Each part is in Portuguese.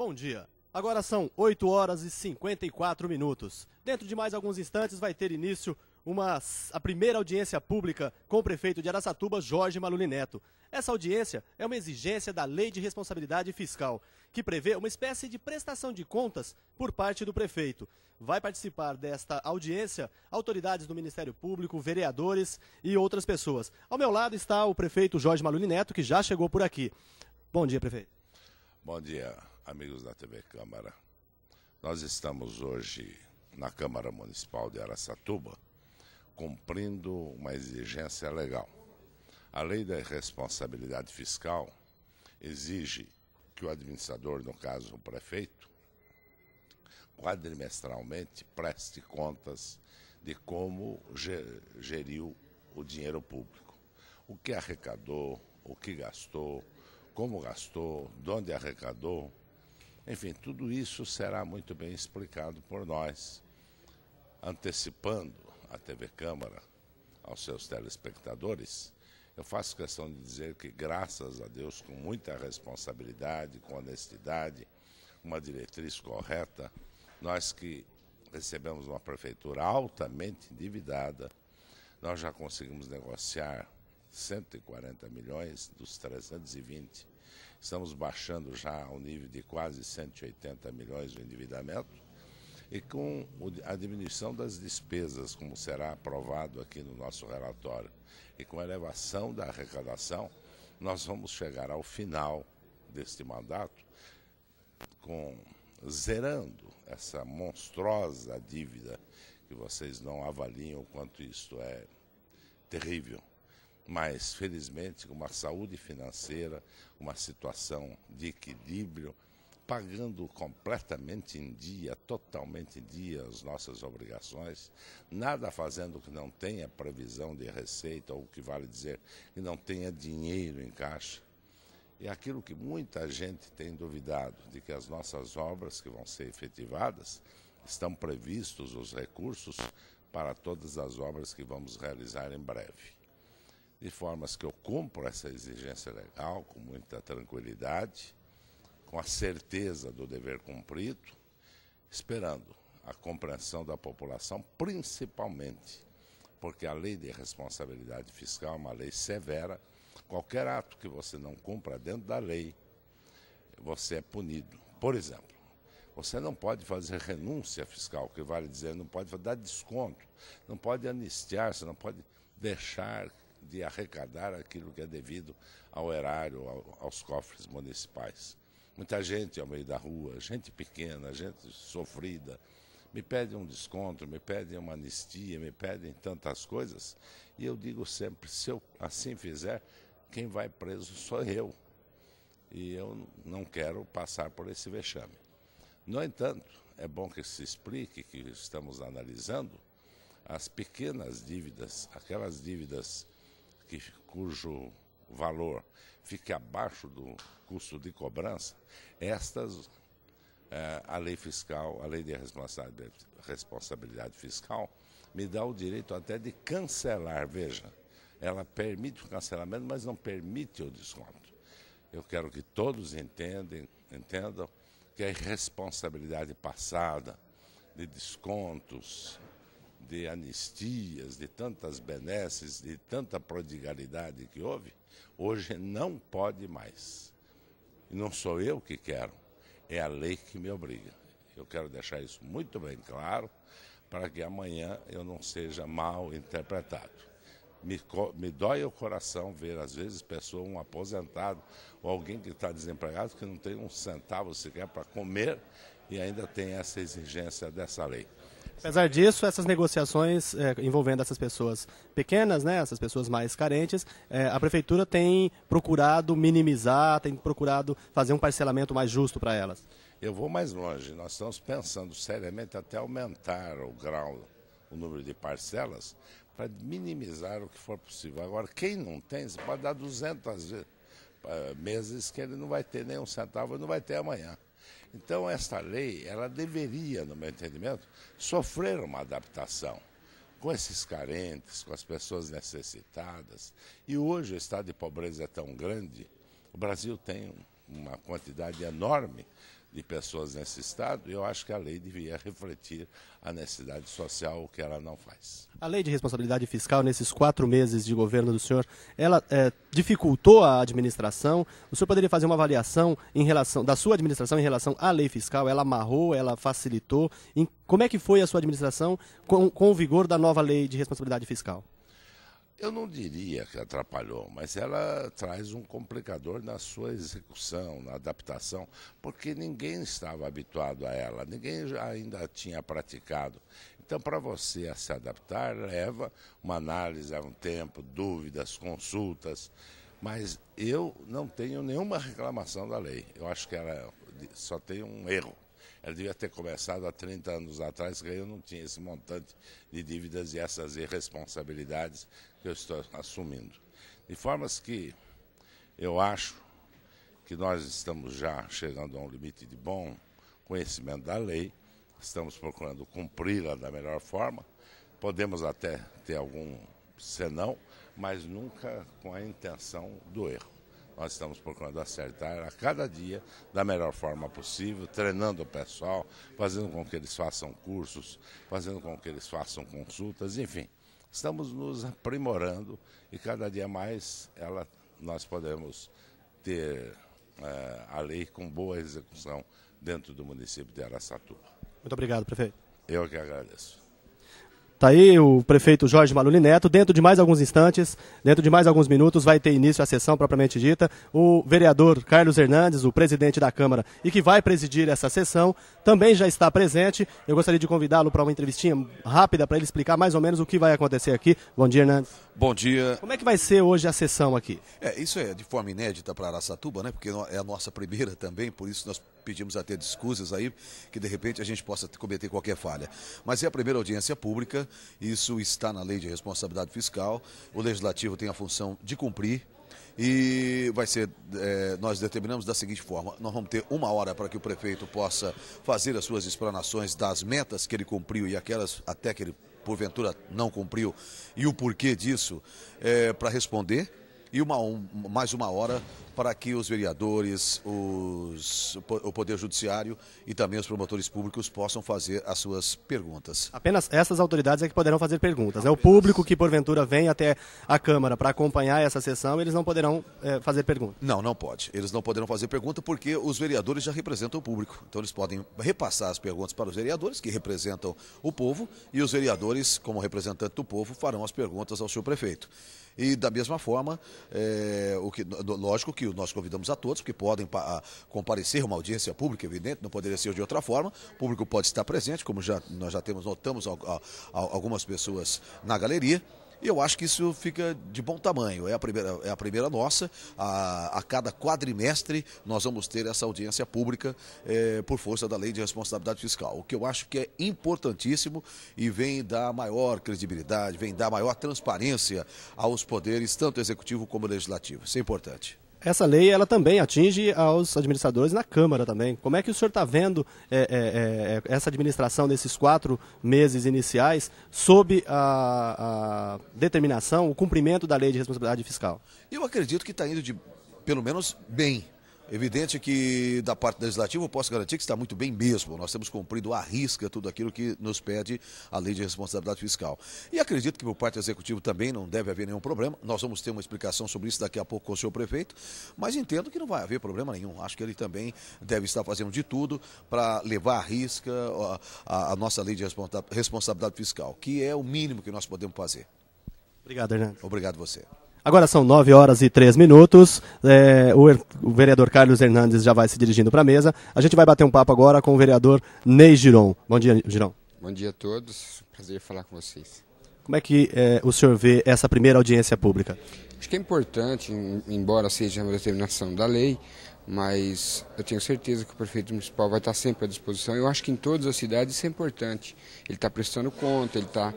Bom dia. Agora são 8 horas e 54 minutos. Dentro de mais alguns instantes vai ter início uma, a primeira audiência pública com o prefeito de Araçatuba, Jorge Maluli Neto. Essa audiência é uma exigência da Lei de Responsabilidade Fiscal, que prevê uma espécie de prestação de contas por parte do prefeito. Vai participar desta audiência autoridades do Ministério Público, vereadores e outras pessoas. Ao meu lado está o prefeito Jorge Maluli Neto, que já chegou por aqui. Bom dia, prefeito. Bom dia amigos da TV Câmara. Nós estamos hoje na Câmara Municipal de Aracatuba cumprindo uma exigência legal. A lei da responsabilidade fiscal exige que o administrador, no caso o prefeito, quadrimestralmente preste contas de como geriu o dinheiro público. O que arrecadou, o que gastou, como gastou, de onde arrecadou, enfim, tudo isso será muito bem explicado por nós, antecipando a TV Câmara aos seus telespectadores. Eu faço questão de dizer que, graças a Deus, com muita responsabilidade, com honestidade, uma diretriz correta, nós que recebemos uma prefeitura altamente endividada, nós já conseguimos negociar 140 milhões dos 320 Estamos baixando já ao nível de quase 180 milhões de endividamento. E com a diminuição das despesas, como será aprovado aqui no nosso relatório, e com a elevação da arrecadação, nós vamos chegar ao final deste mandato com zerando essa monstruosa dívida que vocês não avaliam o quanto isto é terrível mas felizmente com uma saúde financeira, uma situação de equilíbrio, pagando completamente em dia, totalmente em dia as nossas obrigações, nada fazendo que não tenha previsão de receita, ou que vale dizer que não tenha dinheiro em caixa. E é aquilo que muita gente tem duvidado, de que as nossas obras que vão ser efetivadas, estão previstos os recursos para todas as obras que vamos realizar em breve de formas que eu cumpro essa exigência legal com muita tranquilidade, com a certeza do dever cumprido, esperando a compreensão da população, principalmente porque a lei de responsabilidade fiscal é uma lei severa. Qualquer ato que você não cumpra dentro da lei, você é punido. Por exemplo, você não pode fazer renúncia fiscal, que vale dizer, não pode dar desconto, não pode anistiar, você não pode deixar de arrecadar aquilo que é devido ao erário, ao, aos cofres municipais. Muita gente ao meio da rua, gente pequena, gente sofrida, me pedem um desconto, me pedem uma anistia, me pedem tantas coisas. E eu digo sempre: se eu assim fizer, quem vai preso sou eu. E eu não quero passar por esse vexame. No entanto, é bom que se explique que estamos analisando as pequenas dívidas, aquelas dívidas que, cujo valor fique abaixo do custo de cobrança, estas é, a lei fiscal, a lei de responsabilidade, fiscal, me dá o direito até de cancelar, veja. Ela permite o cancelamento, mas não permite o desconto. Eu quero que todos entendem, entendam que a responsabilidade passada de descontos, de anistias, de tantas benesses, de tanta prodigalidade que houve, hoje não pode mais. E não sou eu que quero, é a lei que me obriga. Eu quero deixar isso muito bem claro para que amanhã eu não seja mal interpretado. Me, me dói o coração ver, às vezes, pessoa, um aposentado ou alguém que está desempregado que não tem um centavo sequer para comer e ainda tem essa exigência dessa lei. Apesar disso, essas negociações é, envolvendo essas pessoas pequenas, né, essas pessoas mais carentes, é, a prefeitura tem procurado minimizar, tem procurado fazer um parcelamento mais justo para elas. Eu vou mais longe. Nós estamos pensando seriamente até aumentar o grau, o número de parcelas, para minimizar o que for possível. Agora, quem não tem, você pode dar 200 vezes, eh, meses que ele não vai ter nenhum centavo e não vai ter amanhã. Então, esta lei, ela deveria, no meu entendimento, sofrer uma adaptação com esses carentes, com as pessoas necessitadas. E hoje o estado de pobreza é tão grande, o Brasil tem uma quantidade enorme de pessoas nesse Estado, eu acho que a lei devia refletir a necessidade social, o que ela não faz. A lei de responsabilidade fiscal, nesses quatro meses de governo do senhor, ela é, dificultou a administração? O senhor poderia fazer uma avaliação em relação da sua administração em relação à lei fiscal? Ela amarrou, ela facilitou? Em, como é que foi a sua administração com, com o vigor da nova lei de responsabilidade fiscal? eu não diria que atrapalhou, mas ela traz um complicador na sua execução, na adaptação, porque ninguém estava habituado a ela, ninguém ainda tinha praticado. Então, para você se adaptar, leva uma análise a um tempo, dúvidas, consultas. Mas eu não tenho nenhuma reclamação da lei. Eu acho que ela só tem um erro. Ela devia ter começado há 30 anos atrás, que eu não tinha esse montante de dívidas e essas irresponsabilidades que eu estou assumindo. De formas que eu acho que nós estamos já chegando a um limite de bom conhecimento da lei, estamos procurando cumpri-la da melhor forma, podemos até ter algum senão, mas nunca com a intenção do erro. Nós estamos procurando acertar a cada dia da melhor forma possível, treinando o pessoal, fazendo com que eles façam cursos, fazendo com que eles façam consultas, enfim. Estamos nos aprimorando e cada dia mais ela, nós podemos ter uh, a lei com boa execução dentro do município de Araçatuba. Muito obrigado, prefeito. Eu que agradeço. Tá aí o prefeito Jorge Maluli Neto. Dentro de mais alguns instantes, dentro de mais alguns minutos, vai ter início a sessão propriamente dita. O vereador Carlos Hernandes, o presidente da Câmara e que vai presidir essa sessão, também já está presente. Eu gostaria de convidá-lo para uma entrevistinha rápida para ele explicar mais ou menos o que vai acontecer aqui. Bom dia, Hernandes. Bom dia. Como é que vai ser hoje a sessão aqui? É, isso é de forma inédita para Araçatuba, né? Porque é a nossa primeira também, por isso nós pedimos até desculpas aí, que de repente a gente possa cometer qualquer falha. Mas é a primeira audiência pública, isso está na lei de responsabilidade fiscal, o legislativo tem a função de cumprir e vai ser, é, nós determinamos da seguinte forma: nós vamos ter uma hora para que o prefeito possa fazer as suas explanações das metas que ele cumpriu e aquelas até que ele porventura não cumpriu e o porquê disso é, para responder e uma, um, mais uma hora para que os vereadores, os, o Poder Judiciário e também os promotores públicos possam fazer as suas perguntas. Apenas essas autoridades é que poderão fazer perguntas. Apenas. É o público que, porventura, vem até a Câmara para acompanhar essa sessão, eles não poderão é, fazer pergunta. Não, não pode. Eles não poderão fazer pergunta porque os vereadores já representam o público. Então, eles podem repassar as perguntas para os vereadores, que representam o povo, e os vereadores, como representante do povo, farão as perguntas ao seu prefeito. E da mesma forma, é, o que, lógico que nós convidamos a todos, que podem a, comparecer, uma audiência pública, evidente, não poderia ser de outra forma. O público pode estar presente, como já, nós já temos, notamos a, a, algumas pessoas na galeria. E eu acho que isso fica de bom tamanho. É a primeira, é a primeira nossa. A, a cada quadrimestre nós vamos ter essa audiência pública é, por força da lei de responsabilidade fiscal. O que eu acho que é importantíssimo e vem dar maior credibilidade, vem dar maior transparência aos poderes, tanto executivo como legislativo. Isso é importante. Essa lei ela também atinge aos administradores na Câmara também. Como é que o senhor está vendo é, é, é, é, essa administração desses quatro meses iniciais sob a, a, determinação, o cumprimento da lei de responsabilidade fiscal? Eu acredito que está indo de, pelo menos, bem. Evidente que, da parte legislativa, eu posso garantir que está muito bem mesmo. Nós temos cumprido à risca tudo aquilo que nos pede a lei de responsabilidade fiscal. E acredito que, por parte do executivo, também não deve haver nenhum problema. Nós vamos ter uma explicação sobre isso daqui a pouco com o senhor prefeito, mas entendo que não vai haver problema nenhum. Acho que ele também deve estar fazendo de tudo para levar à risca a, a nossa lei de responsabilidade fiscal, que é o mínimo que nós podemos fazer. Obrigado, Hernando. Obrigado você. Agora são 9 horas e 3 minutos. É, o, er, o, vereador Carlos Hernandes já vai se dirigindo para a mesa. A gente vai bater um papo agora com o vereador Ney Giron. Bom dia, Giron. Bom dia a todos. Prazer falar com vocês. Como é que é, o senhor vê essa primeira audiência pública? Acho que é importante, embora seja uma determinação da lei, mas eu tenho certeza que o prefeito municipal vai estar sempre à disposição. Eu acho que em todas as cidades isso é importante. Ele está prestando conta, ele está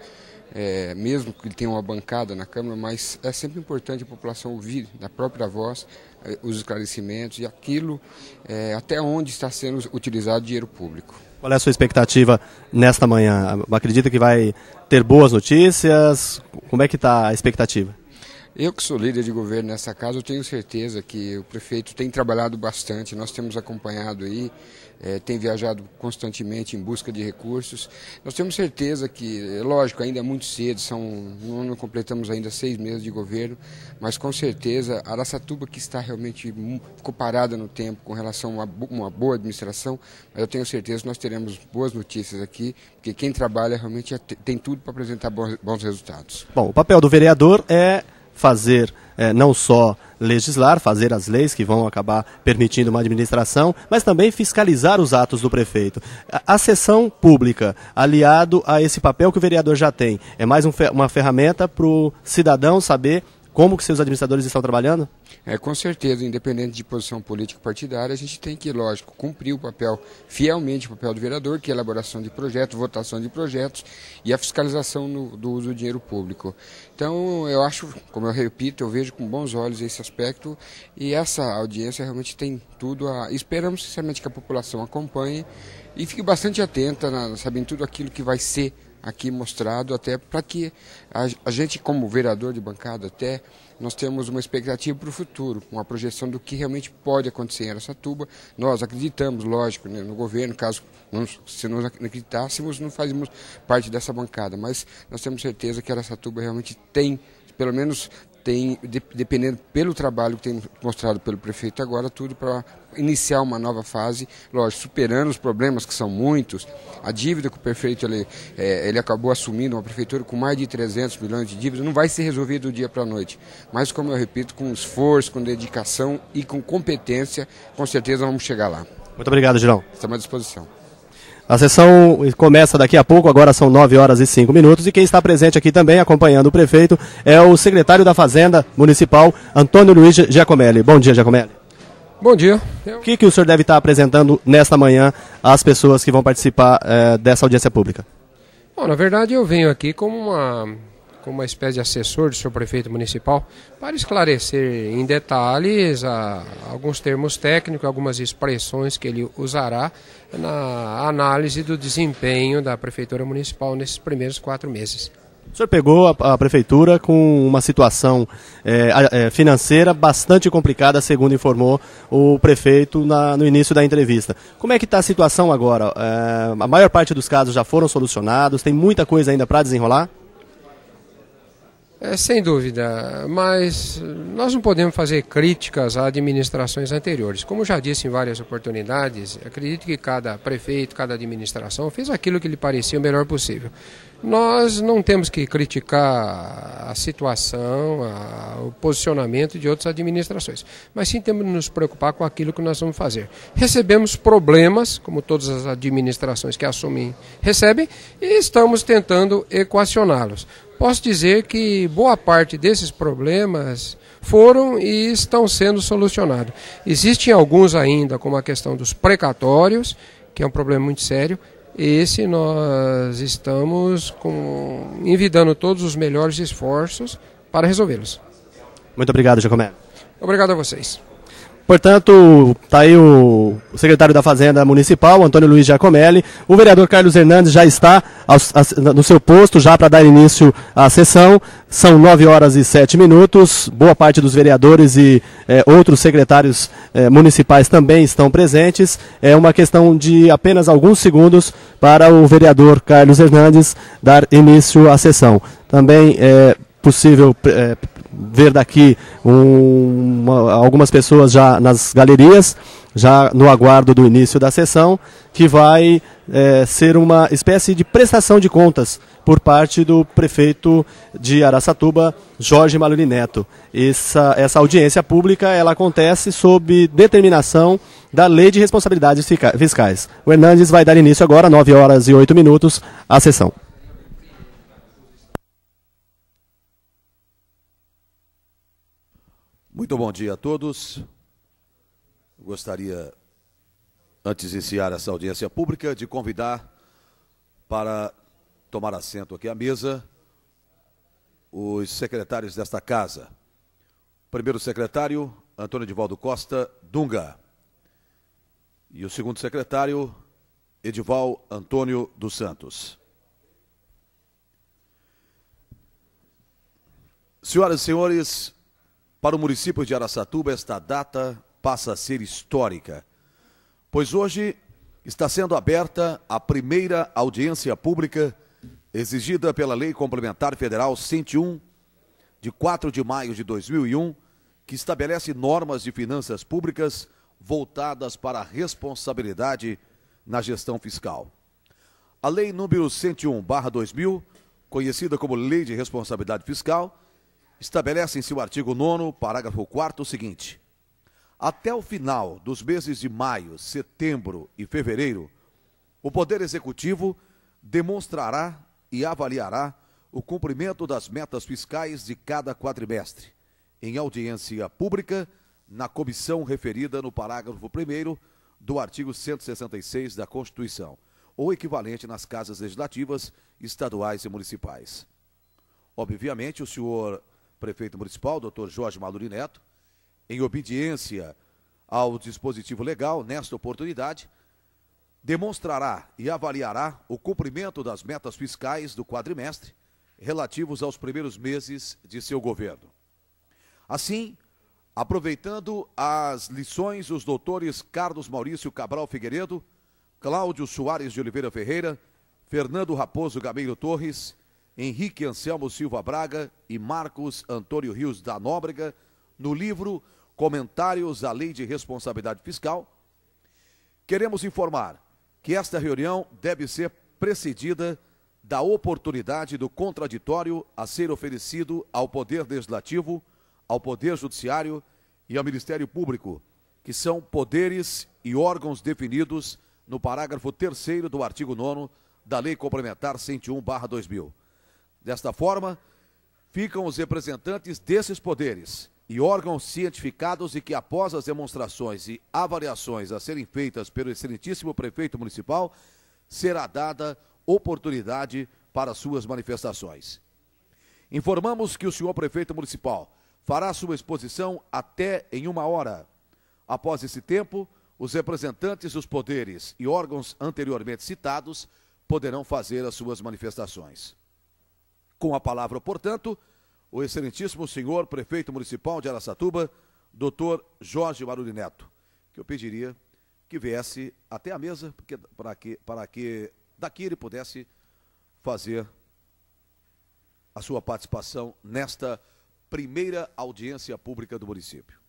é, mesmo que tenha uma bancada na Câmara, mas é sempre importante a população ouvir da própria voz eh, os esclarecimentos e aquilo é, até onde está sendo utilizado dinheiro público. Qual é a sua expectativa nesta manhã? Acredita que vai ter boas notícias? Como é que está a expectativa? Eu que sou líder de governo nessa casa, eu tenho certeza que o prefeito tem trabalhado bastante, nós temos acompanhado aí é, tem viajado constantemente em busca de recursos. Nós temos certeza que, é lógico, ainda é muito cedo, são, não, completamos ainda seis meses de governo, mas com certeza Araçatuba que está realmente ficou parada no tempo com relação a uma boa administração, mas eu tenho certeza que nós teremos boas notícias aqui, porque quem trabalha realmente é tem tudo para apresentar bons resultados. Bom, o papel do vereador é fazer é, não só legislar, fazer as leis que vão acabar permitindo uma administração, mas também fiscalizar os atos do prefeito. A, a sessão pública, aliado a esse papel que o vereador já tem, é mais um, uma ferramenta para o cidadão saber como que seus administradores estão trabalhando? É, com certeza, independente de posição político-partidária, a gente tem que, lógico, cumprir o papel, fielmente o papel do vereador, que é a elaboração de projetos, votação de projetos e a fiscalização no, do uso do dinheiro público. Então, eu acho, como eu repito, eu vejo com bons olhos esse aspecto e essa audiência realmente tem tudo a... Esperamos, sinceramente, que a população acompanhe e fique bastante atenta, na, sabendo tudo aquilo que vai ser aqui mostrado até para que a, a, gente, como vereador de bancada, até nós temos uma expectativa para o futuro, uma projeção do que realmente pode acontecer em Aracatuba. Nós acreditamos, lógico, né, no governo, caso se não acreditássemos, não fazemos parte dessa bancada, mas nós temos certeza que Aracatuba realmente tem, pelo menos tem, dependendo pelo trabalho que tem mostrado pelo prefeito agora, tudo para iniciar uma nova fase, lógico, superando os problemas que são muitos, a dívida que o prefeito ele, é, ele acabou assumindo, uma prefeitura com mais de 300 milhões de dívida, não vai ser resolvida do dia para a noite, mas como eu repito, com esforço, com dedicação e com competência, com certeza vamos chegar lá. Muito obrigado, Girão. Estamos à disposição. A sessão começa daqui a pouco, agora são 9 horas e 5 minutos, e quem está presente aqui também, acompanhando o prefeito, é o secretário da Fazenda Municipal, Antônio Luiz Giacomelli. Bom dia, Giacomelli. Bom dia. O que, que o senhor deve estar apresentando nesta manhã às pessoas que vão participar eh, dessa audiência pública? Bom, na verdade, eu venho aqui como uma como uma espécie de assessor do seu prefeito municipal, para esclarecer em detalhes a, alguns termos técnicos, algumas expressões que ele usará na análise do desempenho da prefeitura municipal nesses primeiros quatro meses. O senhor pegou a, a prefeitura com uma situação é, é, financeira bastante complicada, segundo informou o prefeito na, no início da entrevista. Como é que está a situação agora? É, a maior parte dos casos já foram solucionados, tem muita coisa ainda para desenrolar? É, sem dúvida, mas nós não podemos fazer críticas a administrações anteriores. Como já disse em várias oportunidades, acredito que cada prefeito, cada administração fez aquilo que lhe parecia o melhor possível. Nós não temos que criticar a situação, a, o posicionamento de outras administrações, mas sim temos que nos preocupar com aquilo que nós vamos fazer. Recebemos problemas, como todas as administrações que assumem recebem, e estamos tentando equacioná-los. Posso dizer que boa parte desses problemas foram e estão sendo solucionados. Existem alguns ainda, como a questão dos precatórios, que é um problema muito sério, esse nós estamos com, envidando todos os melhores esforços para resolvê-los. Muito obrigado, Jacomé. Obrigado a vocês. Portanto, está aí o secretário da Fazenda Municipal, Antônio Luiz Giacomelli. O vereador Carlos Hernandes já está no seu posto, já para dar início à sessão. São nove horas e sete minutos. Boa parte dos vereadores e é, outros secretários é, municipais também estão presentes. É uma questão de apenas alguns segundos para o vereador Carlos Hernandes dar início à sessão. Também é possível. É, ver daqui um, uma, algumas pessoas já nas galerias, já no aguardo do início da sessão, que vai é, ser uma espécie de prestação de contas por parte do prefeito de Araçatuba, Jorge Maluni Neto. Essa, essa audiência pública ela acontece sob determinação da Lei de Responsabilidades Fiscais. O Hernandes vai dar início agora, 9 horas e 8 minutos, à sessão. Muito bom dia a todos. Gostaria, antes de iniciar essa audiência pública, de convidar para tomar assento aqui à mesa os secretários desta casa. primeiro secretário, Antônio Edivaldo Costa Dunga. E o segundo secretário, Edival Antônio dos Santos. Senhoras e senhores, para o município de Araçatuba, esta data passa a ser histórica, pois hoje está sendo aberta a primeira audiência pública exigida pela Lei Complementar Federal 101, de 4 de maio de 2001, que estabelece normas de finanças públicas voltadas para a responsabilidade na gestão fiscal. A Lei número 101/2000, conhecida como Lei de Responsabilidade Fiscal, Estabelece-se o artigo 9, parágrafo 4 seguinte: Até o final dos meses de maio, setembro e fevereiro, o Poder Executivo demonstrará e avaliará o cumprimento das metas fiscais de cada quadrimestre, em audiência pública, na comissão referida no parágrafo 1 do artigo 166 da Constituição, ou equivalente nas casas legislativas estaduais e municipais. Obviamente, o senhor prefeito municipal, doutor Jorge Maluri Neto, em obediência ao dispositivo legal, nesta oportunidade, demonstrará e avaliará o cumprimento das metas fiscais do quadrimestre relativos aos primeiros meses de seu governo. Assim, aproveitando as lições os doutores Carlos Maurício Cabral Figueiredo, Cláudio Soares de Oliveira Ferreira, Fernando Raposo Gameiro Torres Henrique Anselmo Silva Braga e Marcos Antônio Rios da Nóbrega, no livro Comentários à Lei de Responsabilidade Fiscal, queremos informar que esta reunião deve ser precedida da oportunidade do contraditório a ser oferecido ao Poder Legislativo, ao Poder Judiciário e ao Ministério Público, que são poderes e órgãos definidos no parágrafo 3 do artigo 9 da Lei Complementar 101-2000. Desta forma, ficam os representantes desses poderes e órgãos cientificados e que, após as demonstrações e avaliações a serem feitas pelo excelentíssimo prefeito municipal, será dada oportunidade para suas manifestações. Informamos que o senhor prefeito municipal fará sua exposição até em uma hora. Após esse tempo, os representantes dos poderes e órgãos anteriormente citados poderão fazer as suas manifestações. Com a palavra, portanto, o excelentíssimo senhor prefeito municipal de Araçatuba, doutor Jorge Maruli Neto, que eu pediria que viesse até a mesa porque, para, que, para que daqui ele pudesse fazer a sua participação nesta primeira audiência pública do município.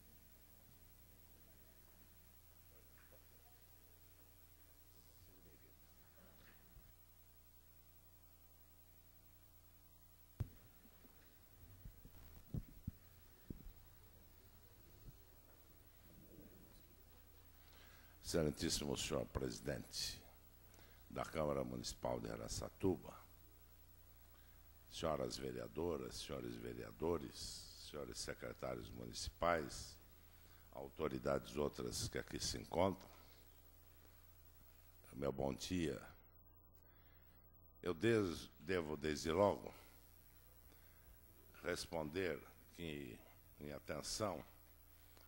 Excelentíssimo senhor presidente da Câmara Municipal de Araçatuba, senhoras vereadoras, senhores vereadores, senhores secretários municipais, autoridades outras que aqui se encontram, meu bom dia. Eu des, devo, desde logo, responder que, em atenção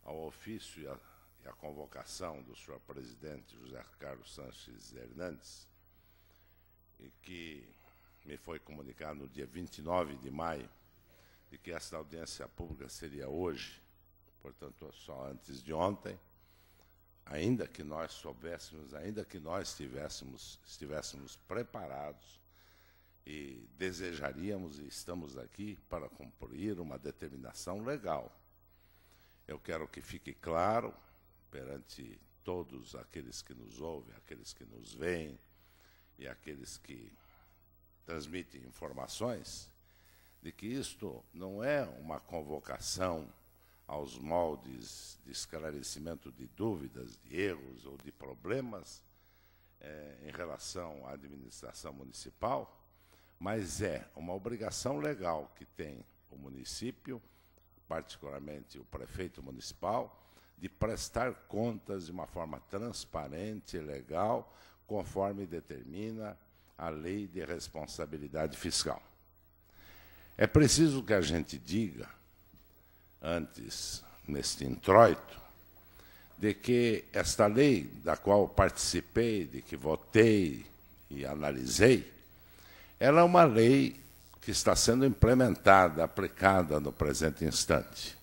ao ofício e à a convocação do senhor presidente José Carlos Sanches Hernandes, e que me foi comunicado no dia 29 de maio, de que essa audiência pública seria hoje, portanto, só antes de ontem, ainda que nós soubéssemos, ainda que nós estivéssemos, estivéssemos preparados e desejaríamos e estamos aqui para cumprir uma determinação legal. Eu quero que fique claro perante todos aqueles que nos ouvem, aqueles que nos veem e aqueles que transmitem informações, de que isto não é uma convocação aos moldes de esclarecimento de dúvidas, de erros ou de problemas é, em relação à administração municipal, mas é uma obrigação legal que tem o município, particularmente o prefeito municipal, de prestar contas de uma forma transparente e legal, conforme determina a lei de responsabilidade fiscal. É preciso que a gente diga, antes, neste introito, de que esta lei, da qual participei, de que votei e analisei, ela é uma lei que está sendo implementada, aplicada no presente instante.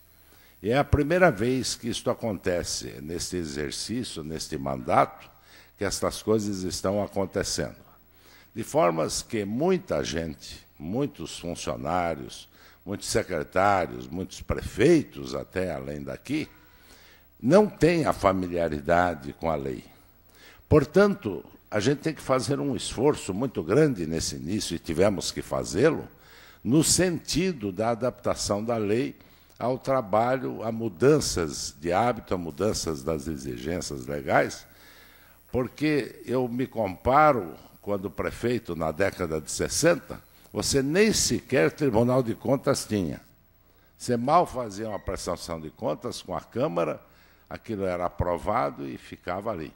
E é a primeira vez que isto acontece neste exercício, neste mandato, que estas coisas estão acontecendo. De formas que muita gente, muitos funcionários, muitos secretários, muitos prefeitos, até além daqui, não têm a familiaridade com a lei. Portanto, a gente tem que fazer um esforço muito grande nesse início, e tivemos que fazê-lo, no sentido da adaptação da lei ao trabalho, a mudanças de hábito, a mudanças das exigências legais, porque eu me comparo quando prefeito na década de 60, você nem sequer Tribunal de Contas tinha. Você mal fazia uma prestação de contas com a Câmara, aquilo era aprovado e ficava ali.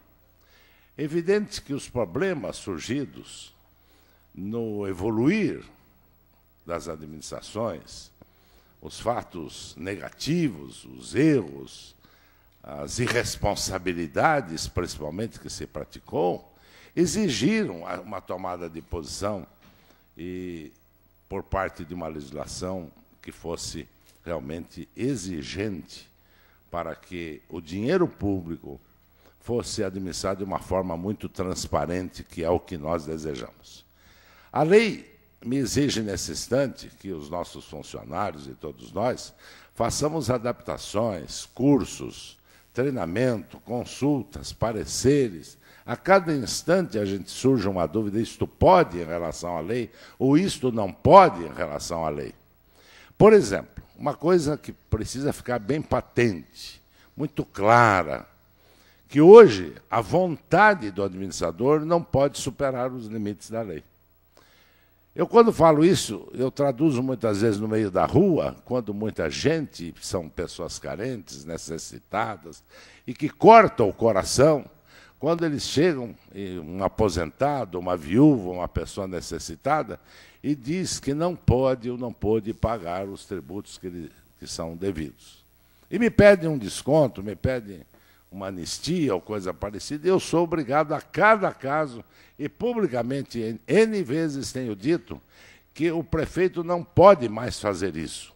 Evidente que os problemas surgidos no evoluir das administrações, os fatos negativos, os erros, as irresponsabilidades, principalmente, que se praticou, exigiram uma tomada de posição e por parte de uma legislação que fosse realmente exigente para que o dinheiro público fosse administrado de uma forma muito transparente, que é o que nós desejamos. A lei me exige nesse instante que os nossos funcionários e todos nós façamos adaptações, cursos, treinamento, consultas, pareceres. A cada instante a gente surge uma dúvida: isto pode em relação à lei ou isto não pode em relação à lei. Por exemplo, uma coisa que precisa ficar bem patente, muito clara, que hoje a vontade do administrador não pode superar os limites da lei. Eu, quando falo isso, eu traduzo muitas vezes no meio da rua, quando muita gente são pessoas carentes, necessitadas, e que corta o coração, quando eles chegam, um aposentado, uma viúva, uma pessoa necessitada, e diz que não pode ou não pode pagar os tributos que, lhe, que são devidos. E me pedem um desconto, me pedem uma anistia ou coisa parecida, eu sou obrigado a cada caso, e publicamente N vezes tenho dito, que o prefeito não pode mais fazer isso.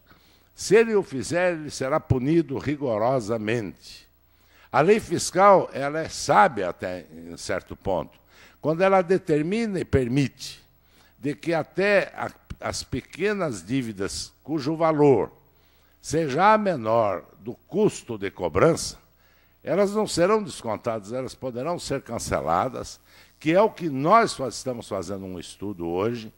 Se ele o fizer, ele será punido rigorosamente. A lei fiscal, ela é sábia até em certo ponto, quando ela determina e permite de que até a, as pequenas dívidas cujo valor seja menor do custo de cobrança, elas não serão descontadas, elas poderão ser canceladas, que é o que nós estamos fazendo um estudo hoje,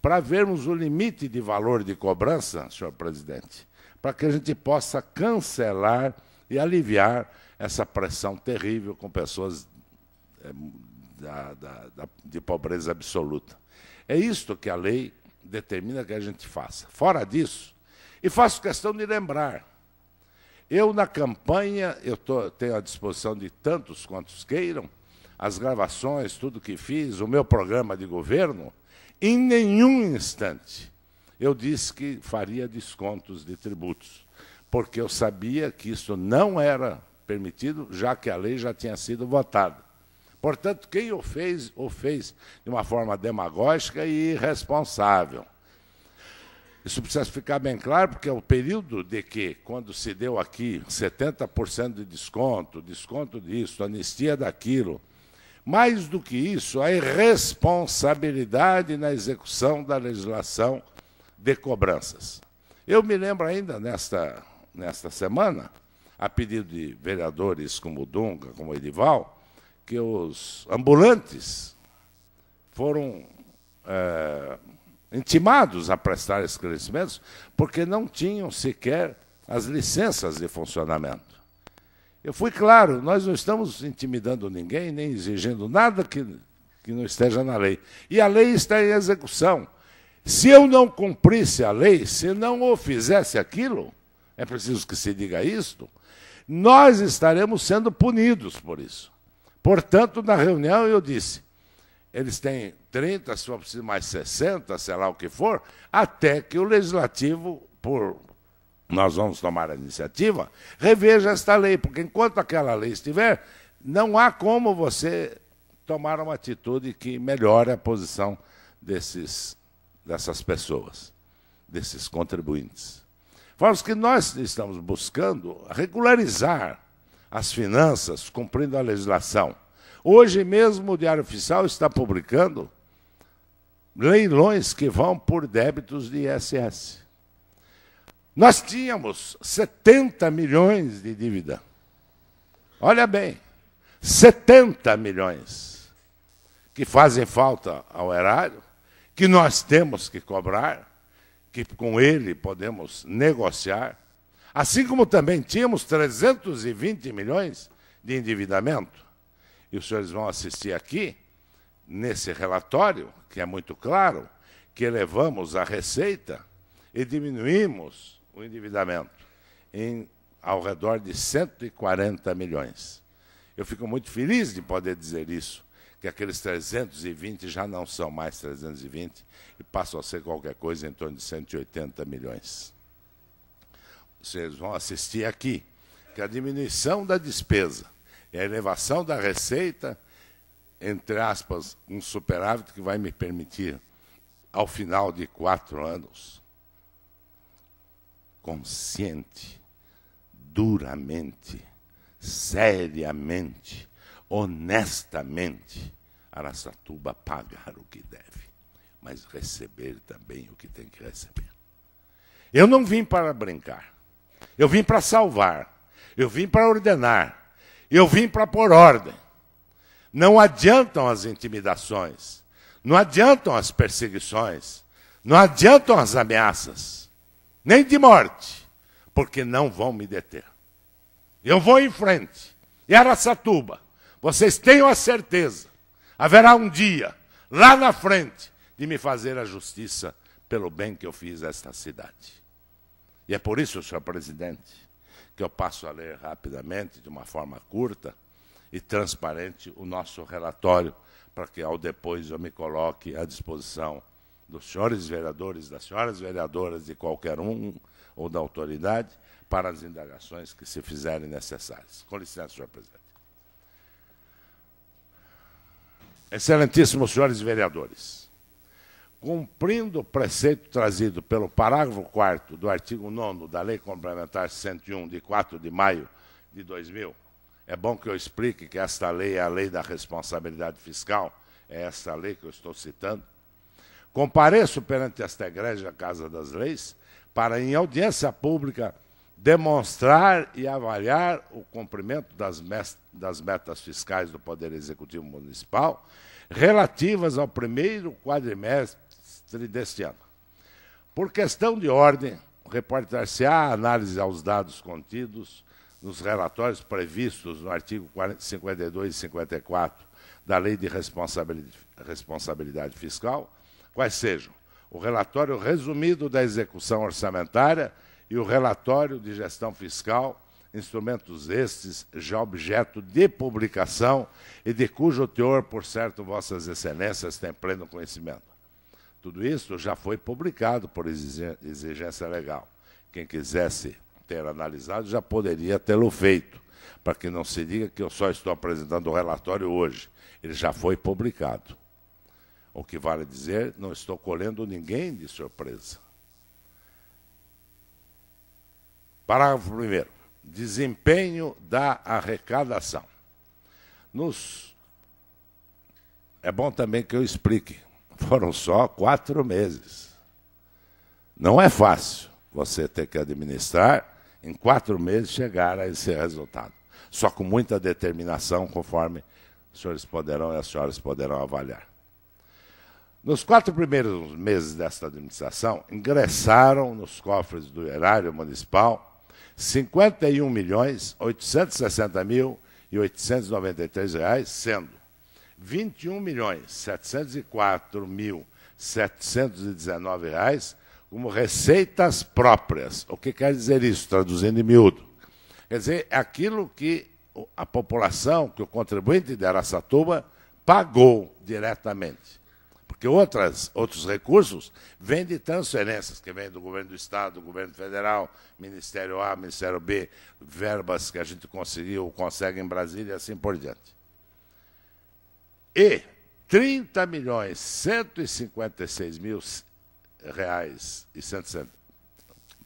para vermos o limite de valor de cobrança, senhor presidente, para que a gente possa cancelar e aliviar essa pressão terrível com pessoas eh, da, da, da, de pobreza absoluta. É isto que a lei determina que a gente faça. Fora disso, e faço questão de lembrar, eu, na campanha, eu tô, tenho à disposição de tantos quantos queiram, as gravações, tudo que fiz, o meu programa de governo, em nenhum instante eu disse que faria descontos de tributos, porque eu sabia que isso não era permitido, já que a lei já tinha sido votada. Portanto, quem o fez, o fez de uma forma demagógica e irresponsável. Isso precisa ficar bem claro, porque é o período de que, quando se deu aqui 70% de desconto, desconto disso, anistia daquilo, mais do que isso, a irresponsabilidade na execução da legislação de cobranças. Eu me lembro ainda, nesta, nesta semana, a pedido de vereadores como Dunga, como Edival, que os ambulantes foram. É, intimados a prestar esclarecimentos, porque não tinham sequer as licenças de funcionamento. Eu fui claro, nós não estamos intimidando ninguém, nem exigindo nada que, que não esteja na lei. E a lei está em execução. Se eu não cumprisse a lei, se não o fizesse aquilo, é preciso que se diga isto, nós estaremos sendo punidos por isso. Portanto, na reunião eu disse: eles têm 30, se for preciso mais 60, sei lá o que for, até que o legislativo, por nós vamos tomar a iniciativa, reveja esta lei, porque enquanto aquela lei estiver, não há como você tomar uma atitude que melhore a posição desses, dessas pessoas, desses contribuintes. Falamos que nós estamos buscando regularizar as finanças cumprindo a legislação. Hoje mesmo o Diário Oficial está publicando leilões que vão por débitos de ISS. Nós tínhamos 70 milhões de dívida. Olha bem, 70 milhões que fazem falta ao erário, que nós temos que cobrar, que com ele podemos negociar, assim como também tínhamos 320 milhões de endividamento e os senhores vão assistir aqui, nesse relatório, que é muito claro, que elevamos a receita e diminuímos o endividamento em ao redor de 140 milhões. Eu fico muito feliz de poder dizer isso, que aqueles 320 já não são mais 320 e passam a ser qualquer coisa em torno de 180 milhões. Vocês vão assistir aqui que a diminuição da despesa é a elevação da receita, entre aspas, um superávit que vai me permitir, ao final de quatro anos, consciente, duramente, seriamente, honestamente, Aracatuba pagar o que deve, mas receber também o que tem que receber. Eu não vim para brincar. Eu vim para salvar. Eu vim para ordenar. Eu vim para pôr ordem. Não adiantam as intimidações, não adiantam as perseguições, não adiantam as ameaças, nem de morte, porque não vão me deter. Eu vou em frente. E Aracatuba, vocês tenham a certeza, haverá um dia, lá na frente, de me fazer a justiça pelo bem que eu fiz a esta cidade. E é por isso, senhor presidente, que eu passo a ler rapidamente, de uma forma curta e transparente, o nosso relatório, para que ao depois eu me coloque à disposição dos senhores vereadores, das senhoras vereadoras, de qualquer um ou da autoridade, para as indagações que se fizerem necessárias. Com licença, senhor presidente. Excelentíssimos senhores vereadores, cumprindo o preceito trazido pelo parágrafo 4 do artigo 9 da Lei Complementar 101, de 4 de maio de 2000, é bom que eu explique que esta lei é a lei da responsabilidade fiscal, é esta lei que eu estou citando. Compareço perante esta igreja, Casa das Leis, para, em audiência pública, demonstrar e avaliar o cumprimento das, das metas fiscais do Poder Executivo Municipal relativas ao primeiro quadrimestre trimestre deste ano. Por questão de ordem, reportar-se-á a análise aos dados contidos nos relatórios previstos no artigo 52 e 54 da Lei de Responsabilidade Fiscal, quais sejam o relatório resumido da execução orçamentária e o relatório de gestão fiscal, instrumentos estes já objeto de publicação e de cujo teor, por certo, Vossas Excelências têm pleno conhecimento. Tudo isso já foi publicado por exigência legal. Quem quisesse ter analisado já poderia tê-lo feito, para que não se diga que eu só estou apresentando o relatório hoje. Ele já foi publicado. O que vale dizer, não estou colhendo ninguém de surpresa. Parágrafo 1. Desempenho da arrecadação. Nos... É bom também que eu explique foram só quatro meses. Não é fácil você ter que administrar, em quatro meses chegar a esse resultado. Só com muita determinação, conforme os senhores poderão e as senhoras poderão avaliar. Nos quatro primeiros meses desta administração, ingressaram nos cofres do erário municipal 51 milhões 860 mil e 893 reais, sendo 21 milhões 704 mil 719 reais como receitas próprias. O que quer dizer isso, traduzindo em miúdo? Quer dizer, é aquilo que a população, que o contribuinte de Aracatuba pagou diretamente. Porque outras, outros recursos vêm de transferências, que vêm do governo do Estado, do governo federal, Ministério A, Ministério B, verbas que a gente conseguiu, consegue em Brasília e assim por diante e 30 milhões 156 mil reais e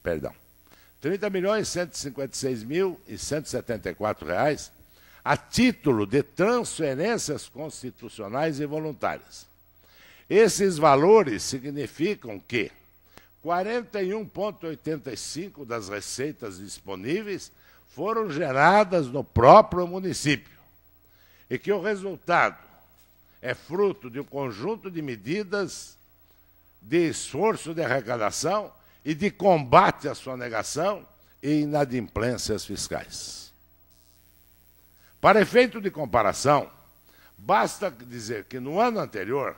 perdão, 30 milhões 156 mil e 174 reais a título de transferências constitucionais e voluntárias. Esses valores significam que 41,85% das receitas disponíveis foram geradas no próprio município e que o resultado é fruto de um conjunto de medidas de esforço de arrecadação e de combate à sonegação e inadimplências fiscais. Para efeito de comparação, basta dizer que no ano anterior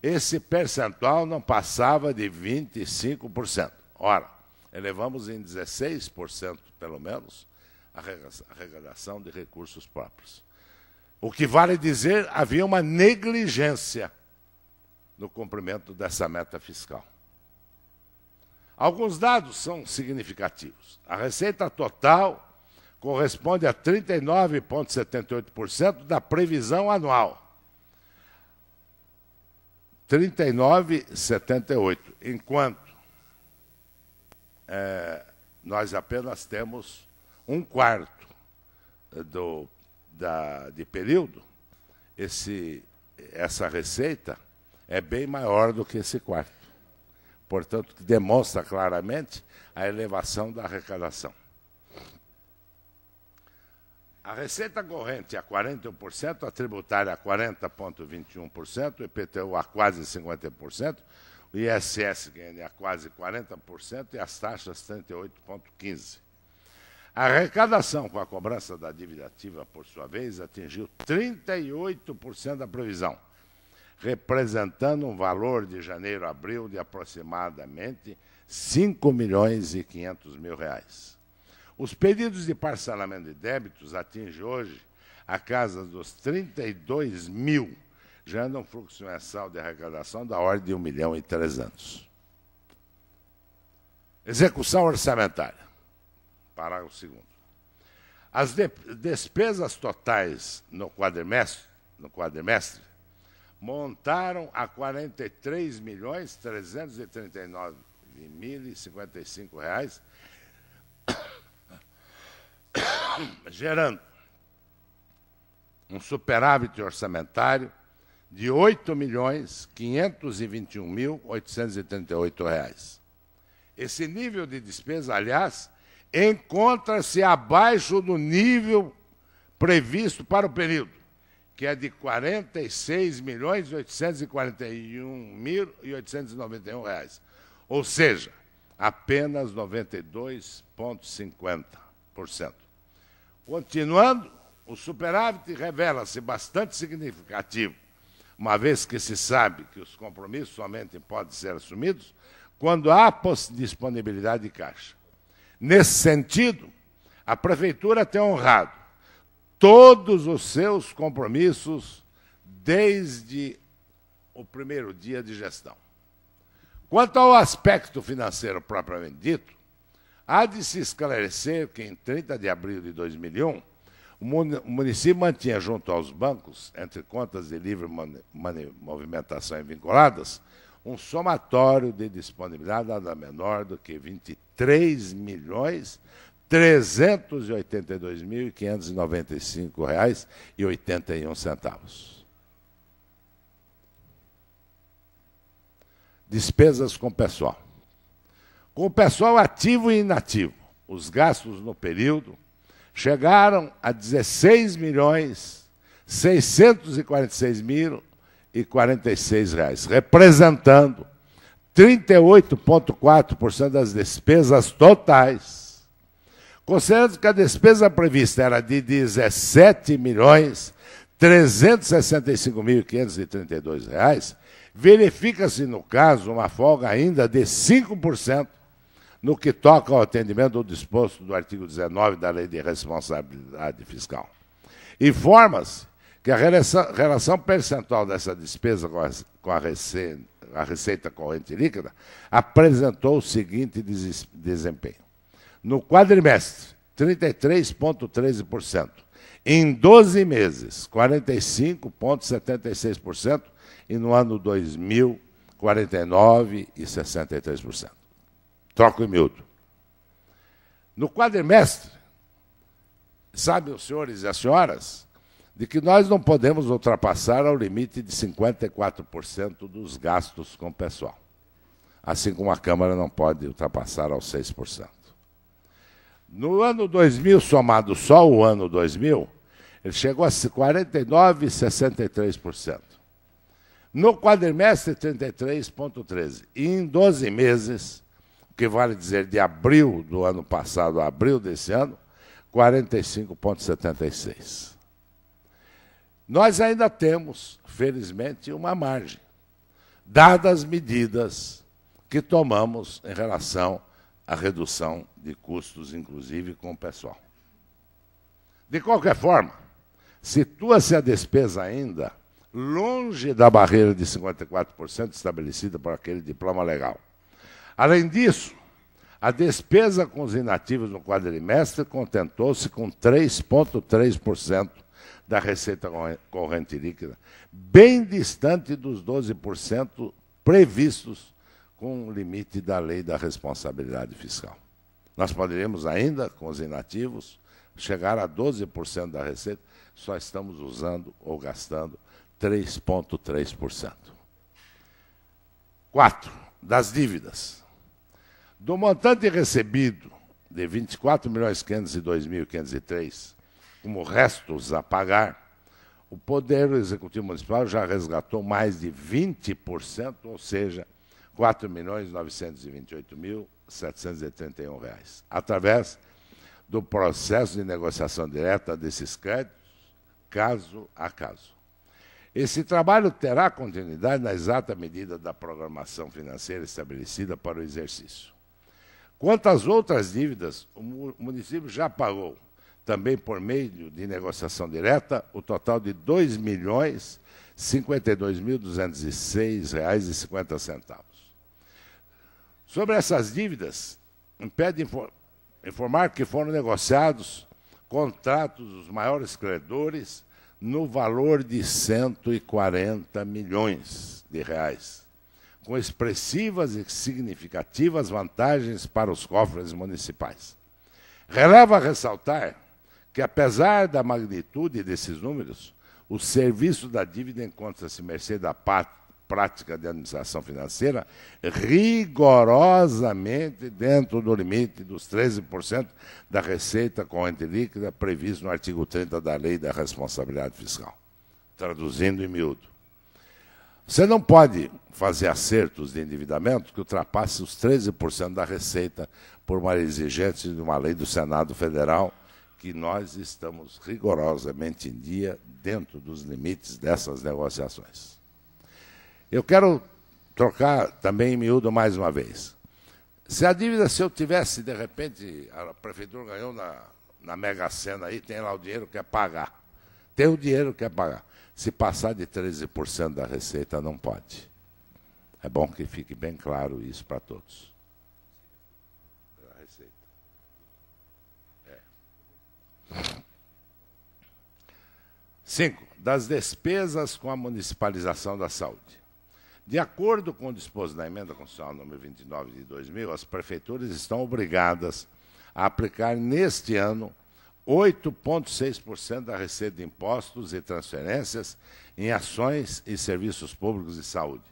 esse percentual não passava de 25%. Ora, elevamos em 16%, pelo menos, a arrecadação de recursos próprios. O que vale dizer, havia uma negligência no cumprimento dessa meta fiscal. Alguns dados são significativos. A receita total corresponde a 39,78% da previsão anual. 39,78%. Enquanto é, nós apenas temos um quarto do da, de período, esse, essa receita é bem maior do que esse quarto. Portanto, demonstra claramente a elevação da arrecadação. A receita corrente é a 41%, a tributária é a 40,21%, o IPTU a é quase 50%, o ISS a quase 40% e as taxas 38,15%. A arrecadação com a cobrança da dívida ativa, por sua vez, atingiu 38% da previsão, representando um valor de janeiro a abril de aproximadamente 5 milhões e 500 mil reais. Os pedidos de parcelamento de débitos atingem hoje a casa dos 32 mil, gerando um fluxo mensal de arrecadação da ordem de 1 milhão e 300. Execução orçamentária. Parágrafo 2. As de despesas totais no quadrimestre, no quadrimestre montaram a R$ 43.339.055, gerando um superávit orçamentário de R$ 8.521.838. Esse nível de despesa, aliás, encontra-se abaixo do nível previsto para o período, que é de 46 milhões 841 mil e 891 reais, ou seja, apenas 92,50%. Continuando, o superávit revela-se bastante significativo, uma vez que se sabe que os compromissos somente podem ser assumidos quando há disponibilidade de caixa. Nesse sentido, a Prefeitura tem honrado todos os seus compromissos desde o primeiro dia de gestão. Quanto ao aspecto financeiro propriamente dito, há de se esclarecer que em 30 de abril de 2001, o município mantinha junto aos bancos, entre contas de livre movimentação e vinculadas, um somatório de disponibilidade nada menor do que 23 3 milhões 382.595 reais e centavos. Despesas com pessoal. Com pessoal ativo e inativo, os gastos no período chegaram a 16 milhões 646 mil e reais, representando 38,4% das despesas totais. Considerando que a despesa prevista era de 17 milhões 365.532 reais, verifica-se no caso uma folga ainda de 5% no que toca ao atendimento ao disposto do artigo 19 da Lei de Responsabilidade Fiscal. Informa-se que a relação, percentual dessa despesa com a, com a recente a receita corrente líquida, apresentou o seguinte desempenho. No quadrimestre, 33,13%. Em 12 meses, 45,76%. E no ano 2000, 49,63%. Troco em miúdo. No quadrimestre, sabem os senhores e as senhoras, de que nós não podemos ultrapassar ao limite de 54% dos gastos com o pessoal, assim como a Câmara não pode ultrapassar aos 6%. No ano 2000, somado só o ano 2000, ele chegou a 49,63%. No quadrimestre, 33,13%. E em 12 meses, o que vale dizer de abril do ano passado a abril desse ano, 45,76%. Nós ainda temos, felizmente, uma margem, dadas as medidas que tomamos em relação à redução de custos, inclusive com o pessoal. De qualquer forma, situa-se a despesa ainda longe da barreira de 54% estabelecida por aquele diploma legal. Além disso, a despesa com os inativos no quadrimestre contentou-se com 3,3% da receita corrente líquida, bem distante dos 12% previstos com o limite da lei da responsabilidade fiscal. Nós poderíamos ainda, com os inativos, chegar a 12% da receita, só estamos usando ou gastando 3,3%. 4. Das dívidas. Do montante recebido de 24 milhões 502.503 como restos a pagar, o Poder Executivo Municipal já resgatou mais de 20%, ou seja, R$ 4.928.731, através do processo de negociação direta desses créditos, caso a caso. Esse trabalho terá continuidade na exata medida da programação financeira estabelecida para o exercício. Quanto às outras dívidas, o município já pagou também por meio de negociação direta, o total de R$ 2.052.206,50. Sobre essas dívidas, impede informar que foram negociados contratos dos maiores credores no valor de 140 milhões de reais, com expressivas e significativas vantagens para os cofres municipais. Releva ressaltar que, apesar da magnitude desses números, o serviço da dívida encontra-se mercê da prática de administração financeira rigorosamente dentro do limite dos 13% da receita corrente líquida previsto no artigo 30 da Lei da Responsabilidade Fiscal. Traduzindo em miúdo. Você não pode fazer acertos de endividamento que ultrapasse os 13% da receita por uma exigência de uma lei do Senado Federal que nós estamos rigorosamente em dia dentro dos limites dessas negociações. Eu quero trocar também em miúdo mais uma vez. Se a dívida, se eu tivesse, de repente, a prefeitura ganhou na, na Mega Sena aí, tem lá o dinheiro que é pagar. Tem o dinheiro que é pagar. Se passar de 13% da receita, não pode. É bom que fique bem claro isso para todos. Cinco, das despesas com a municipalização da saúde. De acordo com o disposto na emenda constitucional número 29 de 2000, as prefeituras estão obrigadas a aplicar neste ano 8,6% da receita de impostos e transferências em ações e serviços públicos de saúde.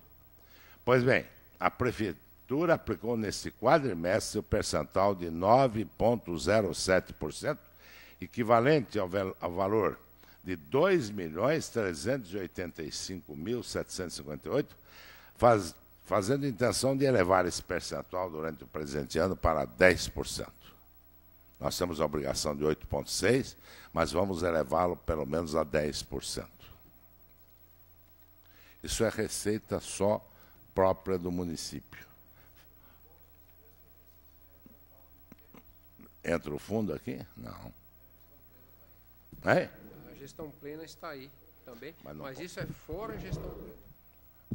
Pois bem, a prefeitura aplicou neste quadrimestre o percentual de 9,07% equivalente ao, ao valor de 2.385.758, faz, fazendo intenção de elevar esse percentual durante o presente ano para 10%. Nós temos a obrigação de 8,6%, mas vamos elevá-lo pelo menos a 10%. Isso é receita só própria do município. Entra o fundo aqui? Não. É. A gestão plena está aí também, mas, mas isso é fora a gestão plena.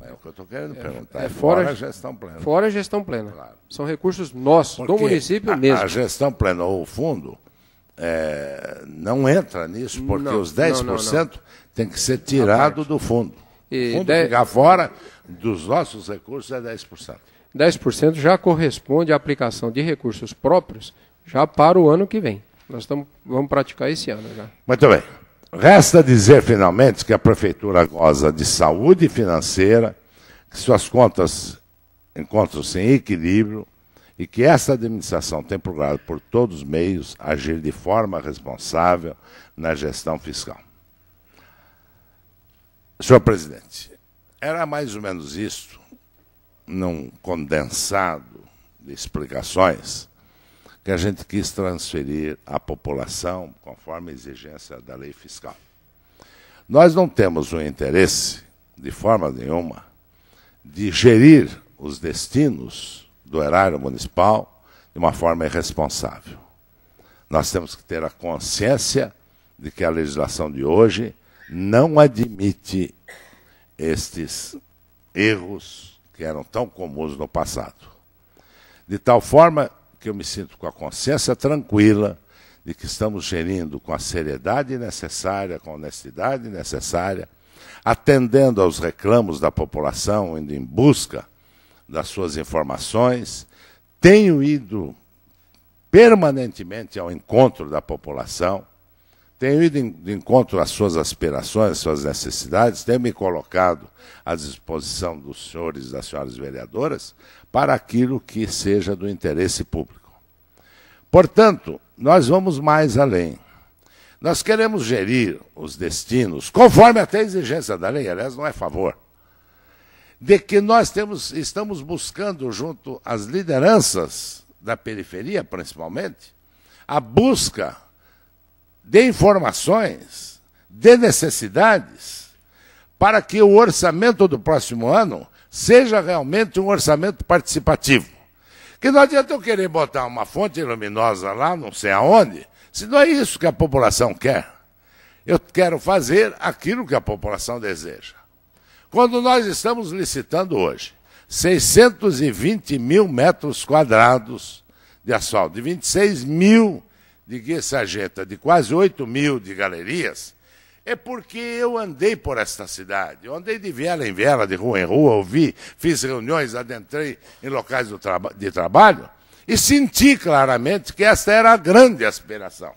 É o que eu estou querendo é, perguntar. É, é fora, fora a gestão plena. Fora a gestão plena. Claro. São recursos nossos, Porque do município a, mesmo. A gestão plena ou o fundo é, não entra nisso, porque não, os 10% não, não, não. tem que ser tirado do fundo. E o fundo de... ficar fora dos nossos recursos é 10%. 10% já corresponde à aplicação de recursos próprios já para o ano que vem. Nós tamo, vamos praticar esse ano já. Muito bem. Resta dizer, finalmente, que a Prefeitura goza de saúde financeira, que suas contas encontram-se em equilíbrio e que esta administração tem procurado, por todos os meios, agir de forma responsável na gestão fiscal. Senhor presidente, era mais ou menos isto, num condensado de explicações, que a gente quis transferir à população conforme a exigência da lei fiscal. Nós não temos o interesse, de forma nenhuma, de gerir os destinos do erário municipal de uma forma irresponsável. Nós temos que ter a consciência de que a legislação de hoje não admite estes erros que eram tão comuns no passado. De tal forma porque eu me sinto com a consciência tranquila de que estamos gerindo com a seriedade necessária, com a honestidade necessária, atendendo aos reclamos da população, indo em busca das suas informações. Tenho ido permanentemente ao encontro da população, tenho ido de encontro às suas aspirações, às suas necessidades, tenho me colocado à disposição dos senhores e das senhoras vereadoras, para aquilo que seja do interesse público. Portanto, nós vamos mais além. Nós queremos gerir os destinos, conforme até a exigência da lei, aliás, não é favor, de que nós temos, estamos buscando, junto às lideranças da periferia, principalmente, a busca de informações, de necessidades, para que o orçamento do próximo ano seja realmente um orçamento participativo. Que não adianta eu querer botar uma fonte luminosa lá, não sei aonde, se não é isso que a população quer. Eu quero fazer aquilo que a população deseja. Quando nós estamos licitando hoje 620 mil metros quadrados de asfalto, de 26 mil de guia sarjeta, de quase 8 mil de galerias, é porque eu andei por esta cidade. Eu andei de vela em vela, de rua em rua, ouvi, fiz reuniões, adentrei em locais traba de trabalho e senti claramente que esta era a grande aspiração.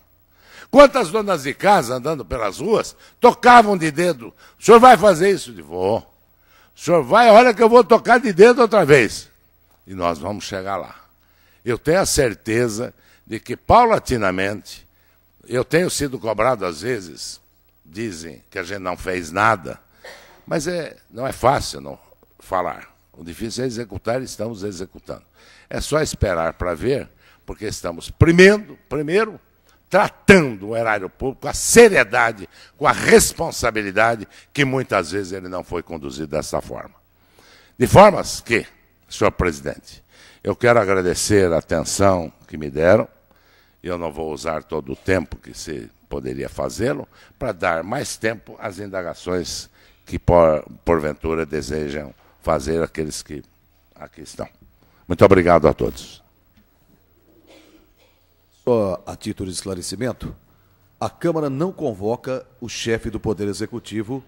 Quantas donas de casa andando pelas ruas tocavam de dedo? O senhor vai fazer isso? de vou. O senhor vai, olha que eu vou tocar de dedo outra vez. E nós vamos chegar lá. Eu tenho a certeza de que paulatinamente, eu tenho sido cobrado às vezes dizem que a gente não fez nada, mas é, não é fácil não falar. O difícil é executar e estamos executando. É só esperar para ver, porque estamos, primeiro, primeiro, tratando o erário público com a seriedade, com a responsabilidade que muitas vezes ele não foi conduzido dessa forma. De formas que, senhor presidente, eu quero agradecer a atenção que me deram. e Eu não vou usar todo o tempo que se poderia fazê-lo, para dar mais tempo às indagações que, por, porventura, desejam fazer aqueles que aqui estão. Muito obrigado a todos. Só a título de esclarecimento, a Câmara não convoca o chefe do Poder Executivo,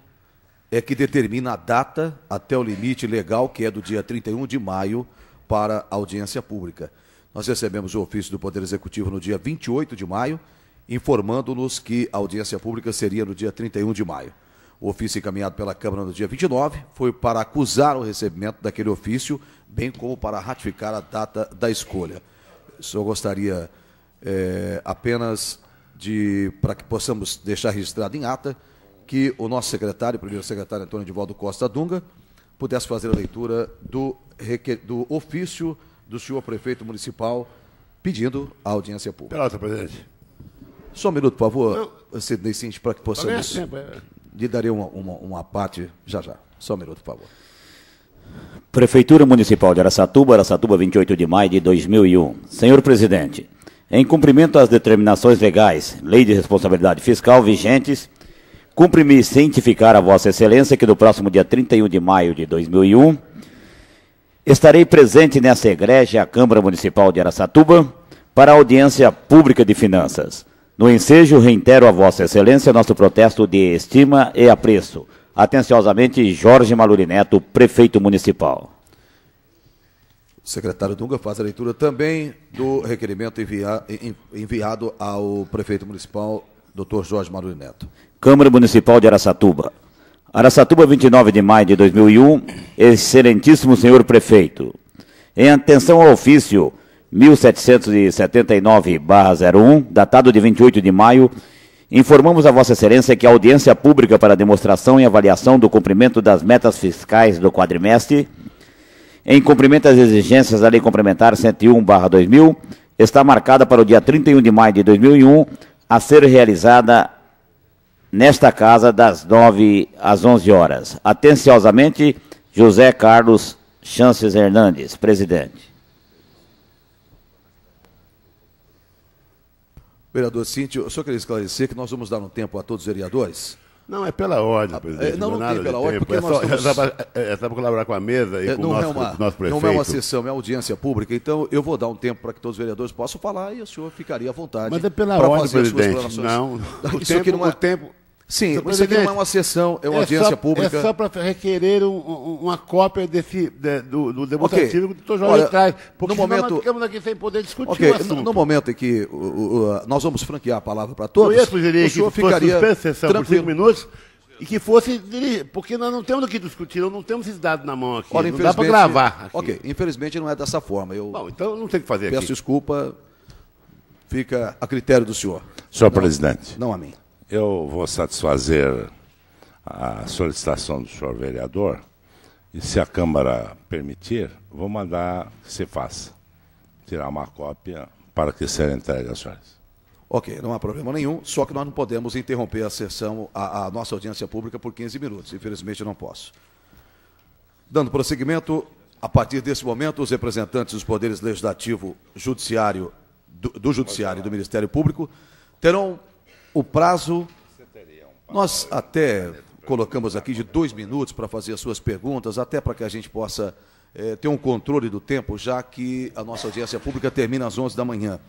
é que determina a data até o limite legal, que é do dia 31 de maio, para audiência pública. Nós recebemos o ofício do Poder Executivo no dia 28 de maio, informando-nos que a audiência pública seria no dia 31 de maio. O ofício encaminhado pela Câmara no dia 29 foi para acusar o recebimento daquele ofício, bem como para ratificar a data da escolha. Só gostaria é, apenas de, para que possamos deixar registrado em ata, que o nosso secretário, o primeiro secretário Antônio Divaldo Costa Dunga, pudesse fazer a leitura do, do ofício do senhor prefeito municipal pedindo a audiência pública. Pelota, presidente. Só um minuto, por favor, eu... Sidney para que possamos. Tá isso. É. Lhe darei uma, uma, uma parte já já. Só um minuto, por favor. Prefeitura Municipal de Aracatuba, Aracatuba, 28 de maio de 2001. Senhor presidente, em cumprimento às determinações legais, lei de responsabilidade fiscal vigentes, cumpre-me cientificar a Vossa Excelência que no próximo dia 31 de maio de 2001 estarei presente nessa igreja, a Câmara Municipal de Aracatuba, para a audiência pública de finanças no ensejo, reitero a Vossa Excelência nosso protesto de estima e apreço. Atenciosamente, Jorge Maluri Neto, prefeito municipal. O secretário Dunga faz a leitura também do requerimento enviado ao prefeito municipal, Dr. Jorge Maluri Neto. Câmara Municipal de Araçatuba. Araçatuba, 29 de maio de 2001. Excelentíssimo senhor prefeito. Em atenção ao ofício 1779-01, datado de 28 de maio, informamos a Vossa Excelência que a audiência pública para demonstração e avaliação do cumprimento das metas fiscais do quadrimestre, em cumprimento às exigências da Lei Complementar 101-2000, está marcada para o dia 31 de maio de 2001, a ser realizada nesta casa das 9 às 11 horas. Atenciosamente, José Carlos Chances Hernandes, presidente. Vereador Cinti, o só queria esclarecer que nós vamos dar um tempo a todos os vereadores. Não, é pela ordem, ah, é, presidente. Não, não, é não tem pela ordem, porque é só, nós estamos... É só, é, é colaborar com a mesa e é, com, o nosso, é uma, com o nosso prefeito. Não é uma sessão, é uma audiência pública. Então, eu vou dar um tempo para que todos os vereadores possam falar e o senhor ficaria à vontade. Mas é pela ordem, presidente. Não, o isso tempo, não é... o tempo... Sim, isso aqui não é uma sessão, é uma é audiência só, pública. É só para requerer um, um, uma cópia desse, de, do, do demonstrativo okay. que o Jorge Olha, traz. Porque no momento, nós ficamos aqui sem poder discutir okay, no, no, momento em que nós vamos franquear a palavra para todos, Eu ia o senhor que ficaria fosse sessão tranquilo. por cinco minutos e que fosse porque nós não temos o que discutir, nós não temos esses dados na mão aqui. Olha, não dá para gravar. Aqui. Ok, infelizmente não é dessa forma. Eu Bom, então não tem que fazer peço aqui. Peço desculpa, fica a critério do senhor. Senhor não, presidente. Não a mim. Eu vou satisfazer a solicitação do senhor vereador e, se a Câmara permitir, vou mandar que se faça. Tirar uma cópia para que seja entregue às senhores. Ok, não há problema nenhum, só que nós não podemos interromper a sessão, a, a nossa audiência pública por 15 minutos. Infelizmente, não posso. Dando prosseguimento, a partir desse momento, os representantes dos poderes legislativo, judiciário, do, do Judiciário e do Ministério Público terão o prazo. Nós até colocamos aqui de dois minutos para fazer as suas perguntas, até para que a gente possa é, ter um controle do tempo, já que a nossa audiência pública termina às 11 da manhã.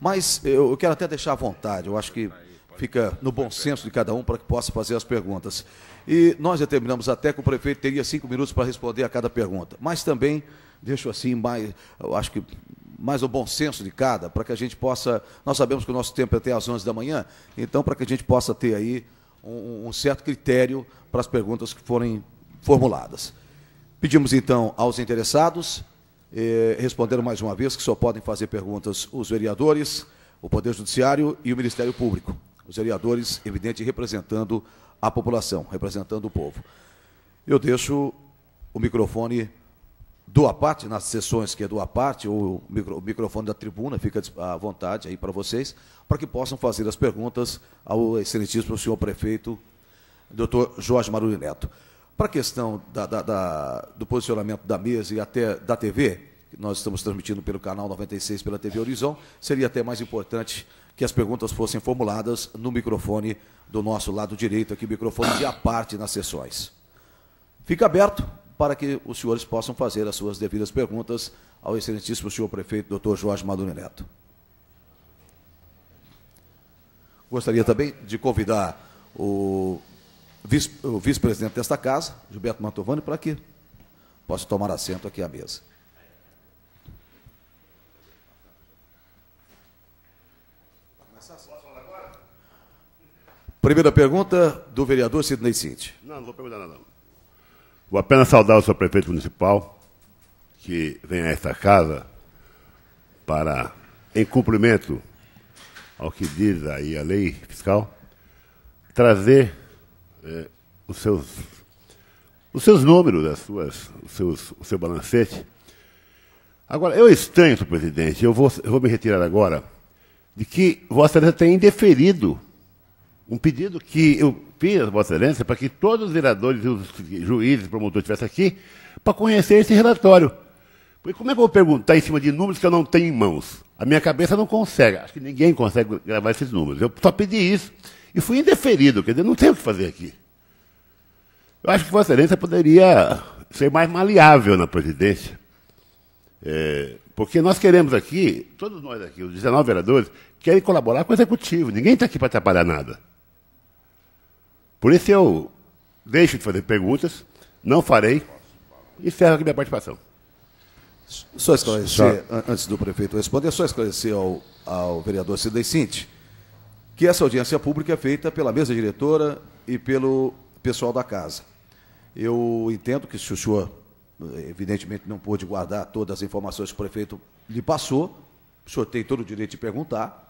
Mas eu, eh, eu quero até deixar à vontade, eu acho que fica no bom senso de cada um para que possa fazer as perguntas. E nós determinamos até que o prefeito teria cinco minutos para responder a cada pergunta, mas também deixo assim mais, eu acho que mais o bom senso de cada, para que a gente possa. Nós sabemos que o nosso tempo é até às 11 da manhã, então, para que a gente possa ter aí um, um certo critério para as perguntas que forem formuladas. Pedimos então aos interessados eh, mais uma vez que só podem fazer perguntas os vereadores, o Poder Judiciário e o Ministério Público. Os vereadores, evidente, representando a população, representando o povo. Eu deixo o microfone do parte nas sessões que é do aparte, ou o microfone da tribuna fica à vontade aí para vocês, para que possam fazer as perguntas ao excelentíssimo senhor prefeito, doutor Jorge Marulho Neto. Para a questão da, da, da, do posicionamento da mesa e até da TV, que nós estamos transmitindo pelo canal 96 pela TV Horizon, seria até mais importante que as perguntas fossem formuladas no microfone do nosso lado direito, aqui, microfone de aparte nas sessões. Fica aberto para que os senhores possam fazer as suas devidas perguntas ao excelentíssimo senhor prefeito, doutor Jorge Maduro Neto. Gostaria também de convidar o vice-presidente desta casa, Gilberto Mantovani, para que possa tomar assento aqui à mesa. Primeira pergunta do vereador Sidney Cinti. Não, não vou perguntar nada. Não. Vou apenas saudar o seu prefeito municipal, que vem a esta casa para, em cumprimento ao que diz aí a lei fiscal, trazer eh, os, seus, os seus números, as suas, os seus, o seu balancete. Agora, eu estranho, senhor presidente, eu vou, eu vou me retirar agora, de que Vossa Excelência tem indeferido um pedido que eu Confia, Vossa Excelência, para que todos os vereadores e os juízes, promotores estivessem aqui, para conhecer esse relatório. Porque como é que eu vou perguntar em cima de números que eu não tenho em mãos? A minha cabeça não consegue, acho que ninguém consegue gravar esses números. Eu só pedi isso e fui indeferido, quer dizer, não tem o que fazer aqui. Eu acho que Vossa Excelência poderia ser mais maleável na presidência. É, porque nós queremos aqui, todos nós aqui, os 19 vereadores, querem colaborar com o executivo. Ninguém está aqui para atrapalhar nada. Por isso eu deixo de fazer perguntas, não farei, e encerro aqui minha participação. Só esclarecer, antes do prefeito responder, só esclarecer ao, ao vereador Sidney Cinti que essa audiência pública é feita pela mesa diretora e pelo pessoal da casa. Eu entendo que se o senhor, eh, evidentemente, não pôde guardar todas as informações que o prefeito lhe passou, o senhor tem todo o direito de perguntar,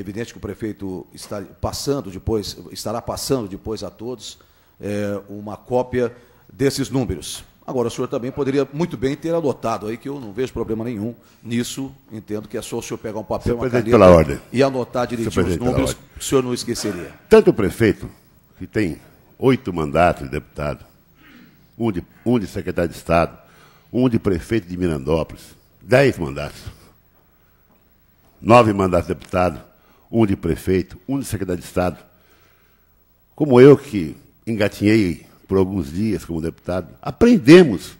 Evidente que o prefeito está passando depois, estará passando depois a todos é, uma cópia desses números. Agora, o senhor também poderia muito bem ter anotado aí, que eu não vejo problema nenhum nisso. Entendo que é só o senhor pegar um papel, uma caneta pela ordem. e anotar direitinho os números, o senhor não esqueceria. Tanto o prefeito, que tem oito mandatos de deputado, um de, um de secretário de Estado, um de prefeito de Mirandópolis, dez mandatos, nove mandatos de deputado, um de prefeito, um de secretário de Estado. Como eu que engatinhei por alguns dias como deputado, aprendemos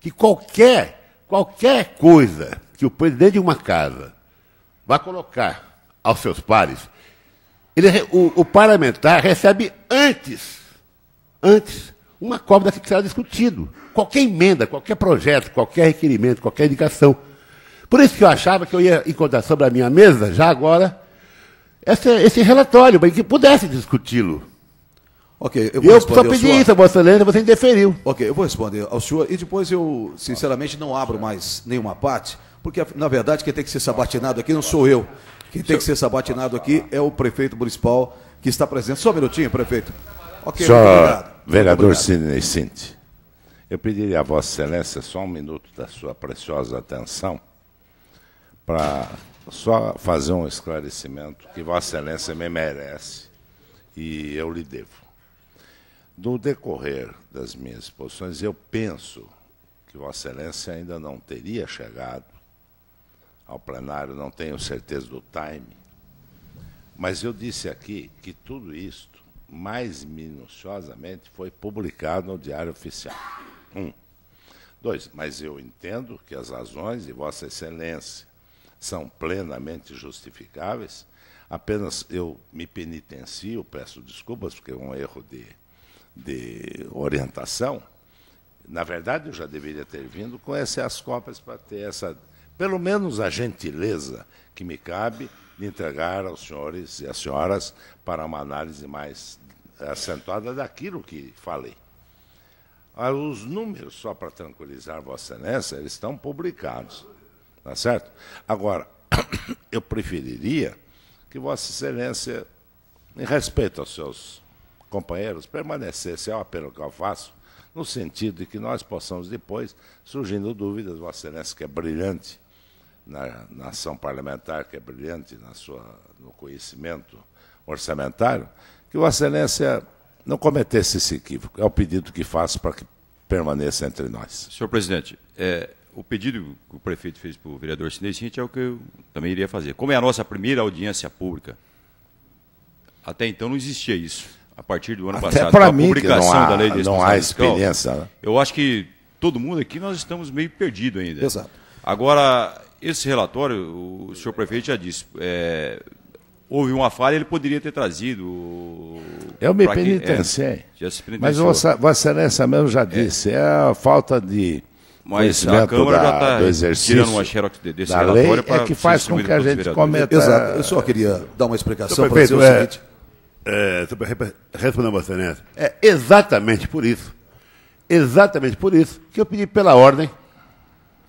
que qualquer, qualquer coisa que o presidente de uma casa vai colocar aos seus pares, ele, o, o, parlamentar recebe antes, antes, uma cópia daquilo que será discutido. Qualquer emenda, qualquer projeto, qualquer requerimento, qualquer indicação. Por isso que eu achava que eu ia encontrar sobre a minha mesa, já agora, essa, é esse relatório, para que pudesse discuti-lo. Ok, eu, eu só pedi isso a Vossa Excelência, você interferiu? Ok, eu vou responder ao senhor e depois eu, sinceramente, não abro mais nenhuma parte, porque, na verdade, quem tem que ser sabatinado aqui não sou eu. Quem tem que ser sabatinado aqui é o prefeito municipal que está presente. Só um minutinho, prefeito. Ok, só, obrigado. Vereador Sidney Cinti, eu pediria a Vossa Excelência só um minuto da sua preciosa atenção para só fazer um esclarecimento que Vossa Excelência me merece e eu lhe devo. No decorrer das minhas exposições eu penso que Vossa Excelência ainda não teria chegado ao plenário, não tenho certeza do time, mas eu disse aqui que tudo isto, mais minuciosamente, foi publicado no Diário Oficial. Um. Dois, mas eu entendo que as razões de Vossa Excelência são plenamente justificáveis. Apenas eu me penitencio, peço desculpas, porque é um erro de, de orientação. Na verdade, eu já deveria ter vindo com essas cópias para ter essa, pelo menos a gentileza que me cabe de entregar aos senhores e às senhoras para uma análise mais acentuada daquilo que falei. Ah, os números, só para tranquilizar Vossa Excelência, eles estão publicados. Tá certo? Agora, eu preferiria que Vossa Excelência, em respeito aos seus companheiros, permanecesse, é o apelo que eu faço, no sentido de que nós possamos depois, surgindo dúvidas, Vossa Excelência, que é brilhante na, na ação parlamentar, que é brilhante na sua, no conhecimento orçamentário, que Vossa Excelência não cometesse esse equívoco. É o pedido que faço para que permaneça entre nós. Senhor presidente, é, o pedido que o prefeito fez para o vereador Sinei é o que eu também iria fazer. Como é a nossa primeira audiência pública, até então não existia isso. A partir do ano até passado, a mim, publicação há, da lei de Não há experiência. Fiscal, né? eu acho que todo mundo aqui nós estamos meio perdido ainda. Exato. Agora, esse relatório, o senhor prefeito já disse, é, houve uma falha, ele poderia ter trazido. Eu me é, penitenciei. É, já se penitenciou. Mas Vossa Excelência mesmo já é. disse, é, é a falta de mas a Câmara da, já está do exercício tirando uma xerox desse da lei é que faz com que a gente cometa... Exato. Eu só queria dar uma explicação para dizer o é- seguinte... É, respondendo a você, né? É exatamente por isso, exatamente por isso que eu pedi pela ordem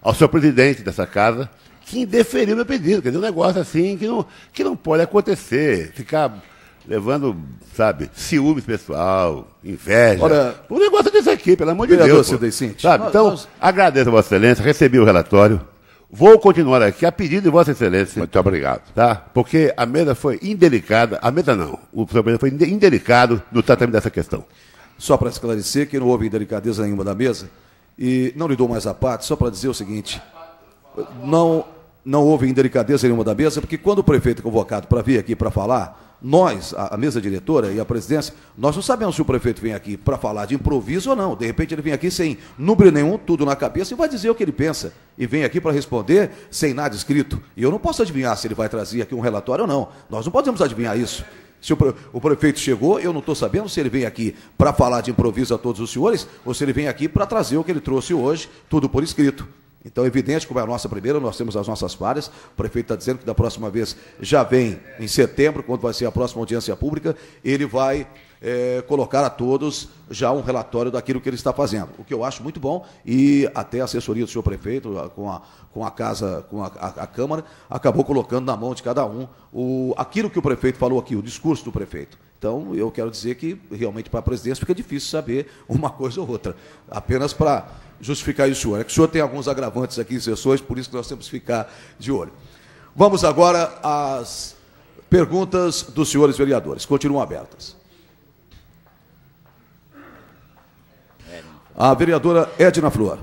ao senhor presidente dessa casa que indeferiu meu pedido. Quer dizer, um negócio assim que não, que não pode acontecer, ficar levando, sabe, ciúmes pessoal, inveja. Ora, o negócio é desse aqui, pelo amor de Deus. Pô, sabe? Nós, então, nós... agradeço a Vossa Excelência, recebi o relatório. Vou continuar aqui a pedido de Vossa Excelência. Muito obrigado. Tá? Porque a mesa foi indelicada, a mesa não, o presidente foi indelicado no tratamento dessa questão. Só para esclarecer que não houve indelicadeza nenhuma da mesa e não lhe dou mais a parte, só para dizer o seguinte, não, não houve indelicadeza nenhuma da mesa, porque quando o prefeito é convocado para vir aqui para falar, nós, a, mesa diretora e a presidência, nós não sabemos se o prefeito vem aqui para falar de improviso ou não. De repente ele vem aqui sem número nenhum, tudo na cabeça e vai dizer o que ele pensa. E vem aqui para responder sem nada escrito. E eu não posso adivinhar se ele vai trazer aqui um relatório ou não. Nós não podemos adivinhar isso. Se o, prefeito chegou, eu não estou sabendo se ele vem aqui para falar de improviso a todos os senhores ou se ele vem aqui para trazer o que ele trouxe hoje, tudo por escrito. Então, evidente, como é a nossa primeira, nós temos as nossas falhas. O prefeito está dizendo que da próxima vez já vem em setembro, quando vai ser a próxima audiência pública, ele vai é, colocar a todos já um relatório daquilo que ele está fazendo, o que eu acho muito bom e até a assessoria do senhor prefeito com a, com a casa, com a, a, a Câmara, acabou colocando na mão de cada um o, aquilo que o prefeito falou aqui, o discurso do prefeito. Então, eu quero dizer que realmente para a presidência fica difícil saber uma coisa ou outra. Apenas para justificar isso, senhor. É que o senhor tem alguns agravantes aqui em sessões, por isso que nós temos que ficar de olho. Vamos agora às perguntas dos senhores vereadores. Continuam abertas. A vereadora Edna Flor.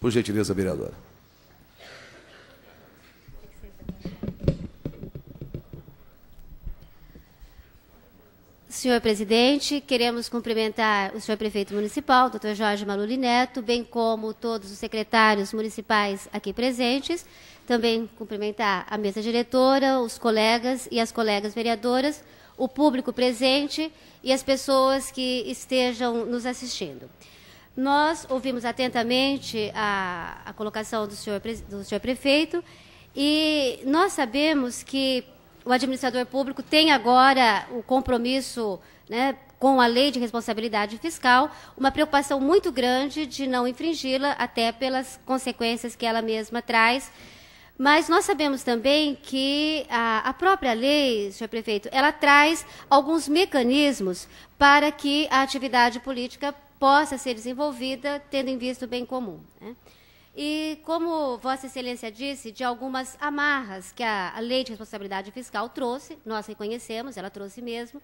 Por gentileza, vereadora. Senhor presidente, queremos cumprimentar o senhor prefeito municipal, doutor Jorge Maluli Neto, bem como todos os secretários municipais aqui presentes. Também cumprimentar a mesa diretora, os colegas e as colegas vereadoras, o público presente e as pessoas que estejam nos assistindo. Nós ouvimos atentamente a, a colocação do senhor, do senhor prefeito e nós sabemos que o administrador público tem agora o compromisso né, com a lei de responsabilidade fiscal, uma preocupação muito grande de não infringi-la, até pelas consequências que ela mesma traz. Mas nós sabemos também que a, a, própria lei, senhor prefeito, ela traz alguns mecanismos para que a atividade política possa ser desenvolvida, tendo em vista o bem comum. Né? E, como Vossa Excelência disse, de algumas amarras que a, a Lei de Responsabilidade Fiscal trouxe, nós reconhecemos, ela trouxe mesmo,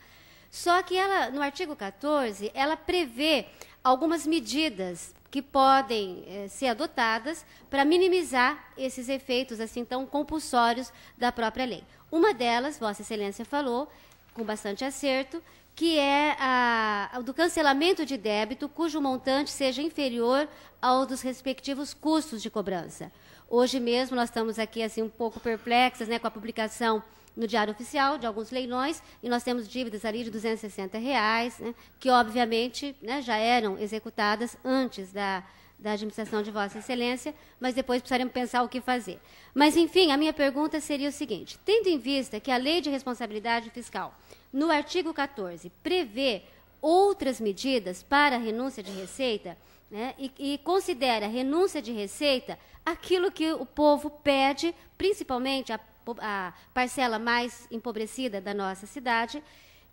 só que ela, no artigo 14, ela prevê algumas medidas que podem eh, ser adotadas para minimizar esses efeitos assim tão compulsórios da própria lei. Uma delas, Vossa Excelência falou, com bastante acerto, que é a, do cancelamento de débito cujo montante seja inferior ao dos respectivos custos de cobrança. Hoje mesmo nós estamos aqui assim um pouco perplexas né, com a publicação no Diário Oficial de alguns leilões e nós temos dívidas ali de 260 reais, né, que obviamente né, já eram executadas antes da, da administração de Vossa Excelência, mas depois precisaremos pensar o que fazer. Mas, enfim, a minha pergunta seria o seguinte: tendo em vista que a Lei de Responsabilidade Fiscal no artigo 14, prevê outras medidas para a renúncia de receita né, e, e, considera renúncia de receita aquilo que o povo pede, principalmente a, a parcela mais empobrecida da nossa cidade,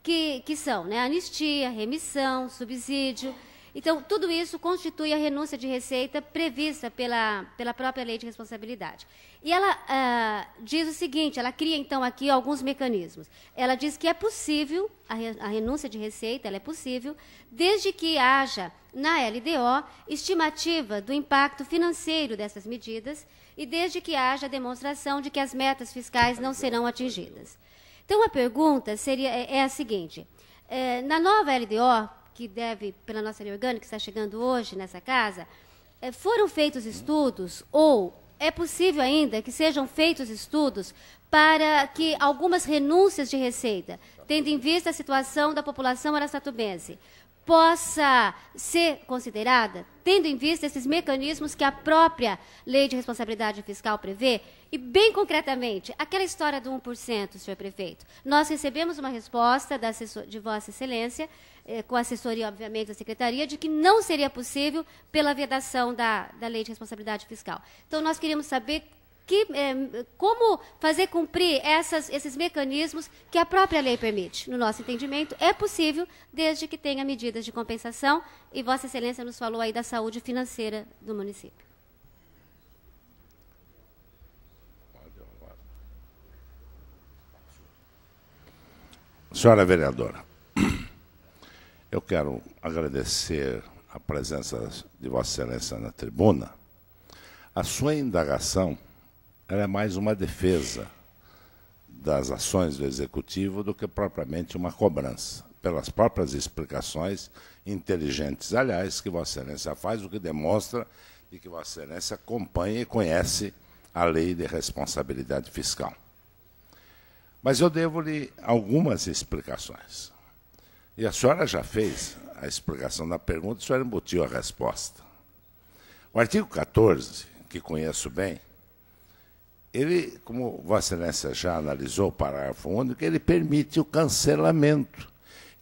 que, que são né, anistia, remissão, subsídio então, tudo isso constitui a renúncia de receita prevista pela, pela própria lei de responsabilidade. E ela ah, diz o seguinte: ela cria, então, aqui alguns mecanismos. Ela diz que é possível, a, re, a renúncia de receita é possível, desde que haja na LDO estimativa do impacto financeiro dessas medidas e desde que haja demonstração de que as metas fiscais não serão atingidas. Então, a pergunta seria, é, é a seguinte: é, na nova LDO, que deve, pela nossa lei orgânica, que está chegando hoje nessa casa, é, foram feitos estudos ou é possível ainda que sejam feitos estudos para que algumas renúncias de receita, tendo em vista a situação da população arastatubense, possa ser considerada, tendo em vista esses mecanismos que a própria Lei de Responsabilidade Fiscal prevê? E, bem concretamente, aquela história do 1%, senhor prefeito. Nós recebemos uma resposta da assessor, de Vossa Excelência eh, com assessoria, obviamente, da Secretaria, de que não seria possível pela vedação da, da Lei de Responsabilidade Fiscal. Então, nós queríamos saber que, é, como fazer cumprir essas, esses mecanismos que a própria lei permite. No nosso entendimento, é possível, desde que tenha medidas de compensação, e Vossa Excelência nos falou aí da saúde financeira do município. Senhora vereadora. Eu quero agradecer a presença de Vossa Excelência na tribuna. A sua indagação é mais uma defesa das ações do Executivo do que propriamente uma cobrança, pelas próprias explicações inteligentes, aliás, que Vossa Excelência faz, o que demonstra e que Vossa Excelência acompanha e conhece a lei de responsabilidade fiscal. Mas eu devo-lhe algumas explicações. E a senhora já fez a explicação da pergunta, a senhora embutiu a resposta. O artigo 14, que conheço bem, ele, como Vossa Excelência já analisou o parágrafo único, ele permite o cancelamento,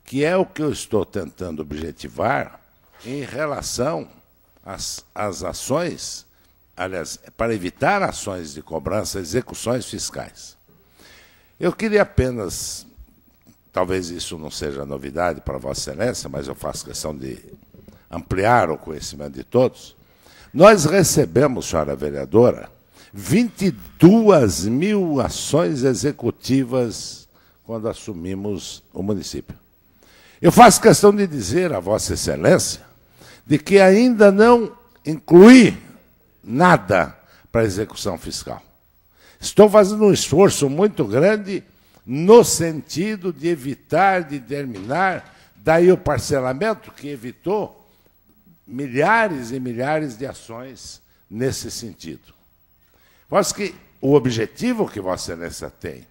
que é o que eu estou tentando objetivar em relação às, às ações, aliás, para evitar ações de cobrança, execuções fiscais. Eu queria apenas Talvez isso não seja novidade para Vossa Excelência, mas eu faço questão de ampliar o conhecimento de todos. Nós recebemos, senhora vereadora, 22 mil ações executivas quando assumimos o município. Eu faço questão de dizer a Vossa Excelência de que ainda não incluí nada para execução fiscal. Estou fazendo um esforço muito grande no sentido de evitar, de terminar, daí o parcelamento que evitou milhares e milhares de ações nesse sentido. Mas que o objetivo que Vossa Excelência tem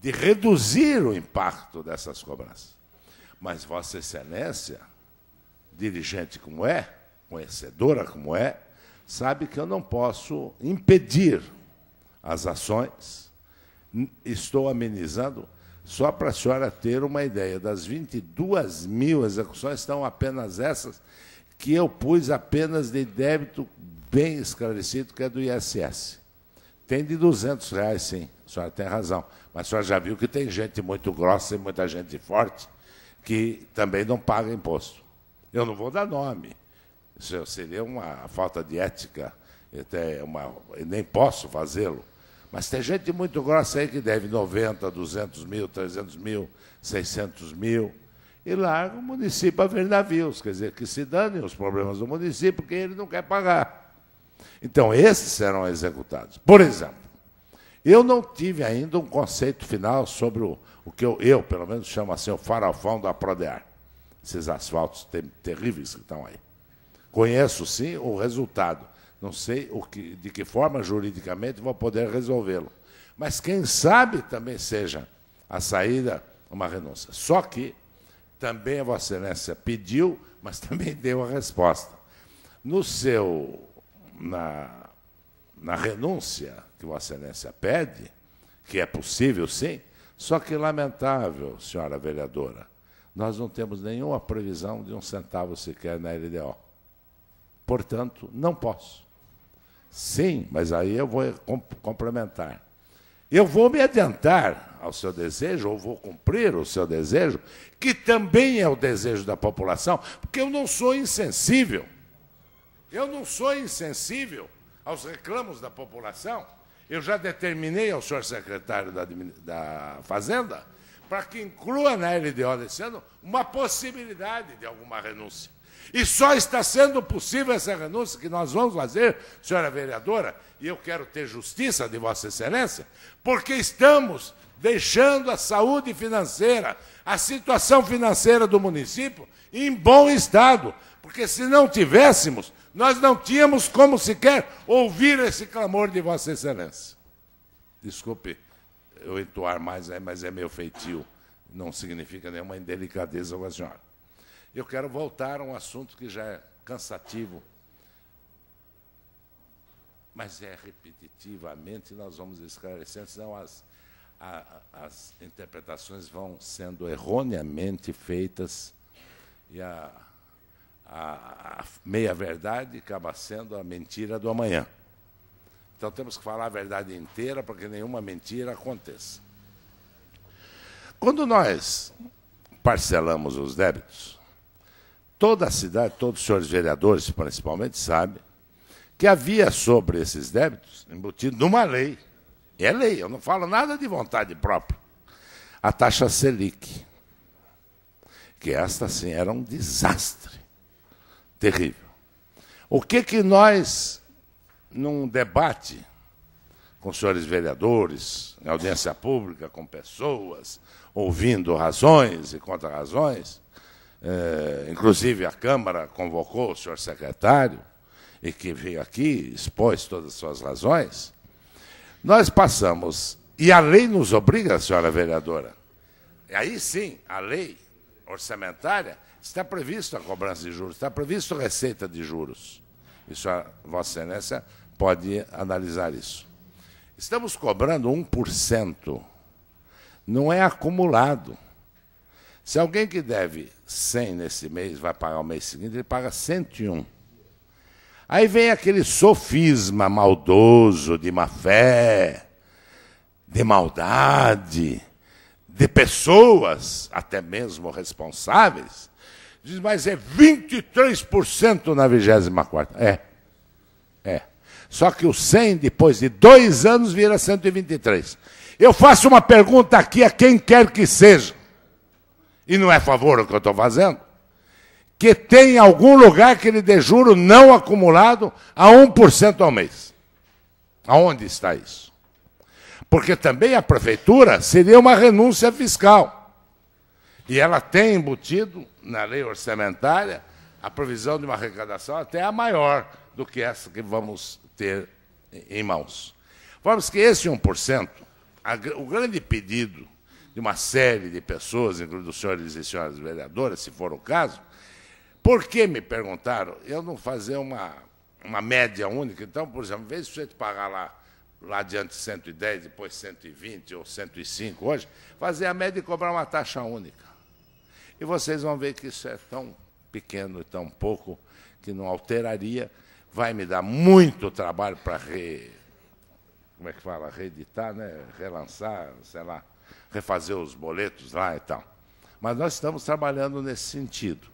de reduzir o impacto dessas cobranças. Mas Vossa Excelência, dirigente como é, conhecedora como é, sabe que eu não posso impedir as ações estou amenizando, só para a senhora ter uma ideia, das 22 mil execuções estão apenas essas que eu pus apenas de débito bem esclarecido, que é do ISS. Tem de 200 reais, sim, a senhora tem razão. Mas a senhora já viu que tem gente muito grossa e muita gente forte que também não paga imposto. Eu não vou dar nome. Isso seria uma falta de ética, até uma, nem posso fazê-lo mas tem gente muito grossa aí que deve 90, 200 mil, 300 mil, 600 mil. E larga o município a ver navios, quer dizer, que se danem os problemas do município, porque ele não quer pagar. Então, esses serão executados. Por exemplo, eu não tive ainda um conceito final sobre o, o que eu, eu, pelo menos, chamo assim o farofão da Prodear. Esses asfaltos terríveis que estão aí. Conheço, sim, o resultado não sei o que, de que forma juridicamente vou poder resolvê-lo. Mas quem sabe também seja a saída uma renúncia. Só que também a Vossa Excelência pediu, mas também deu a resposta. No seu na, na renúncia que Vossa Excelência pede, que é possível sim, só que lamentável, senhora vereadora, nós não temos nenhuma previsão de um centavo sequer na LDO. Portanto, não posso. Sim, mas aí eu vou complementar. Eu vou me adiantar ao seu desejo, ou vou cumprir o seu desejo, que também é o desejo da população, porque eu não sou insensível. Eu não sou insensível aos reclamos da população. Eu já determinei ao senhor secretário da, da Fazenda para que inclua na LDO desse ano uma possibilidade de alguma renúncia. E só está sendo possível essa renúncia que nós vamos fazer, senhora vereadora, e eu quero ter justiça de Vossa Excelência, porque estamos deixando a saúde financeira, a situação financeira do município em bom estado, porque se não tivéssemos, nós não tínhamos como sequer ouvir esse clamor de Vossa Excelência. Desculpe eu entoar mais, mas é meu feitio, não significa nenhuma indelicadeza com a senhora eu quero voltar a um assunto que já é cansativo, mas é repetitivamente, nós vamos esclarecendo, senão as, a, as interpretações vão sendo erroneamente feitas e a, a, a meia-verdade acaba sendo a mentira do amanhã. Então temos que falar a verdade inteira para que nenhuma mentira aconteça. Quando nós parcelamos os débitos, Toda a cidade, todos os senhores vereadores, principalmente, sabem que havia sobre esses débitos embutido numa lei. É lei, eu não falo nada de vontade própria. A taxa Selic. Que esta, sim, era um desastre. Terrível. O que, que nós, num debate com os senhores vereadores, em audiência pública, com pessoas, ouvindo razões e contra-razões, é, inclusive, a Câmara convocou o senhor secretário, e que veio aqui, expôs todas as suas razões. Nós passamos, e a lei nos obriga, senhora vereadora, e aí sim, a lei orçamentária está prevista a cobrança de juros, está previsto receita de juros. Isso, a Vossa Excelência pode analisar isso. Estamos cobrando 1%. Não é acumulado. Se alguém que deve 100 nesse mês, vai pagar o mês seguinte, ele paga 101. Aí vem aquele sofisma maldoso, de má fé, de maldade, de pessoas, até mesmo responsáveis, diz, mas é 23% na 24 É, é. Só que o 100, depois de dois anos, vira 123. Eu faço uma pergunta aqui a quem quer que seja e não é favor o que eu estou fazendo, que tem algum lugar que ele dê juro não acumulado a 1% ao mês. Aonde está isso? Porque também a prefeitura seria uma renúncia fiscal. E ela tem embutido na lei orçamentária a provisão de uma arrecadação até a maior do que essa que vamos ter em mãos. Vamos que esse 1%, a, o grande pedido de uma série de pessoas, incluindo os senhores e senhoras vereadoras, se for o caso, por que me perguntaram eu não fazer uma, uma média única? Então, por exemplo, em vez de você pagar lá, lá adiante 110, depois 120 ou 105 hoje, fazer a média e cobrar uma taxa única. E vocês vão ver que isso é tão pequeno e tão pouco que não alteraria. Vai me dar muito trabalho para re... como é que fala? Reeditar, né? relançar, sei lá refazer os boletos lá e tal. Mas nós estamos trabalhando nesse sentido.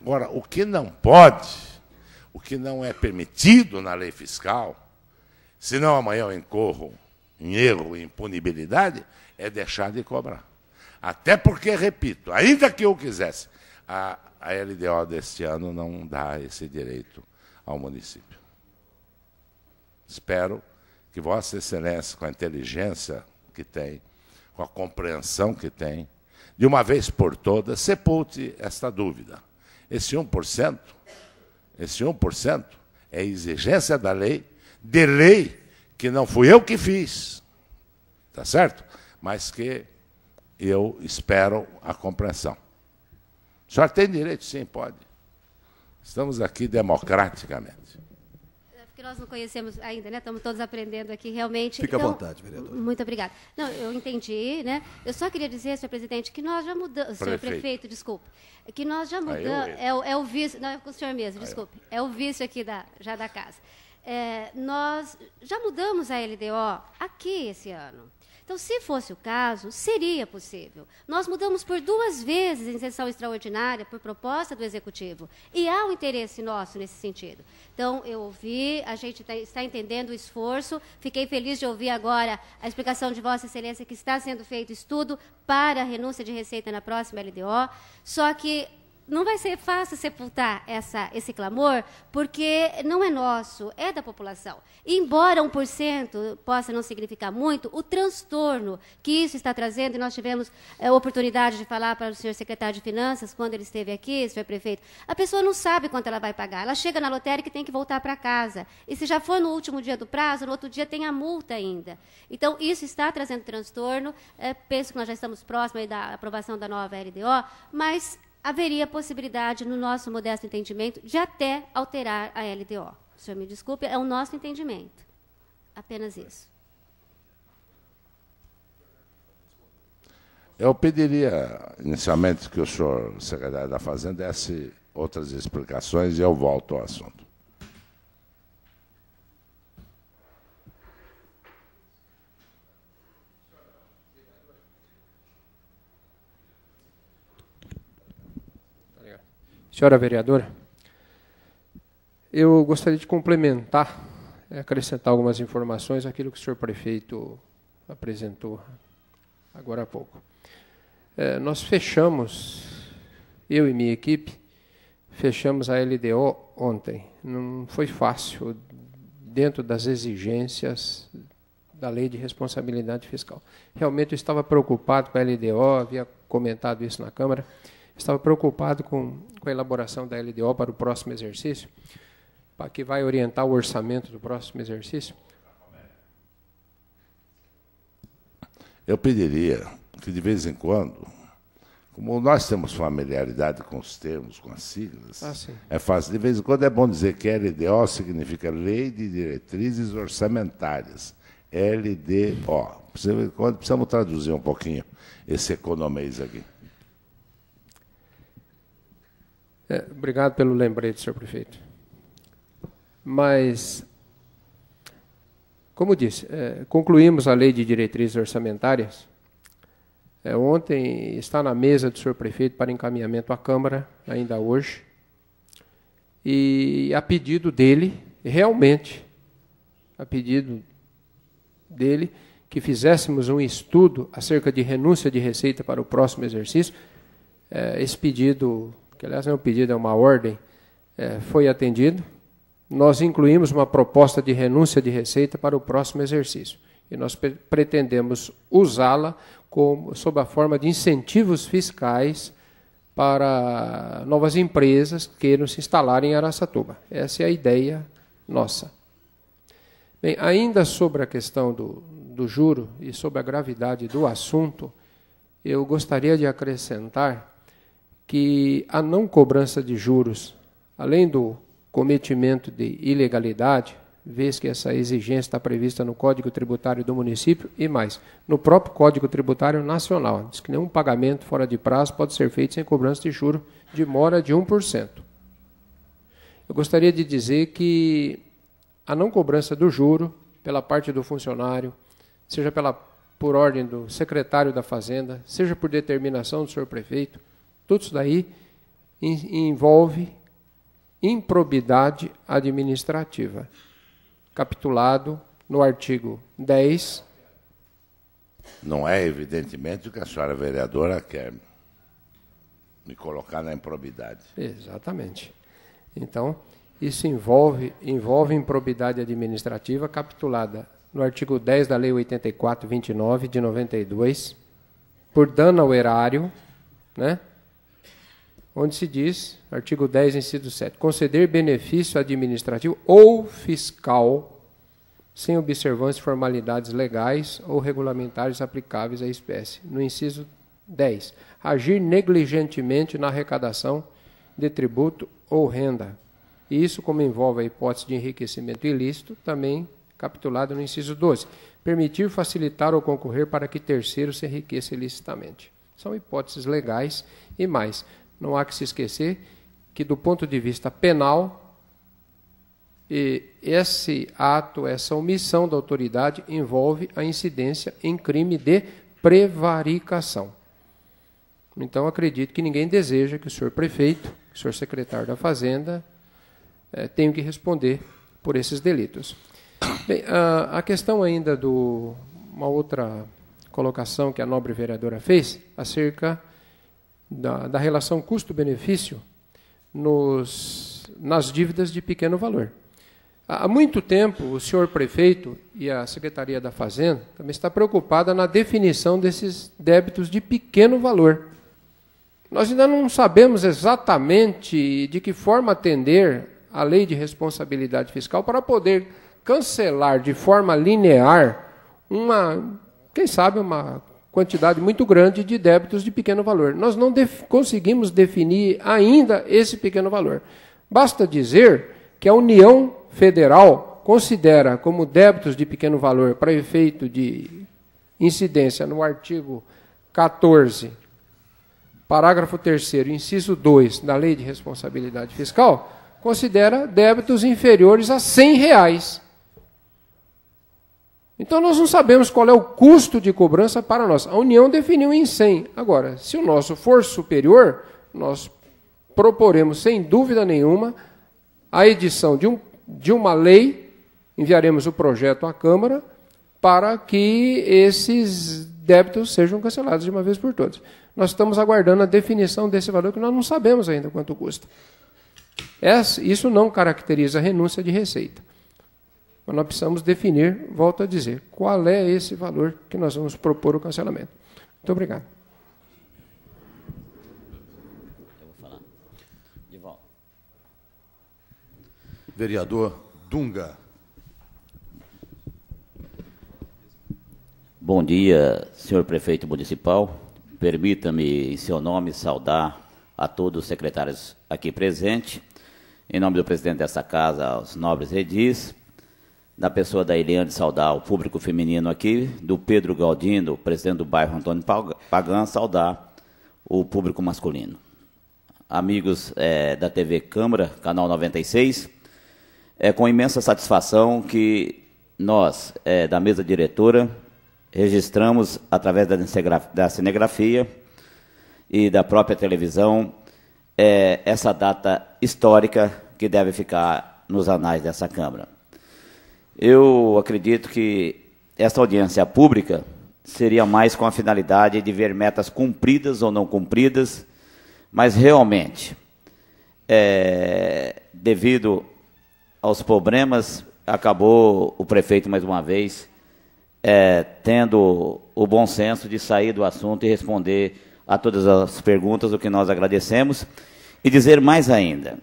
Agora, o que não pode, o que não é permitido na lei fiscal, senão amanhã eu incorro em erro e impunibilidade, é deixar de cobrar. Até porque, repito, ainda que eu quisesse, a, a LDO deste ano não dá esse direito ao município. Espero que Vossa Excelência, com a inteligência que tem, com a compreensão que tem, de uma vez por todas, sepulte esta dúvida. Esse 1%, esse 1% é exigência da lei, de lei que não fui eu que fiz, tá certo? Mas que eu espero a compreensão. O senhor tem direito, sim, pode. Estamos aqui democraticamente que nós não conhecemos ainda, né? Estamos todos aprendendo aqui realmente. Fica então, à vontade, vereador. Muito obrigada. Não, eu entendi, né? Eu só queria dizer, senhor presidente, que nós já mudamos, senhor prefeito, desculpe, que nós já ah, mudamos, é, é, o vício, é não, é com o senhor mesmo, ah, é. desculpe, é o vício aqui da, já da casa. É, nós já mudamos a LDO aqui esse ano. Então, se fosse o caso, seria possível. Nós mudamos por duas vezes em sessão extraordinária, por proposta do Executivo, e há um interesse nosso nesse sentido. Então, eu ouvi, a gente tá, está entendendo o esforço, fiquei feliz de ouvir agora a explicação de Vossa Excelência que está sendo feito estudo para a renúncia de receita na próxima LDO, só que não vai ser fácil sepultar essa, esse clamor, porque não é nosso, é da população. Embora 1% possa não significar muito, o transtorno que isso está trazendo, e nós tivemos é, oportunidade de falar para o senhor secretário de Finanças, quando ele esteve aqui, senhor prefeito, a pessoa não sabe quanto ela vai pagar. Ela chega na lotérica e tem que voltar para casa. E se já for no último dia do prazo, no outro dia tem a multa ainda. Então, isso está trazendo transtorno. É, penso que nós já estamos próximos da aprovação da nova LDO, mas haveria possibilidade, no nosso modesto entendimento, de até alterar a LDO. O senhor me desculpe, é o nosso entendimento. Apenas isso. Eu pediria, inicialmente, que o senhor secretário da Fazenda desse outras explicações e eu volto ao assunto. Senhora vereadora, eu gostaria de complementar, eh, acrescentar algumas informações àquilo que o senhor prefeito apresentou agora há pouco. É, nós fechamos, eu e minha equipe, fechamos a LDO ontem. Não foi fácil, dentro das exigências da lei de responsabilidade fiscal. Realmente eu estava preocupado com a LDO, havia comentado isso na Câmara estava preocupado com, com a elaboração da LDO para o próximo exercício, para que vai orientar o orçamento do próximo exercício. Eu pediria que de vez em quando, como nós temos familiaridade com os termos, com as siglas, ah, é fácil. De vez em quando é bom dizer que LDO significa Lei de Diretrizes Orçamentárias. LDO. De vez em quando precisamos traduzir um pouquinho esse economês aqui. É, obrigado pelo lembrete, senhor prefeito. Mas, como disse, é, concluímos a lei de diretrizes orçamentárias. É, ontem está na mesa do senhor prefeito para encaminhamento à Câmara, ainda hoje. E a pedido dele, realmente, a pedido dele, que fizéssemos um estudo acerca de renúncia de receita para o próximo exercício. É, esse pedido que aliás não é um pedido, é uma ordem, é, foi atendido. Nós incluímos uma proposta de renúncia de receita para o próximo exercício. E nós pretendemos usá-la sob a forma de incentivos fiscais para novas empresas queiram se instalar em Araçatuba. Essa é a ideia nossa. Bem, ainda sobre a questão do, do juro e sobre a gravidade do assunto, eu gostaria de acrescentar que a não cobrança de juros, além do cometimento de ilegalidade, vez que essa exigência está prevista no Código Tributário do município e mais, no próprio Código Tributário Nacional. Diz que nenhum pagamento fora de prazo pode ser feito sem cobrança de juro de mora de 1%. Eu gostaria de dizer que a não cobrança do juro pela parte do funcionário, seja pela, por ordem do secretário da Fazenda, seja por determinação do senhor prefeito, tudo isso daí envolve improbidade administrativa, capitulado no artigo 10. Não é, evidentemente, o que a senhora vereadora quer me colocar na improbidade. Exatamente. Então, isso envolve, envolve improbidade administrativa capitulada no artigo 10 da Lei 8429 de 92, por dano ao erário, né? onde se diz, artigo 10, inciso 7, conceder benefício administrativo ou fiscal sem observância de formalidades legais ou regulamentares aplicáveis à espécie. No inciso 10, agir negligentemente na arrecadação de tributo ou renda. E isso, como envolve a hipótese de enriquecimento ilícito, também capitulado no inciso 12. Permitir, facilitar ou concorrer para que terceiro se enriqueça ilicitamente. São hipóteses legais e mais não há que se esquecer que, do ponto de vista penal, esse ato, essa omissão da autoridade envolve a incidência em crime de prevaricação. Então, acredito que ninguém deseja que o senhor prefeito, o senhor secretário da Fazenda, eh, tenha que responder por esses delitos. Bem, a, a questão ainda do uma outra colocação que a nobre vereadora fez acerca da, da relação custo-benefício nas dívidas de pequeno valor. Há muito tempo, o senhor prefeito e a Secretaria da Fazenda também está preocupada na definição desses débitos de pequeno valor. Nós ainda não sabemos exatamente de que forma atender à lei de responsabilidade fiscal para poder cancelar de forma linear uma, quem sabe, uma quantidade muito grande de débitos de pequeno valor. Nós não def conseguimos definir ainda esse pequeno valor. Basta dizer que a União Federal considera como débitos de pequeno valor para efeito de incidência no artigo 14, parágrafo 3 inciso 2 da Lei de Responsabilidade Fiscal, considera débitos inferiores a R$ 100. Reais. Então nós não sabemos qual é o custo de cobrança para nós. A União definiu em 100. Agora, se o nosso for superior, nós proporemos, sem dúvida nenhuma, a edição de, um, de uma lei, enviaremos o projeto à Câmara, para que esses débitos sejam cancelados de uma vez por todas. Nós estamos aguardando a definição desse valor, que nós não sabemos ainda quanto custa. Essa, isso não caracteriza renúncia de receita. Mas nós precisamos definir, volto a dizer, qual é esse valor que nós vamos propor o cancelamento. Muito obrigado. Eu vou falar. volta. Vereador Dunga. Bom dia, senhor prefeito municipal. Permita-me, em seu nome, saudar a todos os secretários aqui presentes, em nome do presidente dessa casa, aos nobres redis, na pessoa da Eliane saudar o público feminino aqui, do Pedro Galdino, presidente do bairro Antônio Pagã saudar o público masculino. Amigos é, da TV Câmara, canal 96, é com imensa satisfação que nós, é, da mesa diretora, registramos através da cinegrafia e da própria televisão é, essa data histórica que deve ficar nos anais dessa Câmara. Eu acredito que essa audiência pública seria mais com a finalidade de ver metas cumpridas ou não cumpridas, mas realmente, é, devido aos problemas, acabou o prefeito mais uma vez é, tendo o bom senso de sair do assunto e responder a todas as perguntas, o que nós agradecemos. E dizer mais ainda,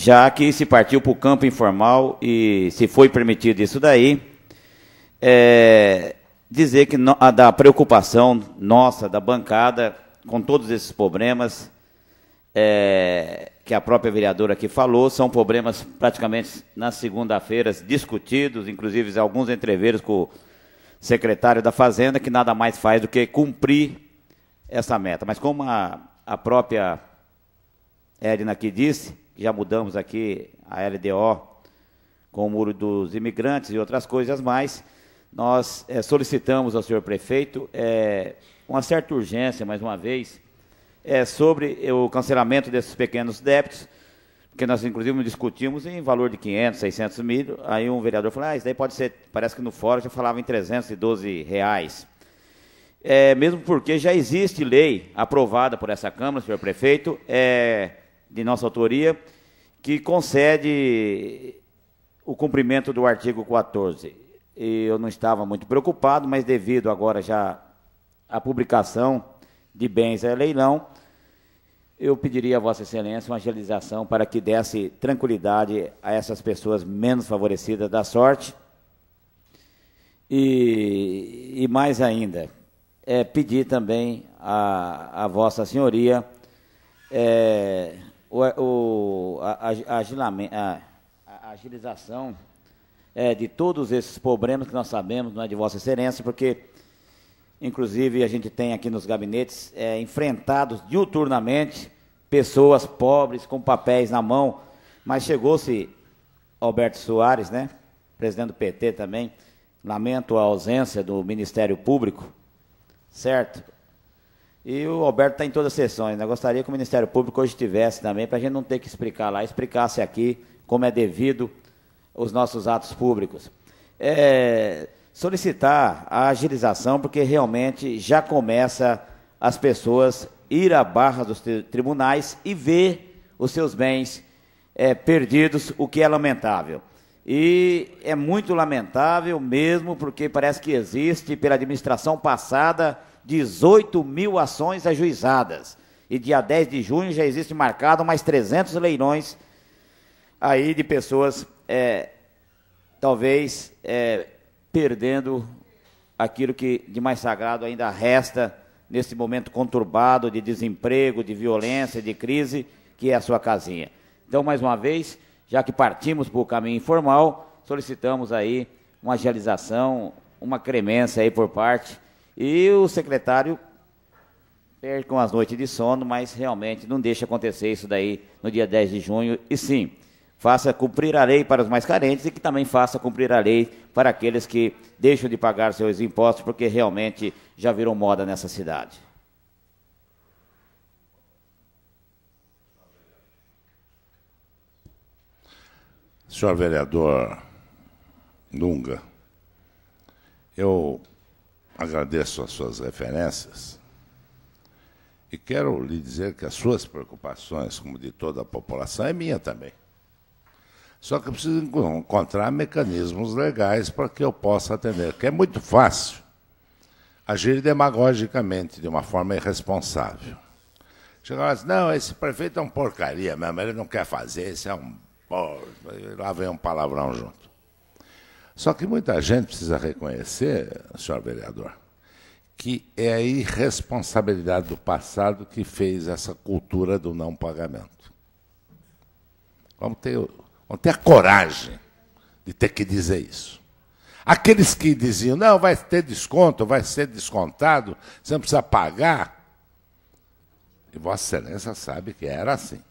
já que se partiu para o campo informal e se foi permitido isso daí, é, dizer que no, a, da preocupação nossa, da bancada, com todos esses problemas é, que a própria vereadora aqui falou, são problemas praticamente nas segunda-feiras discutidos, inclusive alguns entreveiros com o secretário da Fazenda, que nada mais faz do que cumprir essa meta. Mas como a, a própria Edna aqui disse, já mudamos aqui a LDO com o muro dos imigrantes e outras coisas mais, nós é, solicitamos ao senhor prefeito é, uma certa urgência, mais uma vez, é, sobre o cancelamento desses pequenos débitos, porque nós, inclusive, discutimos em valor de 500, 600 mil, aí um vereador falou, ah, isso daí pode ser, parece que no fórum já falava em 312 reais. É, mesmo porque já existe lei aprovada por essa Câmara, senhor prefeito, é, de nossa autoria, que concede o cumprimento do artigo 14. E eu não estava muito preocupado, mas devido agora já à publicação de bens a leilão, eu pediria a Vossa Excelência uma agilização para que desse tranquilidade a essas pessoas menos favorecidas da sorte. E, e mais ainda, é, pedir também a, a Vossa Senhoria. É, o, o a, a, a, agilização é, de todos esses problemas que nós sabemos, não é de Vossa Excelência, porque, inclusive, a gente tem aqui nos gabinetes é, enfrentados diuturnamente pessoas pobres com papéis na mão, mas chegou-se Alberto Soares, né, presidente do PT também, lamento a ausência do Ministério Público, certo? E o Alberto está em todas as sessões. Né? Gostaria que o Ministério Público hoje estivesse também, para a gente não ter que explicar lá, explicasse aqui como é devido os nossos atos públicos. É, solicitar a agilização, porque realmente já começa as pessoas ir à barra dos tribunais e ver os seus bens é, perdidos, o que é lamentável. E é muito lamentável mesmo, porque parece que existe pela administração passada 18 mil ações ajuizadas. E dia 10 de junho já existe marcado mais 300 leilões aí de pessoas, é, talvez, é, perdendo aquilo que de mais sagrado ainda resta nesse momento conturbado de desemprego, de violência, de crise, que é a sua casinha. Então, mais uma vez, já que partimos para o caminho informal, solicitamos aí uma agilização, uma cremência aí por parte e o secretário perde com as noites de sono, mas realmente não deixa acontecer isso daí no dia 10 de junho. E sim, faça cumprir a lei para os mais carentes e que também faça cumprir a lei para aqueles que deixam de pagar seus impostos, porque realmente já virou moda nessa cidade. Senhor vereador Dunga, eu agradeço as suas referências e quero lhe dizer que as suas preocupações, como de toda a população, é minha também. Só que eu preciso encontrar mecanismos legais para que eu possa atender, que é muito fácil agir demagogicamente, de uma forma irresponsável. Chegar dizer não, esse prefeito é um porcaria mesmo, ele não quer fazer, esse é um... Lá vem um palavrão junto. Só que muita gente precisa reconhecer, senhor vereador, que é a irresponsabilidade do passado que fez essa cultura do não pagamento. Vamos ter, vamos ter a coragem de ter que dizer isso. Aqueles que diziam, não, vai ter desconto, vai ser descontado, você não precisa pagar. E Vossa Excelência sabe que era assim.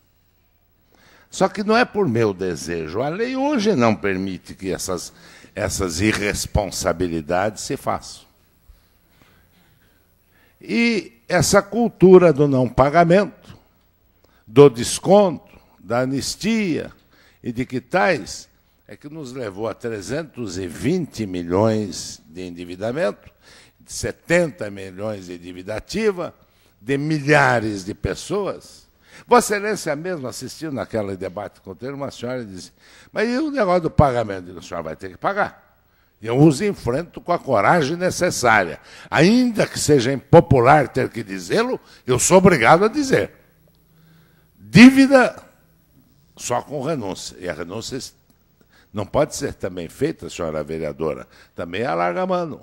Só que não é por meu desejo. A lei hoje não permite que essas essas irresponsabilidades se façam. E essa cultura do não pagamento, do desconto, da anistia e de que tais é que nos levou a 320 milhões de endividamento, 70 milhões de dívida ativa, de milhares de pessoas Vossa Excelência é mesmo assistiu naquele debate com ele, uma senhora disse, mas e o negócio do pagamento? Eu o senhor vai ter que pagar. Eu os enfrento com a coragem necessária. Ainda que seja impopular ter que dizê-lo, eu sou obrigado a dizer. Dívida só com renúncia. E a renúncia não pode ser também feita, senhora vereadora, também é a larga mano.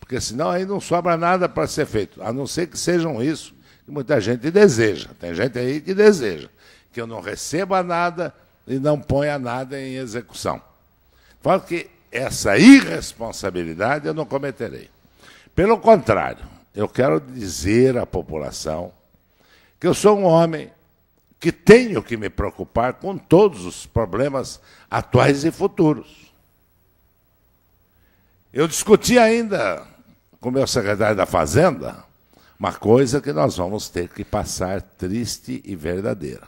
Porque senão aí não sobra nada para ser feito, a não ser que sejam isso que muita gente deseja. Tem gente aí que deseja que eu não receba nada e não ponha nada em execução. Falo que essa irresponsabilidade eu não cometerei. Pelo contrário, eu quero dizer à população que eu sou um homem que tenho que me preocupar com todos os problemas atuais e futuros. Eu discuti ainda com meu secretário da Fazenda uma coisa que nós vamos ter que passar triste e verdadeira.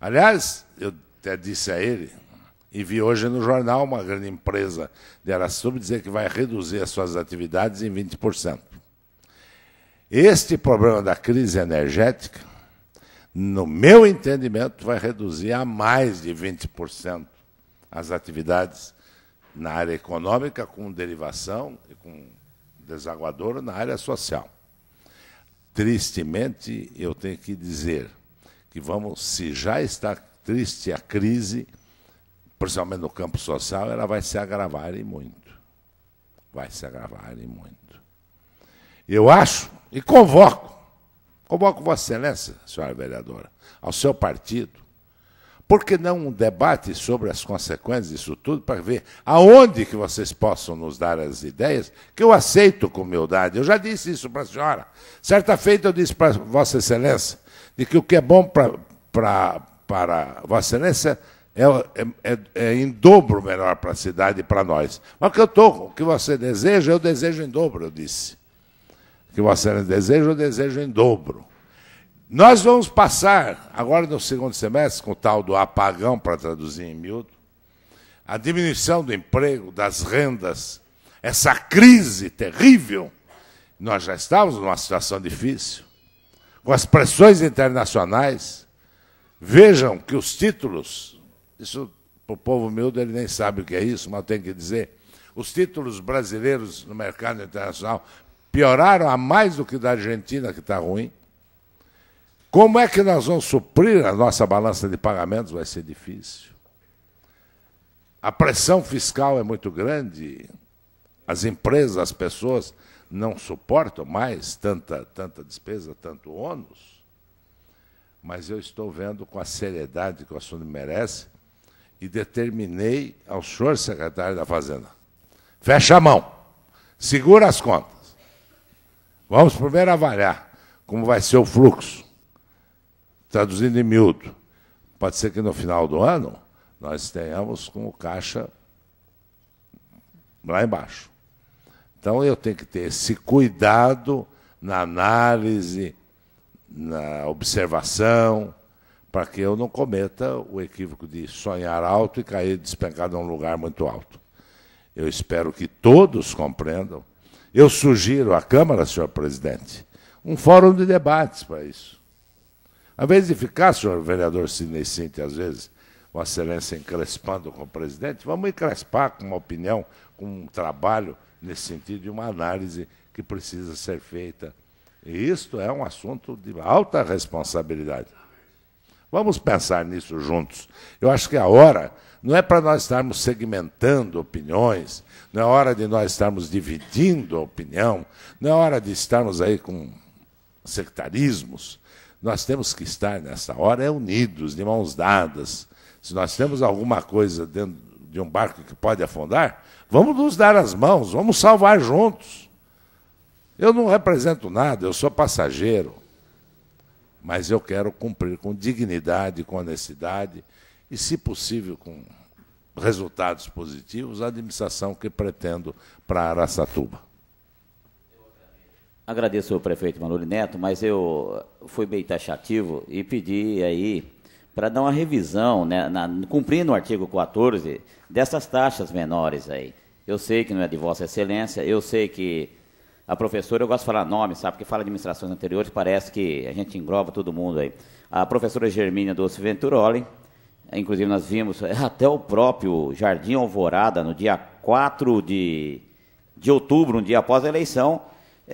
Aliás, eu até disse a ele, e vi hoje no jornal uma grande empresa de Araçuba dizer que vai reduzir as suas atividades em 20%. Este problema da crise energética, no meu entendimento, vai reduzir a mais de 20% as atividades na área econômica, com derivação e com desaguador na área social. Tristemente, eu tenho que dizer que vamos, se já está triste a crise, principalmente no campo social, ela vai se agravar e muito. Vai se agravar e muito. Eu acho e convoco, convoco Vossa Excelência, senhora vereadora, ao seu partido, por que não um debate sobre as consequências disso tudo para ver aonde que vocês possam nos dar as ideias que eu aceito com humildade? Eu já disse isso para a senhora. Certa feita eu disse para Vossa Excelência de que o que é bom para, para, para Vossa Excelência é, é, é, é, em dobro melhor para a cidade e para nós. Mas que eu tô, o que você deseja, eu desejo em dobro, eu disse. O que você deseja, eu desejo em dobro. Nós vamos passar, agora no segundo semestre, com o tal do apagão, para traduzir em miúdo, a diminuição do emprego, das rendas, essa crise terrível. Nós já estávamos numa situação difícil, com as pressões internacionais. Vejam que os títulos, isso para o povo miúdo ele nem sabe o que é isso, mas tem que dizer, os títulos brasileiros no mercado internacional pioraram a mais do que da Argentina, que está ruim como é que nós vamos suprir a nossa balança de pagamentos? Vai ser difícil. A pressão fiscal é muito grande. As empresas, as pessoas não suportam mais tanta, tanta despesa, tanto ônus. Mas eu estou vendo com a seriedade que o assunto merece e determinei ao senhor secretário da Fazenda: fecha a mão, segura as contas. Vamos primeiro avaliar como vai ser o fluxo. Traduzindo em miúdo, pode ser que no final do ano nós tenhamos com o caixa lá embaixo. Então eu tenho que ter esse cuidado na análise, na observação, para que eu não cometa o equívoco de sonhar alto e cair despencado em um lugar muito alto. Eu espero que todos compreendam. Eu sugiro à Câmara, senhor presidente, um fórum de debates para isso. Ao invés de ficar, senhor vereador Sidney às vezes, Vossa Excelência encrespando com o presidente, vamos encrespar com uma opinião, com um trabalho nesse sentido, de uma análise que precisa ser feita. E isto é um assunto de alta responsabilidade. Vamos pensar nisso juntos. Eu acho que é a hora não é para nós estarmos segmentando opiniões, não é hora de nós estarmos dividindo a opinião, não é hora de estarmos aí com sectarismos. Nós temos que estar, nessa hora, unidos, de mãos dadas. Se nós temos alguma coisa dentro de um barco que pode afundar, vamos nos dar as mãos, vamos salvar juntos. Eu não represento nada, eu sou passageiro. Mas eu quero cumprir com dignidade, com honestidade e, se possível, com resultados positivos a administração que pretendo para Araçatuba. Agradeço ao prefeito Manoli Neto, mas eu fui bem taxativo e pedi aí para dar uma revisão, né, na, cumprindo o artigo 14, dessas taxas menores aí. Eu sei que não é de Vossa Excelência, eu sei que a professora, eu gosto de falar nome, sabe, porque fala de administrações anteriores, parece que a gente engrova todo mundo aí. A professora Germínia Doce Venturoli, inclusive nós vimos até o próprio Jardim Alvorada, no dia 4 de, de outubro, um dia após a eleição,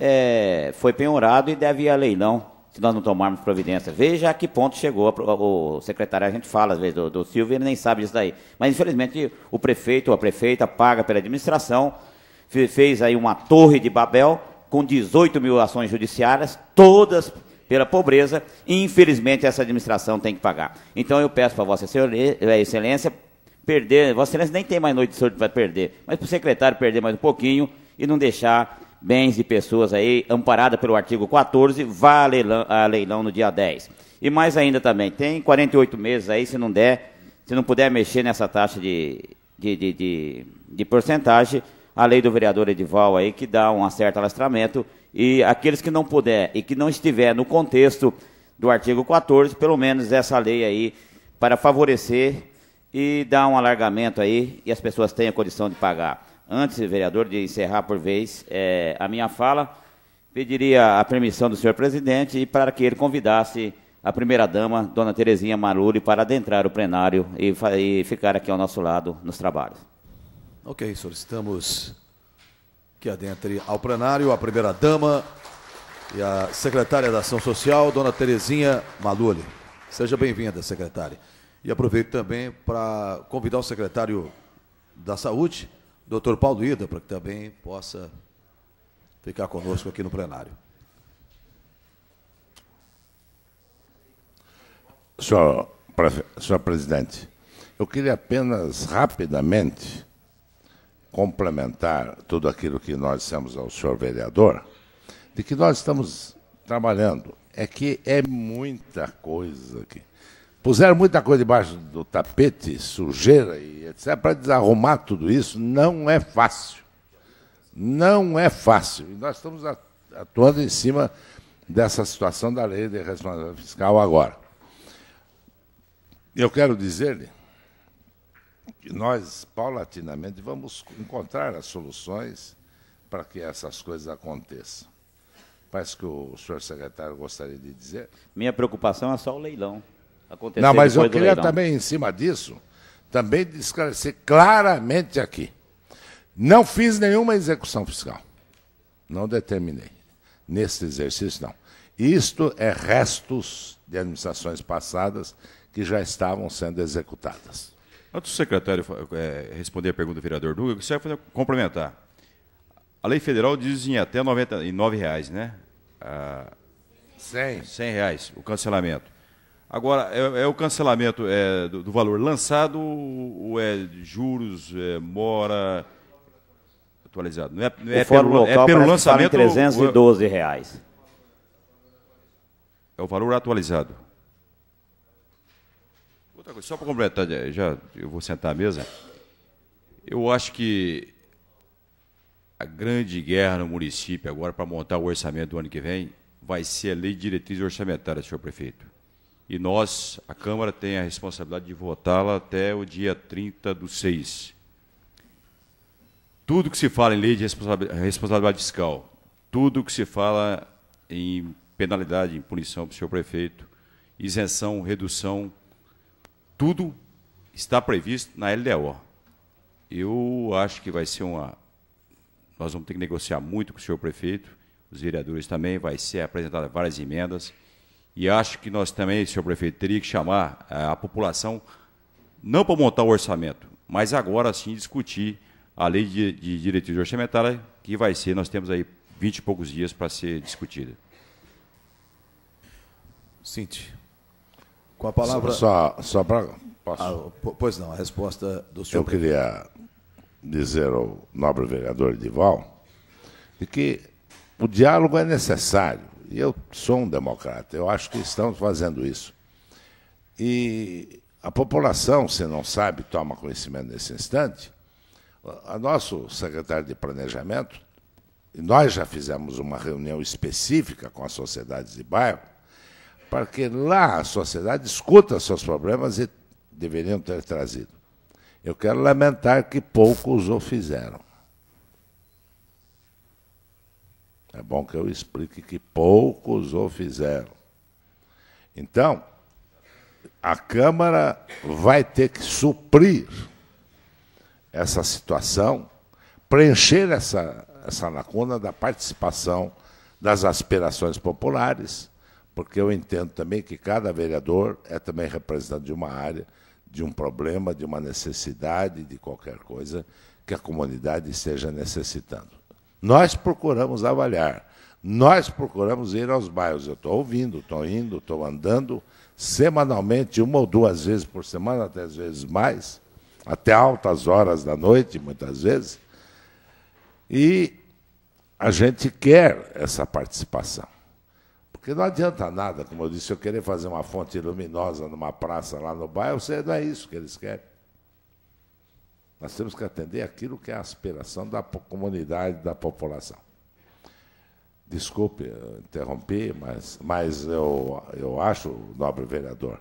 é, foi penhorado e deve ir a leilão se nós não tomarmos providência. Veja a que ponto chegou o secretário, a gente fala às vezes do, do Silvio, ele nem sabe disso daí. Mas infelizmente o prefeito ou a prefeita paga pela administração, fez aí uma torre de Babel com 18 mil ações judiciárias, todas pela pobreza, e infelizmente essa administração tem que pagar. Então eu peço para Vossa eh, Excelência perder, Vossa Excelência nem tem mais noite de sorte para perder, mas para o secretário perder mais um pouquinho e não deixar bens e pessoas aí, amparada pelo artigo 14, vá a leilão, a leilão no dia 10. E mais ainda também, tem 48 meses aí, se não der, se não puder mexer nessa taxa de, de, de, de, de porcentagem, a lei do vereador Edival aí, que dá um certo alastramento, e aqueles que não puder e que não estiver no contexto do artigo 14, pelo menos essa lei aí, para favorecer e dar um alargamento aí, e as pessoas tenham condição de pagar. Antes, vereador, de encerrar por vez é, a minha fala, pediria a permissão do senhor presidente para que ele convidasse a primeira-dama, dona Terezinha Marulli, para adentrar o plenário e, e ficar aqui ao nosso lado nos trabalhos. Ok, solicitamos que adentre ao plenário a primeira-dama e a secretária da Ação Social, dona Terezinha Maluli. Seja bem-vinda, secretária. E aproveito também para convidar o secretário da Saúde, doutor Paulo Ida, para que também possa ficar conosco aqui no plenário. Senhor, senhor presidente, eu queria apenas rapidamente complementar tudo aquilo que nós dissemos ao senhor vereador, de que nós estamos trabalhando. É que é muita coisa aqui puseram muita coisa debaixo do tapete, sujeira e etc. Para desarrumar tudo isso não é fácil. Não é fácil. E nós estamos atuando em cima dessa situação da lei de responsabilidade fiscal agora. Eu quero dizer-lhe que nós, paulatinamente, vamos encontrar as soluções para que essas coisas aconteçam. Parece que o senhor secretário gostaria de dizer. Minha preocupação é só o leilão acontecer. Não, mas eu queria também, em cima disso, também esclarecer claramente aqui. Não fiz nenhuma execução fiscal. Não determinei. Neste exercício, não. Isto é restos de administrações passadas que já estavam sendo executadas. Antes do secretário é, responder a pergunta do vereador Duga, eu quero complementar. A lei federal diz em até R$ reais, né? Ah, 100. 100 reais o cancelamento. Agora, é, é o cancelamento é, do, do, valor lançado ou é juros, é, mora atualizado? Não é, não é pelo, é local é pelo tá lançamento. Em 312 ou... reais. É o valor atualizado. Outra coisa, só para completar, já eu vou sentar à mesa. Eu acho que a grande guerra no município agora para montar o orçamento do ano que vem vai ser a lei de diretrizes orçamentárias, senhor prefeito e nós, a Câmara, tem a responsabilidade de votá-la até o dia 30 do 6. Tudo que se fala em lei de responsabilidade fiscal, tudo que se fala em penalidade, em punição para o senhor prefeito, isenção, redução, tudo está previsto na LDO. Eu acho que vai ser uma. Nós vamos ter que negociar muito com o senhor prefeito, os vereadores também, vai ser apresentada várias emendas. E acho que nós também, senhor prefeito, teria que chamar eh, a população, não para montar o orçamento, mas agora sim discutir a lei de, de diretriz orçamentária, que vai ser, nós temos aí 20 e poucos dias para ser discutida. Cinti. Com a palavra. Só, só para. Ah, pois não, a resposta do senhor. Eu queria dizer ao nobre vereador Edival de que o diálogo é necessário. E eu sou um democrata, eu acho que estamos fazendo isso. E a população, se não sabe, toma conhecimento nesse instante. O nosso secretário de Planejamento, nós já fizemos uma reunião específica com as sociedades de bairro, para que lá a sociedade escuta seus problemas e deveriam ter trazido. Eu quero lamentar que poucos o fizeram. É bom que eu explique que poucos o fizeram. Então, a Câmara vai ter que suprir essa situação, preencher essa, essa lacuna da participação das aspirações populares, porque eu entendo também que cada vereador é também representante de uma área, de um problema, de uma necessidade, de qualquer coisa que a comunidade esteja necessitando. Nós procuramos avaliar, nós procuramos ir aos bairros. Eu estou ouvindo, estou indo, estou andando semanalmente, uma ou duas vezes por semana, até às vezes mais, até altas horas da noite, muitas vezes. E a gente quer essa participação. Porque não adianta nada, como eu disse, eu querer fazer uma fonte luminosa numa praça lá no bairro, não é isso que eles querem. Nós temos que atender aquilo que é a aspiração da comunidade, da população. Desculpe eh, interromper, mas, mas eu, eu acho, nobre vereador,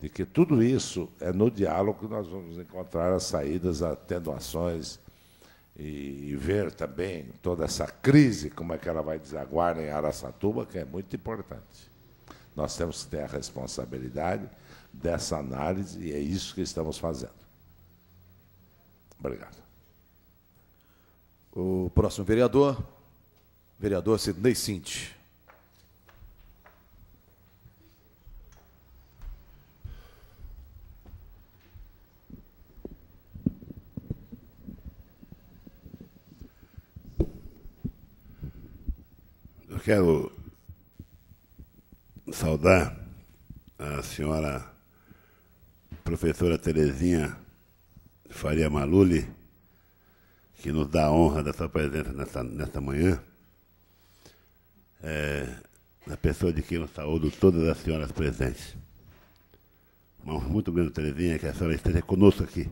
de que tudo isso é no diálogo que nós vamos encontrar as saídas, atenuações e, e ver também toda essa crise, como é que ela vai desaguar em Araçatuba, que é muito importante. Nós temos que ter a responsabilidade dessa análise e é isso que estamos fazendo. Obrigado. O próximo vereador, vereador Sidney Cinti. Eu quero saudar a senhora professora Terezinha Faria Maluli, que nos dá a honra da sua presença nessa, nessa manhã, é, na pessoa de quem eu saúdo todas as senhoras presentes. Uma muito grande, Terezinha, que a senhora esteja conosco aqui.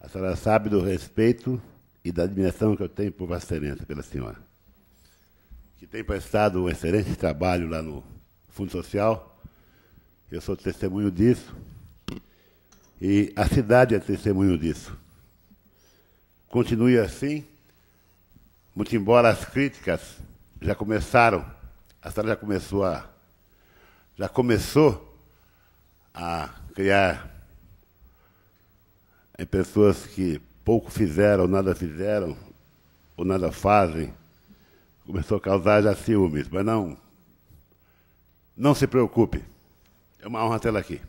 A senhora sabe do respeito e da admiração que eu tenho por Vossa Excelência, pela senhora, que tem prestado um excelente trabalho lá no Fundo Social. Eu sou testemunho disso e a cidade é testemunho disso. Continue assim, muito embora as críticas já começaram, a cidade já começou a, já começou a criar em pessoas que pouco fizeram, nada fizeram, ou nada fazem, começou a causar já ciúmes. Mas não, não se preocupe, é uma honra tê-la aqui.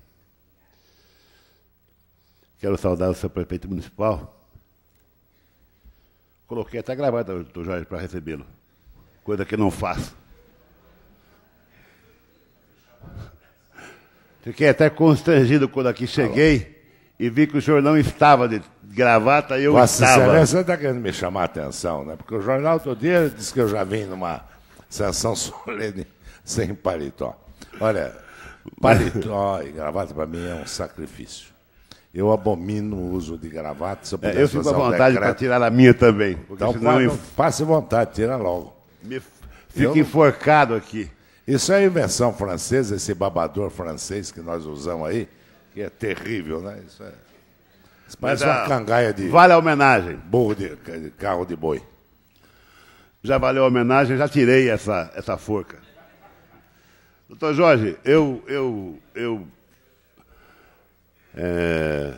Quero saudar o seu prefeito municipal. Coloquei até gravata, doutor Jorge, para recebê-lo. Coisa que não faço. Fiquei até constrangido quando aqui cheguei e vi que o senhor não estava de gravata e eu Vossa estava. Vossa Excelência está querendo me chamar a atenção, né? Porque o jornal todo dia disse que eu já vim numa sessão solene sem paletó. Olha, paletó e gravata para mim é um sacrifício. Eu abomino o uso de gravata. Se eu, é, eu fico à vontade para tirar a minha também. Então, não... faça vontade, tira logo. Me... Fico eu... enforcado aqui. Isso é invenção francesa, esse babador francês que nós usamos aí, que é terrível, né? Isso é. Isso Mas uma cangaia de. Vale a homenagem. Burro de, de carro de boi. Já valeu a homenagem, já tirei essa, essa forca. Doutor Jorge, eu, eu, eu é...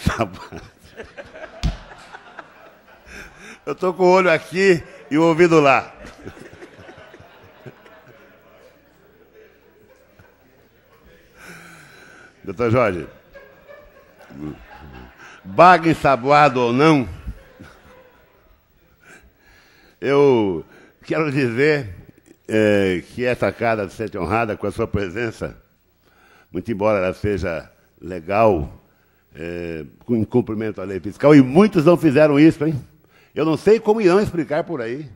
sabuado. Eu tô com o olho aqui e o ouvido lá. Doutor Jorge, baga ensaboado ou não, eu quero dizer é, que essa casa se sente honrada com a sua presença muito embora ela seja legal, é, em cumprimento à lei fiscal, e muitos não fizeram isso, hein? Eu não sei como irão explicar por aí.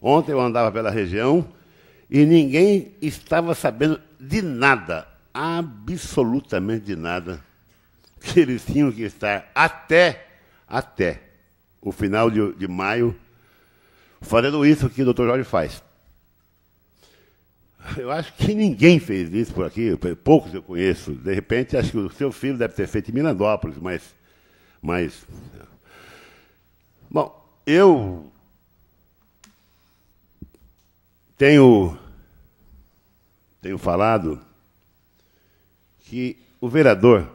Ontem eu andava pela região e ninguém estava sabendo de nada, absolutamente de nada, que eles tinham que estar até, até o final de, de maio, fazendo isso que o doutor Jorge faz. Eu acho que ninguém fez isso por aqui, poucos eu conheço. De repente, acho que o seu filho deve ter feito em Minandópolis, mas. mas... Bom, eu tenho, tenho falado que o vereador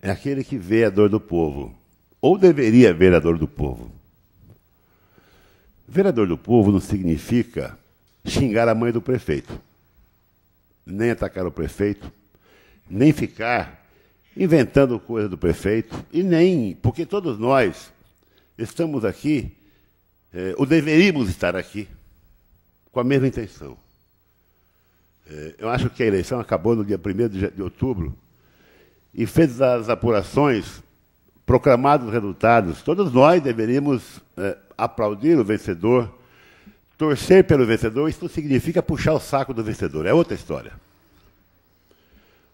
é aquele que vê a dor do povo, ou deveria ver a dor do povo. Vereador do povo não significa xingar a mãe do prefeito, nem atacar o prefeito, nem ficar inventando coisa do prefeito, e nem, porque todos nós estamos aqui, eh, ou deveríamos estar aqui, com a mesma intenção. Eh, eu acho que a eleição acabou no dia 1 de, outubro e fez as apurações, proclamados os resultados, todos nós deveríamos eh, aplaudir o vencedor Torcer pelo vencedor, isso não significa puxar o saco do vencedor, é outra história.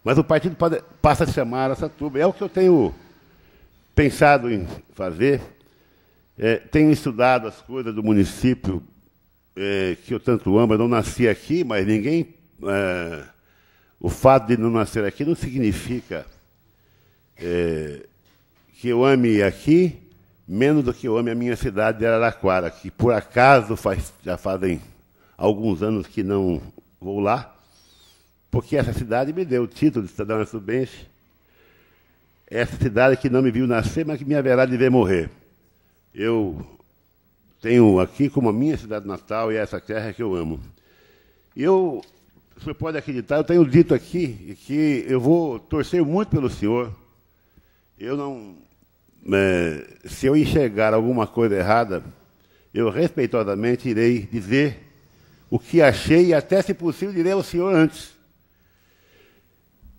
Mas o partido pode, passa a chamar essa turma. É o que eu tenho pensado em fazer. É, tenho estudado as coisas do município é, que eu tanto amo. Eu não nasci aqui, mas ninguém. É, o fato de não nascer aqui não significa é, que eu ame aqui menos do que eu amo a minha cidade de Araraquara, que por acaso faz, já fazem alguns anos que não vou lá, porque essa cidade me deu o título de cidadão açubense, essa cidade que não me viu nascer, mas que me haverá de ver morrer. Eu tenho aqui como a minha cidade natal e essa terra que eu amo. Eu, o senhor pode acreditar, eu tenho dito aqui que eu vou torcer muito pelo senhor. Eu não é, se eu enxergar alguma coisa errada, eu respeitosamente irei dizer o que achei e até, se possível, direi ao senhor antes.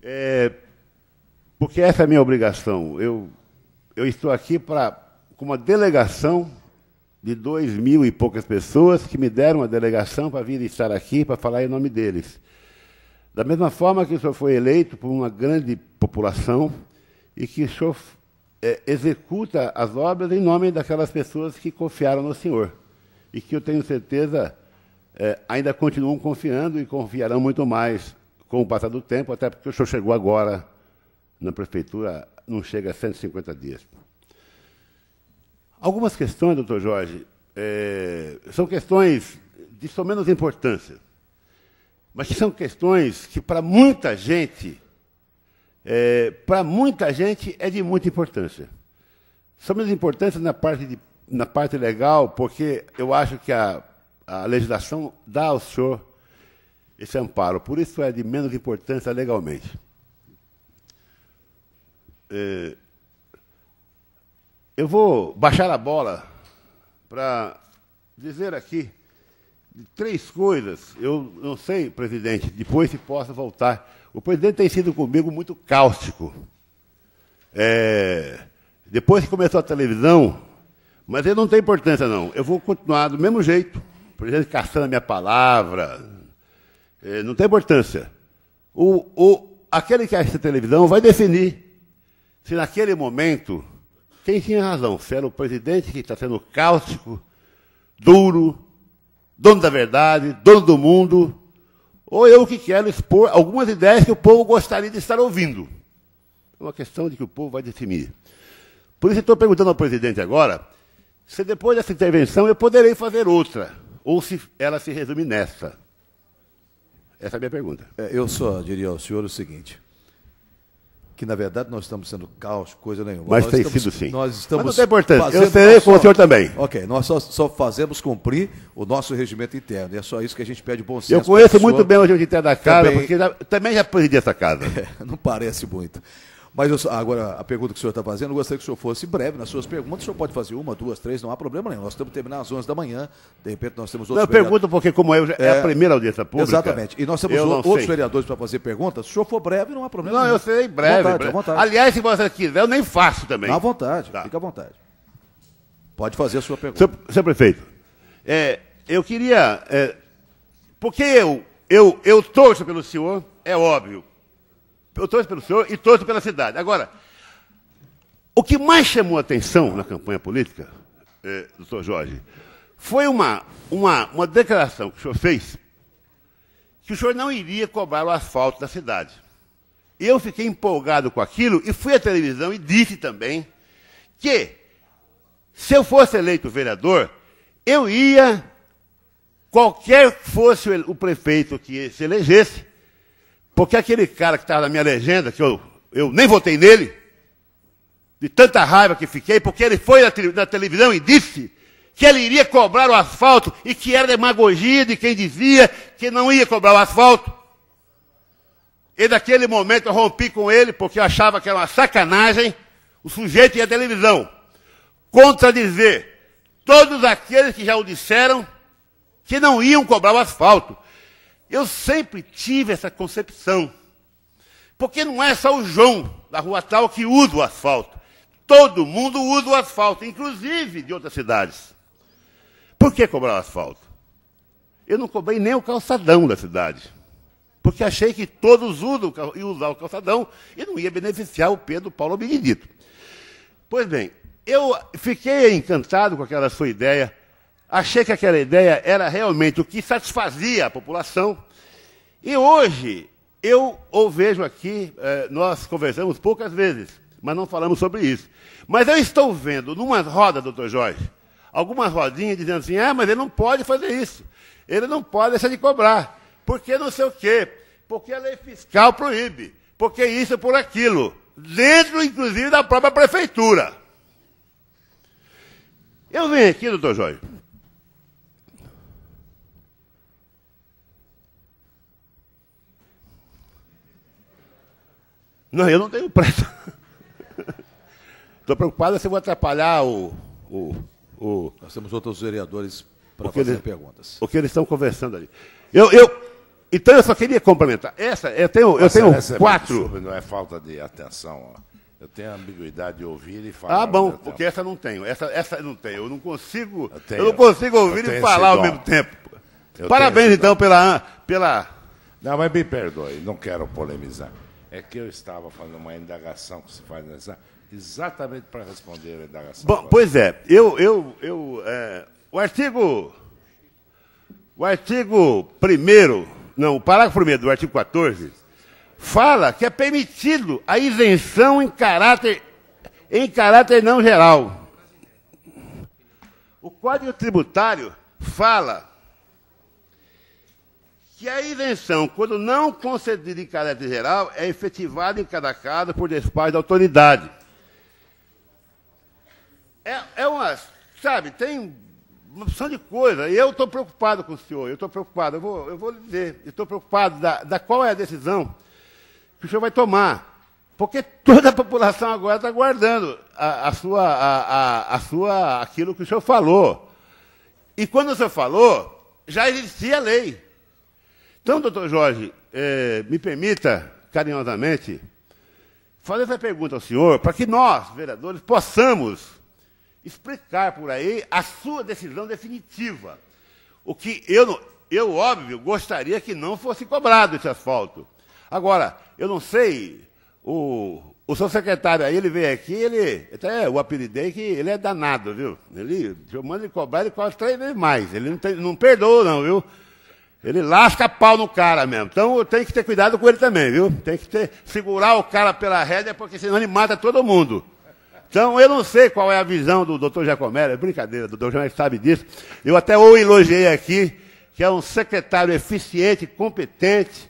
É, porque essa é a minha obrigação. Eu, eu estou aqui para com uma delegação de dois mil e poucas pessoas que me deram uma delegação para vir estar aqui para falar em nome deles. Da mesma forma que o senhor foi eleito por uma grande população e que o senhor é, executa as obras em nome daquelas pessoas que confiaram no Senhor e que eu tenho certeza é, ainda continuam confiando e confiarão muito mais com o passar do tempo, até porque o senhor chegou agora na prefeitura, não chega a 150 dias. Algumas questões, doutor Jorge, é, são questões de somente importância, mas que são questões que, para muita gente, é, para muita gente é de muita importância. Só menos importância na parte, de, na parte legal, porque eu acho que a, a legislação dá ao senhor esse amparo. Por isso é de menos importância legalmente. É, eu vou baixar a bola para dizer aqui três coisas. Eu não sei, presidente, depois se possa voltar o presidente tem sido comigo muito cáustico. É, depois que começou a televisão, mas ele não tem importância, não. Eu vou continuar do mesmo jeito. O presidente caçando a minha palavra. É, não tem importância. O, o, aquele que assiste a televisão vai definir se naquele momento quem tinha razão, se era o presidente que está sendo cáustico, duro, dono da verdade, dono do mundo, ou eu que quero expor algumas ideias que o povo gostaria de estar ouvindo. É uma questão de que o povo vai definir. Por isso estou perguntando ao presidente agora se depois dessa intervenção eu poderei fazer outra, ou se ela se resume nessa. Essa é a minha pergunta. É, eu só diria ao senhor o seguinte: que na verdade nós estamos sendo caos, coisa nenhuma. Mas nós tem estamos, sido sim. Nós estamos Mas não tem importância. Eu serei com só, o senhor também. Ok, nós só, só, fazemos cumprir o nosso regimento interno. E é só isso que a gente pede bom senso. Eu conheço muito bem o regimento interno da casa, também, porque já, também já perdi essa casa. É, não parece muito. Mas eu, agora, a pergunta que o senhor está fazendo, eu gostaria que o senhor fosse breve nas suas perguntas. O senhor pode fazer uma, duas, três, não há problema nenhum. Nós temos que terminar às 11 da manhã. De repente, nós temos outros. Não, eu pergunta, porque como eu é, é, a é, primeira audiência pública. Exatamente. E nós temos outros vereadores para fazer perguntas. Se o senhor for breve, não há problema nenhum Não, eu serei breve. Vontade, breve. Vontade. Aliás, se você quiser, eu nem faço também. À vontade, tá. fica à vontade. Pode fazer a sua pergunta. Senhor, senhor prefeito, é, eu queria. É, porque eu, eu, eu torço pelo senhor, é óbvio eu torço pelo senhor e torço pela cidade. Agora, o que mais chamou atenção na campanha política, é, doutor Jorge, foi uma, uma, uma declaração que o senhor fez que o senhor não iria cobrar o asfalto da cidade. Eu fiquei empolgado com aquilo e fui à televisão e disse também que, se eu fosse eleito vereador, eu ia, qualquer fosse o prefeito que se elegesse, porque aquele cara que estava na minha legenda, que eu, eu nem votei nele, de tanta raiva que fiquei, porque ele foi na, na televisão e disse que ele iria cobrar o asfalto e que era demagogia de quem dizia que não ia cobrar o asfalto. E naquele momento eu rompi com ele porque eu achava que era uma sacanagem o sujeito ir à televisão contradizer todos aqueles que já o disseram que não iam cobrar o asfalto. Eu sempre tive essa concepção. Porque não é só o João, da rua tal, que usa o asfalto. Todo mundo usa o asfalto, inclusive de outras cidades. Por que cobrar o asfalto? Eu não cobrei nem o calçadão da cidade. Porque achei que todos usam e usar o calçadão e não ia beneficiar o Pedro Paulo Benedito. Pois bem, eu fiquei encantado com aquela sua ideia Achei que aquela ideia era realmente o que satisfazia a população. E hoje eu o vejo aqui, eh, nós conversamos poucas vezes, mas não falamos sobre isso. Mas eu estou vendo numa roda, doutor Jorge, algumas rodinhas dizendo assim, ah, mas ele não pode fazer isso, ele não pode deixar de cobrar, porque não sei o quê, porque a lei fiscal proíbe, porque isso, por aquilo, dentro, inclusive, da própria prefeitura. Eu venho aqui, doutor Jorge, Não, eu não tenho pressa. Estou preocupado se eu vou atrapalhar o, o, o. Nós temos outros vereadores para fazer eles, perguntas. O que eles estão conversando ali. Eu, eu, então eu só queria complementar. Essa, eu tenho, eu tenho é quatro. É não é falta de atenção. Ó. Eu tenho a ambiguidade de ouvir e falar. Ah, bom, porque essa não tenho. Essa, essa não tenho. Eu não consigo. Eu, tenho, eu não consigo ouvir e falar ao mesmo tempo. Eu Parabéns então pela, pela. Não, mas me perdoe, não quero polemizar é que eu estava fazendo uma indagação que se faz nessa, exatamente para responder a indagação. Bom, pois é, eu, eu, eu é, o artigo, o artigo primeiro, não, o parágrafo primeiro do artigo 14 fala que é permitido a isenção em caráter, em caráter não geral. O Código Tributário fala que a isenção, quando não concedida em caráter geral, é efetivada em cada caso por despacho da autoridade. É, é uma, sabe, tem uma opção de coisa. Eu estou preocupado com o senhor, eu estou preocupado, eu vou, eu vou lhe dizer, eu estou preocupado da, da qual é a decisão que o senhor vai tomar. Porque toda a população agora está guardando a, a, sua, a, a, sua, aquilo que o senhor falou. E quando o senhor falou, já existia a lei. Então, doutor Jorge, é, me permita, carinhosamente, fazer essa pergunta ao senhor, para que nós, vereadores, possamos explicar por aí a sua decisão definitiva. O que eu, eu óbvio, gostaria que não fosse cobrado esse asfalto. Agora, eu não sei, o, o seu secretário aí, ele veio aqui, ele, até o apelidei que ele é danado, viu? Ele, eu mando ele cobrar, ele quase três vezes mais. Ele não, tem, não perdoa, não, viu? Ele lasca pau no cara mesmo. Então tem que ter cuidado com ele também, viu? Tem que ter, segurar o cara pela rédea, porque senão ele mata todo mundo. Então, eu não sei qual é a visão do doutor Jacomelli, é brincadeira, o doutor Jacomelli sabe disso. Eu até o elogiei aqui, que é um secretário eficiente, competente,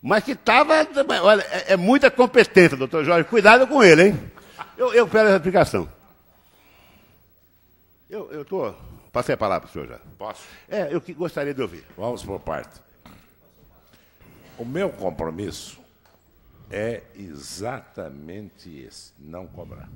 mas que estava. Olha, é, é, muita competência, doutor Jorge. Cuidado com ele, hein? Eu, eu essa explicação. Eu estou. Tô... Passei a palavra para o senhor já. Posso? É, eu que gostaria de ouvir. Vamos por parte. O meu compromisso é exatamente esse, não cobrar.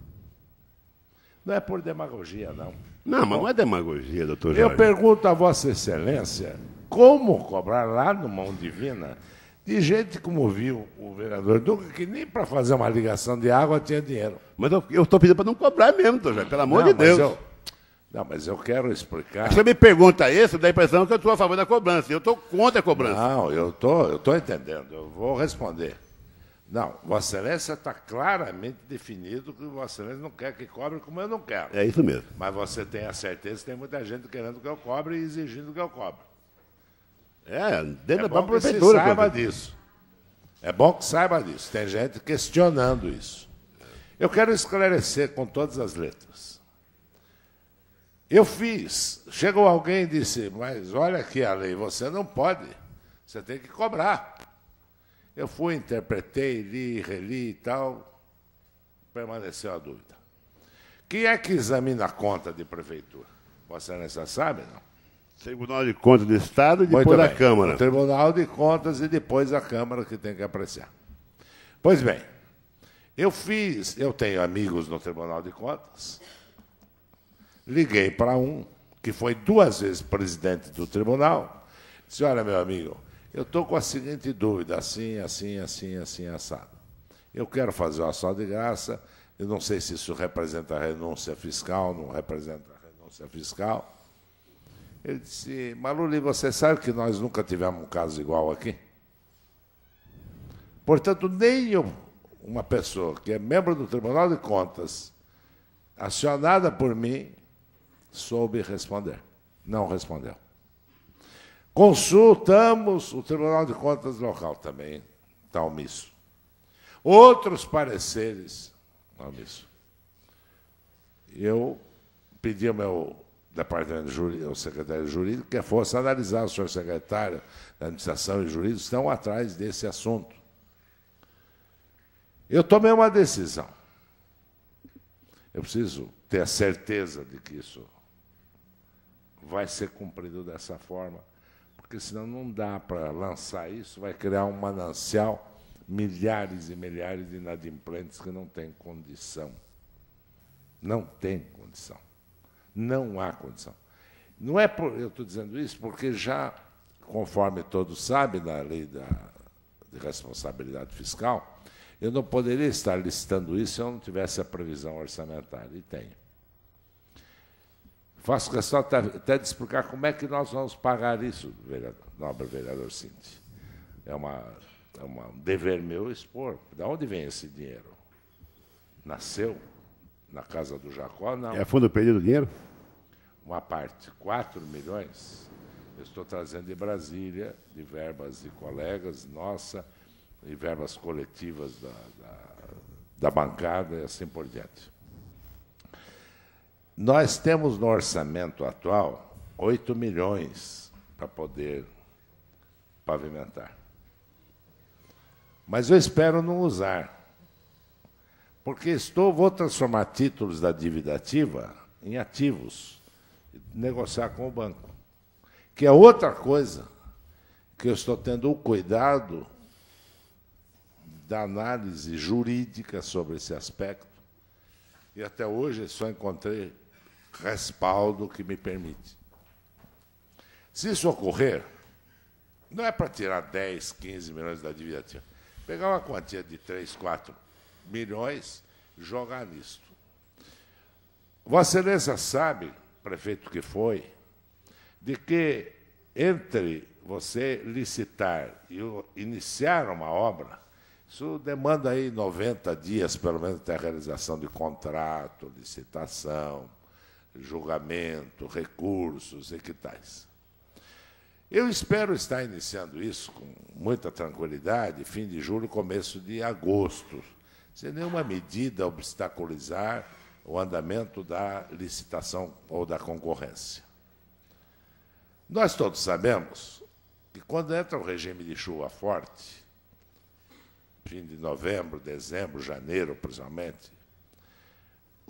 Não é por demagogia, não. Não, mas não é demagogia, doutor Jorge. Eu pergunto a Vossa Excelência como cobrar lá no Mão Divina de gente como viu o vereador Duque, que nem para fazer uma ligação de água tinha dinheiro. Mas eu estou pedindo para não cobrar mesmo, doutor Jorge, pelo amor não, de Deus. Eu, não, mas eu quero explicar. Você me pergunta isso, dá a impressão que eu estou a favor da cobrança. Eu estou contra a cobrança. Não, eu tô, estou tô entendendo. Eu vou responder. Não, Vossa Excelência está claramente definido que Vossa Excelência não quer que cobre como eu não quero. É isso mesmo. Mas você tem a certeza que tem muita gente querendo que eu cobre e exigindo que eu cobre. É, dentro é da própria prefeitura. Que saiba disso. É bom que saiba disso. Tem gente questionando isso. Eu quero esclarecer com todas as letras. Eu fiz. Chegou alguém e disse, mas olha aqui a lei, você não pode. Você tem que cobrar. Eu fui, interpretei, li, reli e tal. Permaneceu a dúvida. Quem é que examina a conta de prefeitura? Você nessa sabe, não? Tribunal de Contas do Estado e depois a Câmara. O Tribunal de Contas e depois a Câmara que tem que apreciar. Pois bem, eu fiz, eu tenho amigos no Tribunal de Contas, Liguei para um, que foi duas vezes presidente do tribunal, disse: Olha, meu amigo, eu estou com a seguinte dúvida, assim, assim, assim, assim, assado. Eu quero fazer o assado de graça, eu não sei se isso representa renúncia fiscal, não representa renúncia fiscal. Ele disse, Maluli, você sabe que nós nunca tivemos um caso igual aqui? Portanto, nem uma pessoa que é membro do Tribunal de Contas, acionada por mim, soube responder. Não respondeu. Consultamos o Tribunal de Contas Local também, está omisso. Outros pareceres, tá omisso. Eu pedi ao meu departamento jurídico, ao secretário jurídico, que fosse analisar o senhor secretário da administração e jurídico estão atrás desse assunto. Eu tomei uma decisão. Eu preciso ter a certeza de que isso vai ser cumprido dessa forma, porque senão não dá para lançar isso, vai criar um manancial, milhares e milhares de inadimplentes que não têm condição. Não tem condição. Não há condição. Não é por, eu estou dizendo isso porque já, conforme todos sabem, na lei da, de responsabilidade fiscal, eu não poderia estar listando isso se eu não tivesse a previsão orçamentária, e tenho. Faço questão até, até de explicar como é que nós vamos pagar isso, vereador, nobre vereador Cinti. É, uma, é uma, um dever meu expor. De onde vem esse dinheiro? Nasceu na casa do Jacó? Não. É fundo perdido o dinheiro? Uma parte, 4 milhões, eu estou trazendo de Brasília, de verbas de colegas, nossa, e verbas coletivas da, da, da bancada e assim por diante. Nós temos no orçamento atual 8 milhões para poder pavimentar. Mas eu espero não usar, porque estou vou transformar títulos da dívida ativa em ativos, negociar com o banco, que é outra coisa que eu estou tendo o cuidado da análise jurídica sobre esse aspecto. E até hoje só encontrei respaldo que me permite. Se isso ocorrer, não é para tirar 10, 15 milhões da dívida ativa. Pegar uma quantia de 3, 4 milhões, jogar nisto. Vossa Excelência sabe, prefeito que foi, de que entre você licitar e iniciar uma obra, isso demanda aí 90 dias, pelo menos, até a realização de contrato, licitação, julgamento, recursos e que tais. Eu espero estar iniciando isso com muita tranquilidade, fim de julho, começo de agosto, sem nenhuma medida obstaculizar o andamento da licitação ou da concorrência. Nós todos sabemos que quando entra o regime de chuva forte, fim de novembro, dezembro, janeiro, principalmente,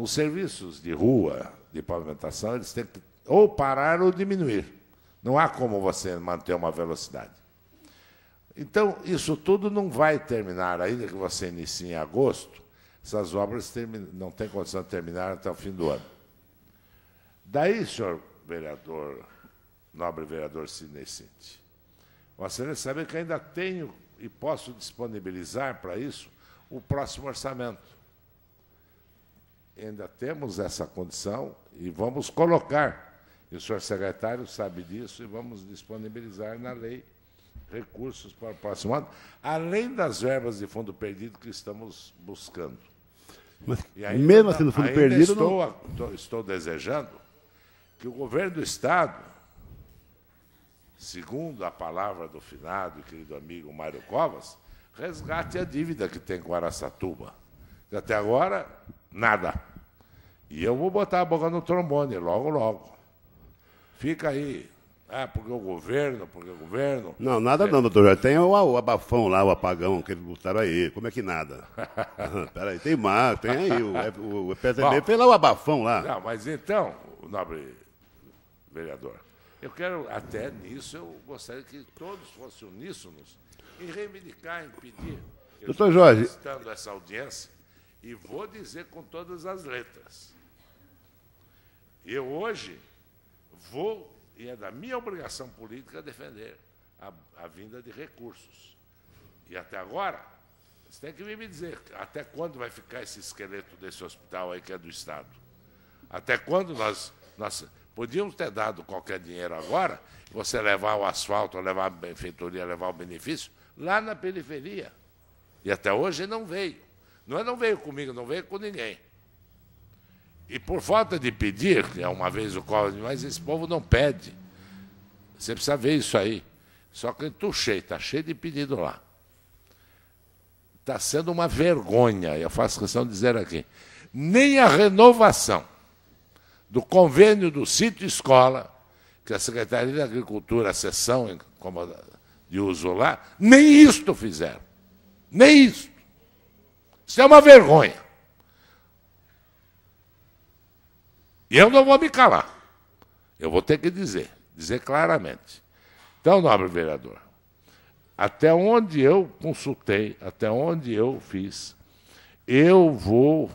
os serviços de rua, de pavimentação, eles têm que ou parar ou diminuir. Não há como você manter uma velocidade. Então, isso tudo não vai terminar, ainda que você inicie em agosto, essas obras não têm condição de terminar até o fim do ano. Daí, senhor vereador, nobre vereador Sinecente, você deve saber que ainda tenho e posso disponibilizar para isso o próximo orçamento ainda temos essa condição e vamos colocar, e o senhor secretário sabe disso, e vamos disponibilizar na lei recursos para o próximo ano, além das verbas de fundo perdido que estamos buscando. Mas, ainda, mesmo assim, no fundo perdido. Estou, não... estou desejando que o governo do Estado, segundo a palavra do finado e querido amigo Mário Covas, resgate a dívida que tem com Araçatuba. Até agora, nada. E eu vou botar a boca no trombone logo, logo. Fica aí. Ah, porque o governo, porque o governo. Não, nada é. não, doutor Jorge. Tem o, o, abafão lá, o apagão que eles botaram aí. Como é que nada? Peraí, tem mar, tem aí. O, é, o, o PSDB fez lá o abafão lá. Não, mas então, o nobre vereador, eu quero, até nisso, eu gostaria que todos fossem uníssonos em reivindicar, em pedir. Eu doutor Jorge. Estando essa audiência e vou dizer com todas as letras. Eu hoje vou, e é da minha obrigação política, defender a, a vinda de recursos. E até agora, você tem que vir me dizer até quando vai ficar esse esqueleto desse hospital aí que é do Estado. Até quando nós, nós podíamos ter dado qualquer dinheiro agora, você levar o asfalto, levar a benfeitoria, levar o benefício, lá na periferia. E até hoje não veio. Não é não veio comigo, não veio com ninguém. E por falta de pedir, é uma vez o Collor, mas esse povo não pede. Você precisa ver isso aí. Só que tu cheio, está cheio de pedido lá. Está sendo uma vergonha, eu faço questão de dizer aqui. Nem a renovação do convênio do sítio escola, que a Secretaria da Agricultura, a sessão de uso lá, nem isto fizeram. Nem isso. Isso é uma vergonha. Eu não vou me calar. Eu vou ter que dizer, dizer claramente. Então, nobre vereador, até onde eu consultei, até onde eu fiz, eu vou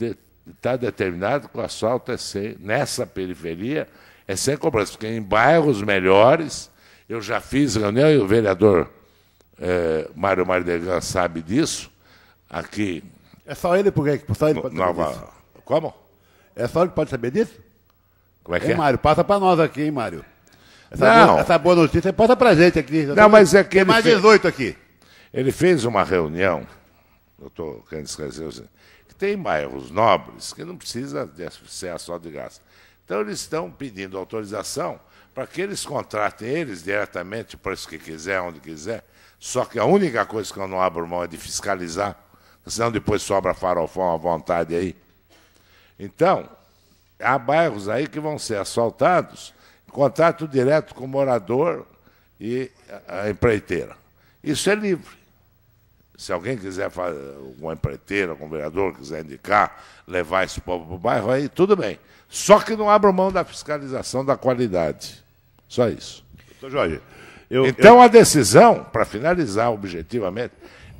estar tá determinado que o asfalto é sem, nessa periferia é sem cobrança, porque em bairros melhores, eu já fiz reunião, e o vereador é, Mário Mardegan sabe disso, aqui... É só ele, porque, só ele Nova, Como? É só ele que pode saber disso? Como é que hein, é? Mário, passa para nós aqui, hein, Mário? Essa, não. Boa, essa boa notícia passa para gente aqui. Não, mas é que mais fez... 18 aqui. Ele fez uma reunião, doutor Cândido Caseus, que tem bairros nobres que não precisa de ser a só de graça. Então, eles estão pedindo autorização para que eles contratem eles diretamente, o preço que quiser, onde quiser. Só que a única coisa que eu não abro mão é de fiscalizar, senão depois sobra farofão à vontade aí. Então, há bairros aí que vão ser assaltados em contato direto com o morador e a empreiteira. Isso é livre. Se alguém quiser fazer uma empreiteira, um vereador quiser indicar, levar esse povo para o bairro, aí tudo bem. Só que não abra mão da fiscalização da qualidade. Só isso. Doutor Jorge. Eu, então eu... a decisão, para finalizar objetivamente,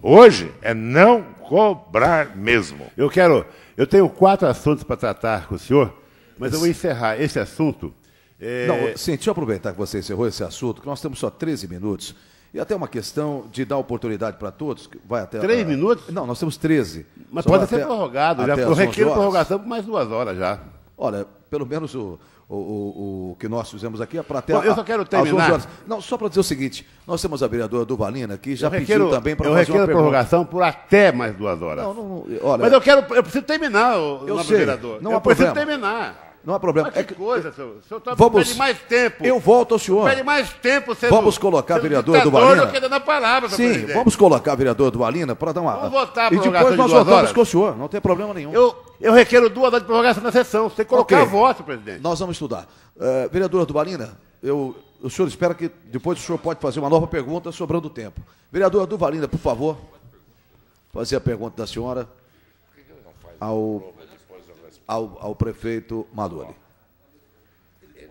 Hoje é não cobrar mesmo. Eu quero. Eu tenho quatro assuntos para tratar com o senhor, mas eu vou encerrar esse assunto. É... Não, sim, deixa eu aproveitar que você encerrou esse assunto, que nós temos só 13 minutos. E até uma questão de dar oportunidade para todos, que vai até. Três a... minutos? Não, nós temos 13. Mas pode até, ser prorrogado, até já. Eu requeiro prorrogação é por mais duas horas já. Olha, pelo menos o, o, o, o, que nós fizemos aqui é para até. Bom, a, eu só quero terminar. Não, só para dizer o seguinte: nós temos a vereadora Duvalina que já pediu também para fazer requero uma a prorrogação por até mais duas horas. Não, não, olha, Mas eu quero, eu preciso terminar, o eu sei, vereador. Não eu há preciso problema. terminar. Não há problema. Mas ah, que é coisa, senhor. O senhor está Vamos... mais tempo. Eu volto ao senhor. Pede mais tempo, sendo, Vamos colocar vereador do Alina. Eu dar palavra, Sim, presidente. vamos colocar vereador do Alina para dar uma. Vamos votar E depois nós de votamos horas. com o senhor, não tem problema nenhum. Eu, eu requero duas horas de prorrogação na sessão. Você tem que colocar okay. a voto, presidente. Nós vamos estudar. Uh, eh, vereadora do Alina, eu, o senhor espera que depois o senhor pode fazer uma nova pergunta sobrando tempo. Vereadora do Valina, por favor, fazer a pergunta da senhora ao ao, ao prefeito Maduri.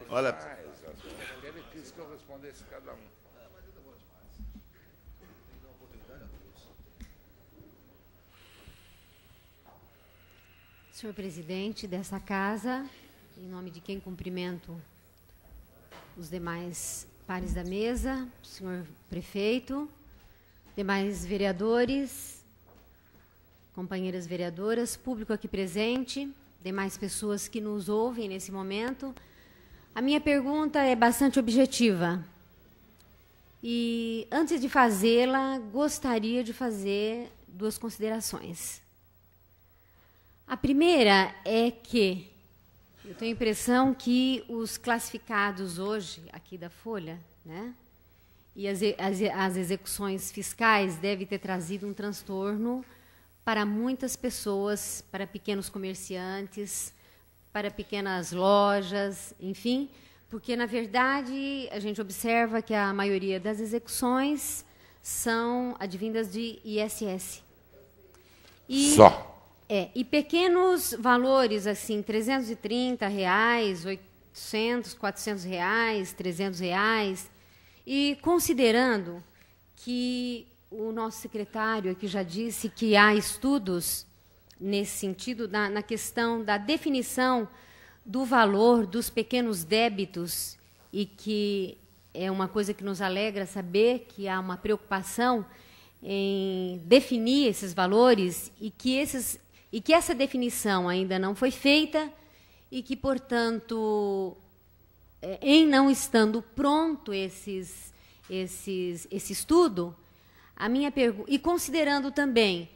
Olha. Ele quis que eu respondesse cada um. Senhor presidente dessa casa, em nome de quem cumprimento os demais pares da mesa, senhor prefeito, demais vereadores, companheiras vereadoras, público aqui presente, demais pessoas que nos ouvem nesse momento. A minha pergunta é bastante objetiva. E antes de fazê-la, gostaria de fazer duas considerações. A primeira é que eu tenho a impressão que os classificados hoje, aqui da Folha, né, e as, as, as execuções fiscais devem ter trazido um transtorno para muitas pessoas, para pequenos comerciantes, para pequenas lojas, enfim, porque na verdade a gente observa que a maioria das execuções são advindas de ISS. E, Só. É, e pequenos valores assim, 330 reais, 800, 400 reais, 300 reais, e considerando que o nosso secretário aqui já disse que há estudos nesse sentido, na, na questão da definição do valor dos pequenos débitos e que é uma coisa que nos alegra saber que há uma preocupação em definir esses valores e que, esses, e que essa definição ainda não foi feita e que, portanto, é, em não estando pronto esses, esses, esse estudo, a minha pergunta, e considerando também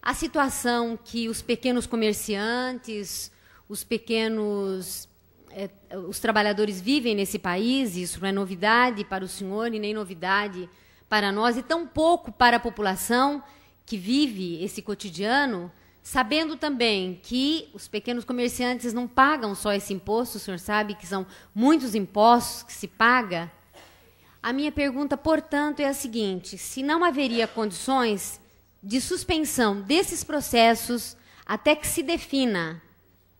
a situação que os pequenos comerciantes, os pequenos é, os trabalhadores vivem nesse país, isso não é novidade para o senhor e nem novidade para nós, e tampouco para a população que vive esse cotidiano, sabendo também que os pequenos comerciantes não pagam só esse imposto, o senhor sabe que são muitos impostos que se paga a minha pergunta, portanto, é a seguinte: se não haveria condições de suspensão desses processos até que se defina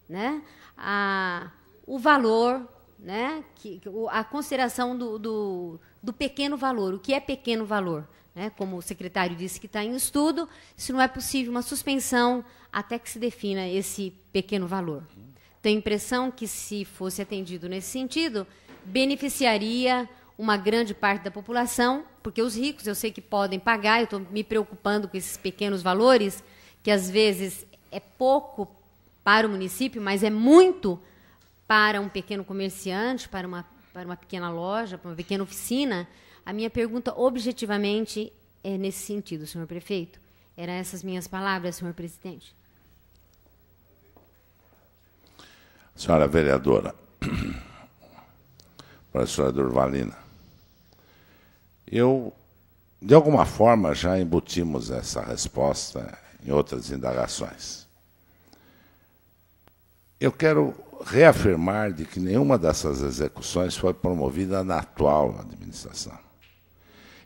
né, a, o valor, né, que, a consideração do, do, do pequeno valor, o que é pequeno valor? Né, como o secretário disse que está em estudo, se não é possível uma suspensão até que se defina esse pequeno valor. Tenho impressão que, se fosse atendido nesse sentido, beneficiaria uma grande parte da população, porque os ricos eu sei que podem pagar, eu estou me preocupando com esses pequenos valores, que às vezes é pouco para o município, mas é muito para um pequeno comerciante, para uma, para uma pequena loja, para uma pequena oficina. A minha pergunta, objetivamente, é nesse sentido, senhor prefeito. Eram essas minhas palavras, senhor presidente. Senhora vereadora, professora Durvalina. Eu, de alguma forma, já embutimos essa resposta em outras indagações. Eu quero reafirmar de que nenhuma dessas execuções foi promovida na atual administração.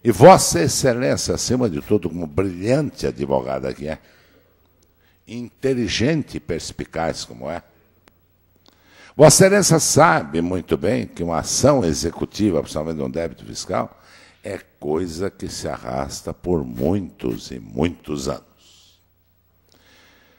E Vossa Excelência, acima de tudo, como brilhante advogada que é, inteligente e perspicaz como é, Vossa Excelência sabe muito bem que uma ação executiva, principalmente um débito fiscal, coisa que se arrasta por muitos e muitos anos.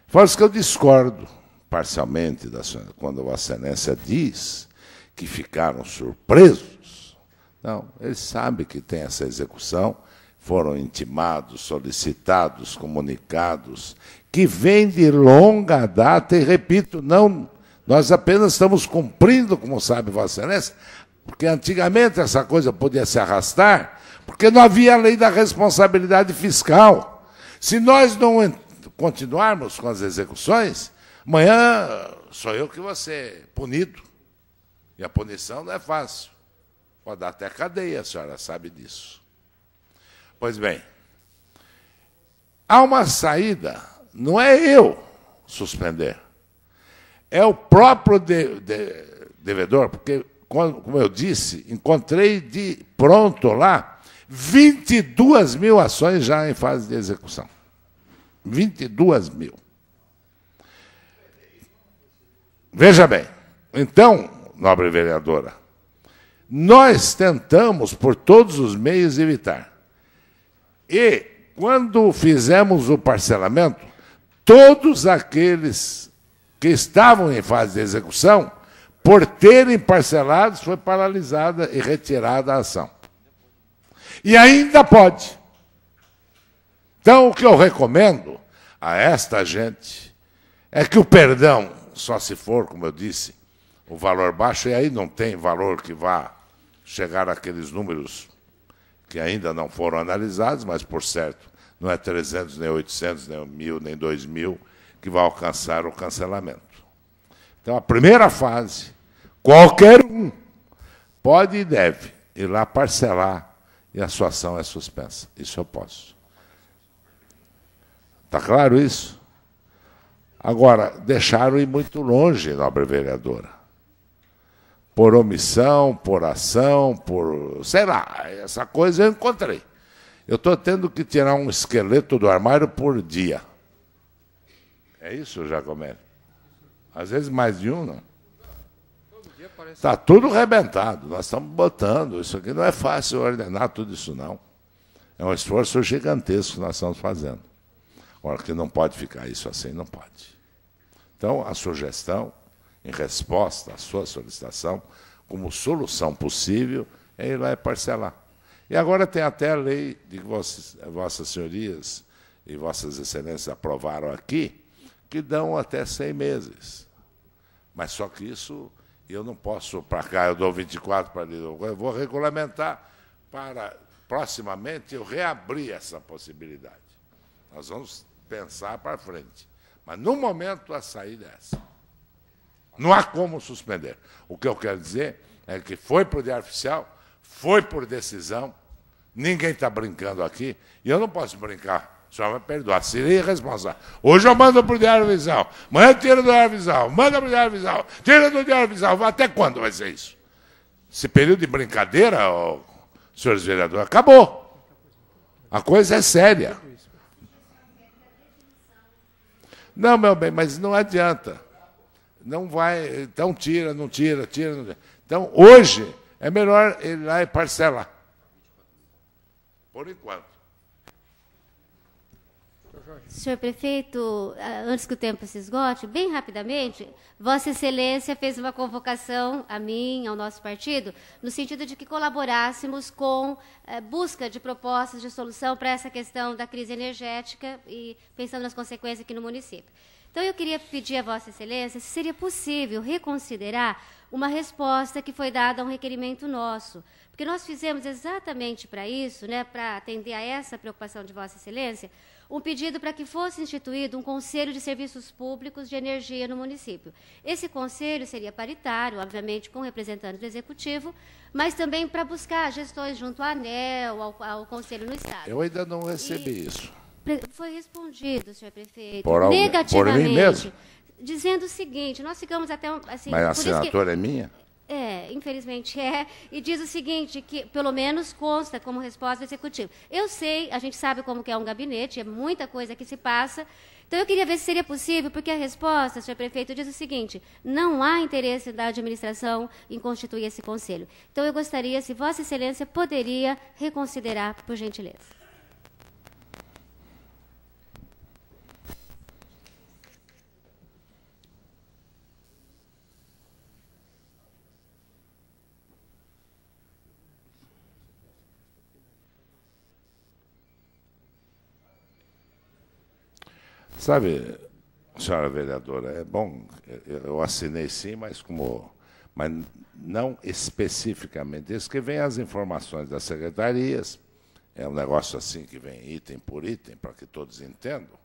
Faz que eu discordo parcialmente da sua, quando Vossa Excelência diz que ficaram surpresos. Não, eles sabem que tem essa execução, foram intimados, solicitados, comunicados, que vem de longa data, e repito, não, nós apenas estamos cumprindo, como sabe Vossa Excelência, porque antigamente essa coisa podia se arrastar porque não havia a lei da responsabilidade fiscal. Se nós não continuarmos com as execuções, amanhã sou eu que vou ser punido. E a punição não é fácil. Pode dar até cadeia, a senhora sabe disso. Pois bem, há uma saída, não é eu suspender, é o próprio de, de, devedor, porque, como eu disse, encontrei de pronto lá 22 mil ações já em fase de execução. 22 mil. Veja bem, então, nobre vereadora, nós tentamos por todos os meios evitar. E, quando fizemos o parcelamento, todos aqueles que estavam em fase de execução, por terem parcelado, foi paralisada e retirada a ação. E ainda pode. Então, o que eu recomendo a esta gente é que o perdão, só se for, como eu disse, o valor baixo, e aí não tem valor que vá chegar àqueles números que ainda não foram analisados, mas, por certo, não é 300, nem 800, nem 1.000, nem 2.000 que vai alcançar o cancelamento. Então, a primeira fase, qualquer um pode e deve ir lá parcelar e a sua ação é suspensa. Isso eu posso. Está claro isso? Agora, deixaram ir muito longe, nobre vereadora. Por omissão, por ação, por. sei lá, essa coisa eu encontrei. Eu estou tendo que tirar um esqueleto do armário por dia. É isso, Jacomé Às vezes mais de um, não? Está tudo rebentado. Nós estamos botando. Isso aqui não é fácil ordenar tudo isso, não. É um esforço gigantesco que nós estamos fazendo. Agora, que não pode ficar isso assim, não pode. Então, a sugestão, em resposta à sua solicitação, como solução possível, é ir lá e parcelar. E agora tem até a lei de que vossas, vossas senhorias e vossas excelências aprovaram aqui, que dão até seis meses. Mas só que isso eu não posso para cá, eu dou 24 para ali, eu vou regulamentar para proximamente eu reabrir essa possibilidade. Nós vamos pensar para frente. Mas, no momento, a saída é essa. Não há como suspender. O que eu quero dizer é que foi por diário oficial, foi por decisão, ninguém está brincando aqui, e eu não posso brincar o senhor vai perdoar, seria irresponsável. Hoje eu mando para o Diário Visual, amanhã tira do Diário Visual, manda para o Diário Visual, tira do Diário Visual. Até quando vai ser isso? Esse período de brincadeira, oh, senhores vereadores, acabou. A coisa é séria. Não, meu bem, mas não adianta. Não vai. Então tira, não tira, tira. Não tira. Então hoje é melhor ele lá e parcelar. Por enquanto. Senhor prefeito, ah, antes que o tempo se esgote, bem rapidamente, Vossa Excelência fez uma convocação a mim, ao nosso partido, no sentido de que colaborássemos com a eh, busca de propostas de solução para essa questão da crise energética e pensando nas consequências aqui no município. Então, eu queria pedir a Vossa Excelência se seria possível reconsiderar uma resposta que foi dada a um requerimento nosso. Porque nós fizemos exatamente para isso, né, para atender a essa preocupação de Vossa Excelência, um pedido para que fosse instituído um Conselho de Serviços Públicos de Energia no município. Esse conselho seria paritário, obviamente, com representantes do Executivo, mas também para buscar gestões junto à ANEL, ao, ao Conselho no Estado. Eu ainda não recebi e isso. Foi respondido, senhor prefeito, por negativamente. Por mim mesmo? Dizendo o seguinte, nós ficamos até... Assim, mas a assinatura que, é minha? É, infelizmente é. E diz o seguinte, que pelo menos consta como resposta do executivo. Eu sei, a gente sabe como que é um gabinete, é muita coisa que se passa. Então eu queria ver se seria possível, porque a resposta, senhor prefeito, diz o seguinte: não há interesse da administração em constituir esse conselho. Então eu gostaria se Vossa Excelência poderia reconsiderar, por gentileza. Sabe, senhora vereadora, é bom, eu assinei sim, mas como mas não especificamente isso, que vem as informações das secretarias, é um negócio assim que vem item por item, para que todos entendam,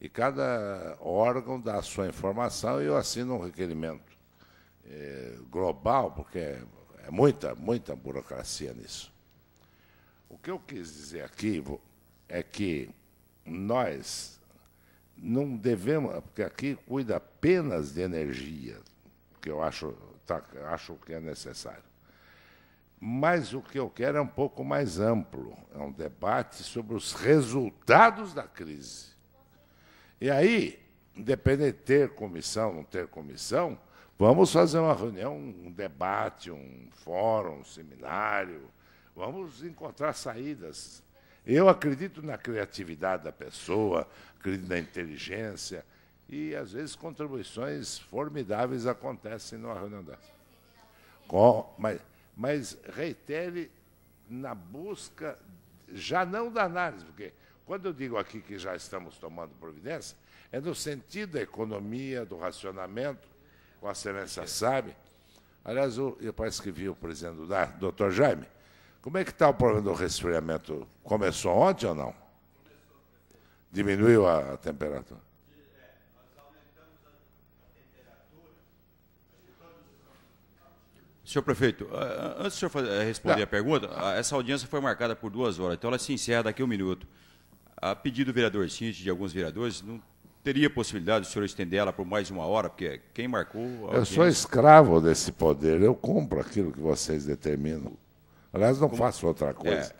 e cada órgão dá a sua informação e eu assino um requerimento eh, global, porque é, é muita, muita burocracia nisso. O que eu quis dizer aqui é que nós não devemos, porque aqui cuida apenas de energia, que eu acho, tá, acho que é necessário. Mas o que eu quero é um pouco mais amplo, é um debate sobre os resultados da crise. E aí, independente de ter comissão, ou não ter comissão, vamos fazer uma reunião, um debate, um fórum, um seminário, vamos encontrar saídas eu acredito na criatividade da pessoa, acredito na inteligência, e às vezes contribuições formidáveis acontecem numa reunião dessa. Com, mas, mas reitere na busca, já não da análise, porque quando eu digo aqui que já estamos tomando providência, é no sentido da economia, do racionamento, a Excelência sabe. Aliás, eu, eu parece que vi o presidente do DAR, doutor Jaime, como é que está o problema do resfriamento? Começou ontem ou não? Diminuiu a, a temperatura? Senhor prefeito, eh, eh, antes o senhor eh, responder não. a pergunta, essa audiência foi marcada por duas horas, então ela se encerra daqui a um minuto. A pedido do vereador Cinti e de alguns vereadores, não teria possibilidade do senhor estender ela por mais uma hora, porque quem marcou. Eu sou escravo desse poder, eu compro aquilo que vocês determinam. Aliás, não Como... faço outra é, coisa.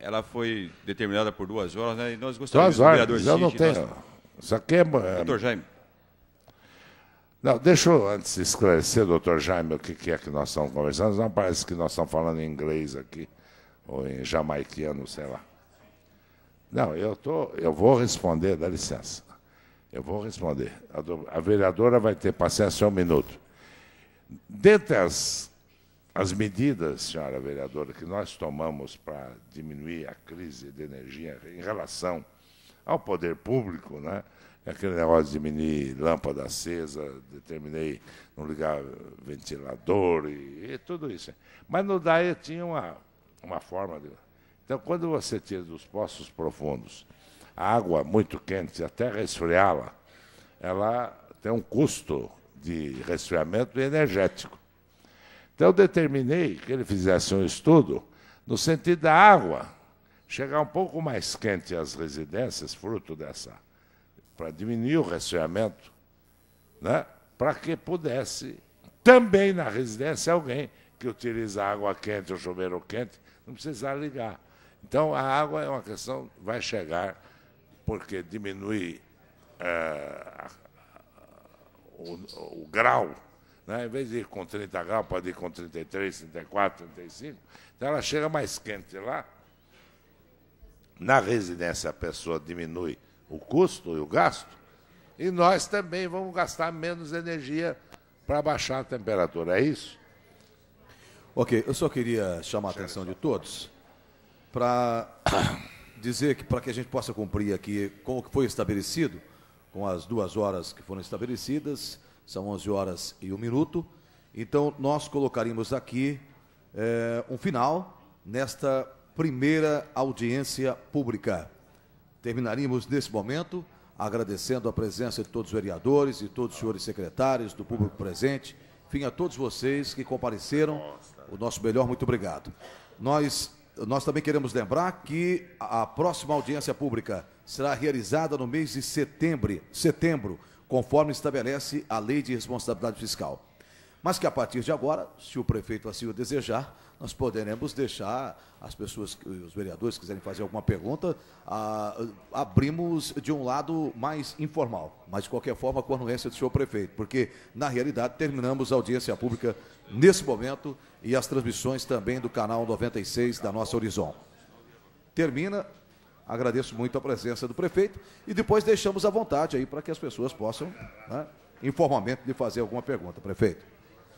É, ela foi determinada por duas horas, né? E nós gostaríamos duas horas, do vereador eu não tenho. Nós... Isso aqui é... Doutor Jaime. Não, deixa eu antes esclarecer, doutor Jaime, o que é que nós estamos conversando. Não parece que nós estamos falando em inglês aqui, ou em jamaiquiano, sei lá. Não, eu, tô, eu vou responder, dá licença. Eu vou responder. A, do, a vereadora vai ter paciência um minuto. Dentre as as medidas, senhora vereadora, que nós tomamos para diminuir a crise de energia em relação ao poder público, né? É aquele negócio de diminuir lâmpada acesa, determinei não ligar ventilador e, e tudo isso. Mas no DAE tinha uma, uma forma de. Então, quando você tira dos poços profundos a água muito quente, até resfriá-la, ela tem um custo de resfriamento energético. Então, eu determinei que ele fizesse um estudo no sentido da água chegar um pouco mais quente às residências, fruto dessa, para diminuir o resfriamento, né? para que pudesse, também na residência, alguém que utiliza água quente ou chuveiro quente, não precisar ligar. Então, a água é uma questão, vai chegar, porque diminui é, o, o grau né? Em vez de ir com 30 graus, pode ir com 33, 34, 35. Então ela chega mais quente lá. Na residência a pessoa diminui o custo e o gasto, e nós também vamos gastar menos energia para baixar a temperatura, é isso? Ok, eu só queria chamar a atenção de todos para dizer que para que a gente possa cumprir aqui com o que foi estabelecido, com as duas horas que foram estabelecidas, são 11 horas e 1 minuto. Então, nós colocaríamos aqui é, um final nesta primeira audiência pública. Terminaríamos nesse momento agradecendo a presença de todos os vereadores e todos os senhores secretários, do público presente. Enfim, a todos vocês que compareceram, o nosso melhor muito obrigado. Nós, nós também queremos lembrar que a próxima audiência pública será realizada no mês de setembro, setembro conforme estabelece a Lei de Responsabilidade Fiscal. Mas que a partir de agora, se o prefeito assim o desejar, nós poderemos deixar as pessoas, os vereadores que quiserem fazer alguma pergunta, ah, abrimos de um lado mais informal, mas de qualquer forma com a anuência do senhor prefeito, porque na realidade terminamos a audiência pública nesse momento e as transmissões também do canal 96 da nossa Horizon. Termina Agradeço muito a presença do prefeito e depois deixamos à vontade aí para que as pessoas possam, né, informalmente, lhe fazer alguma pergunta, prefeito.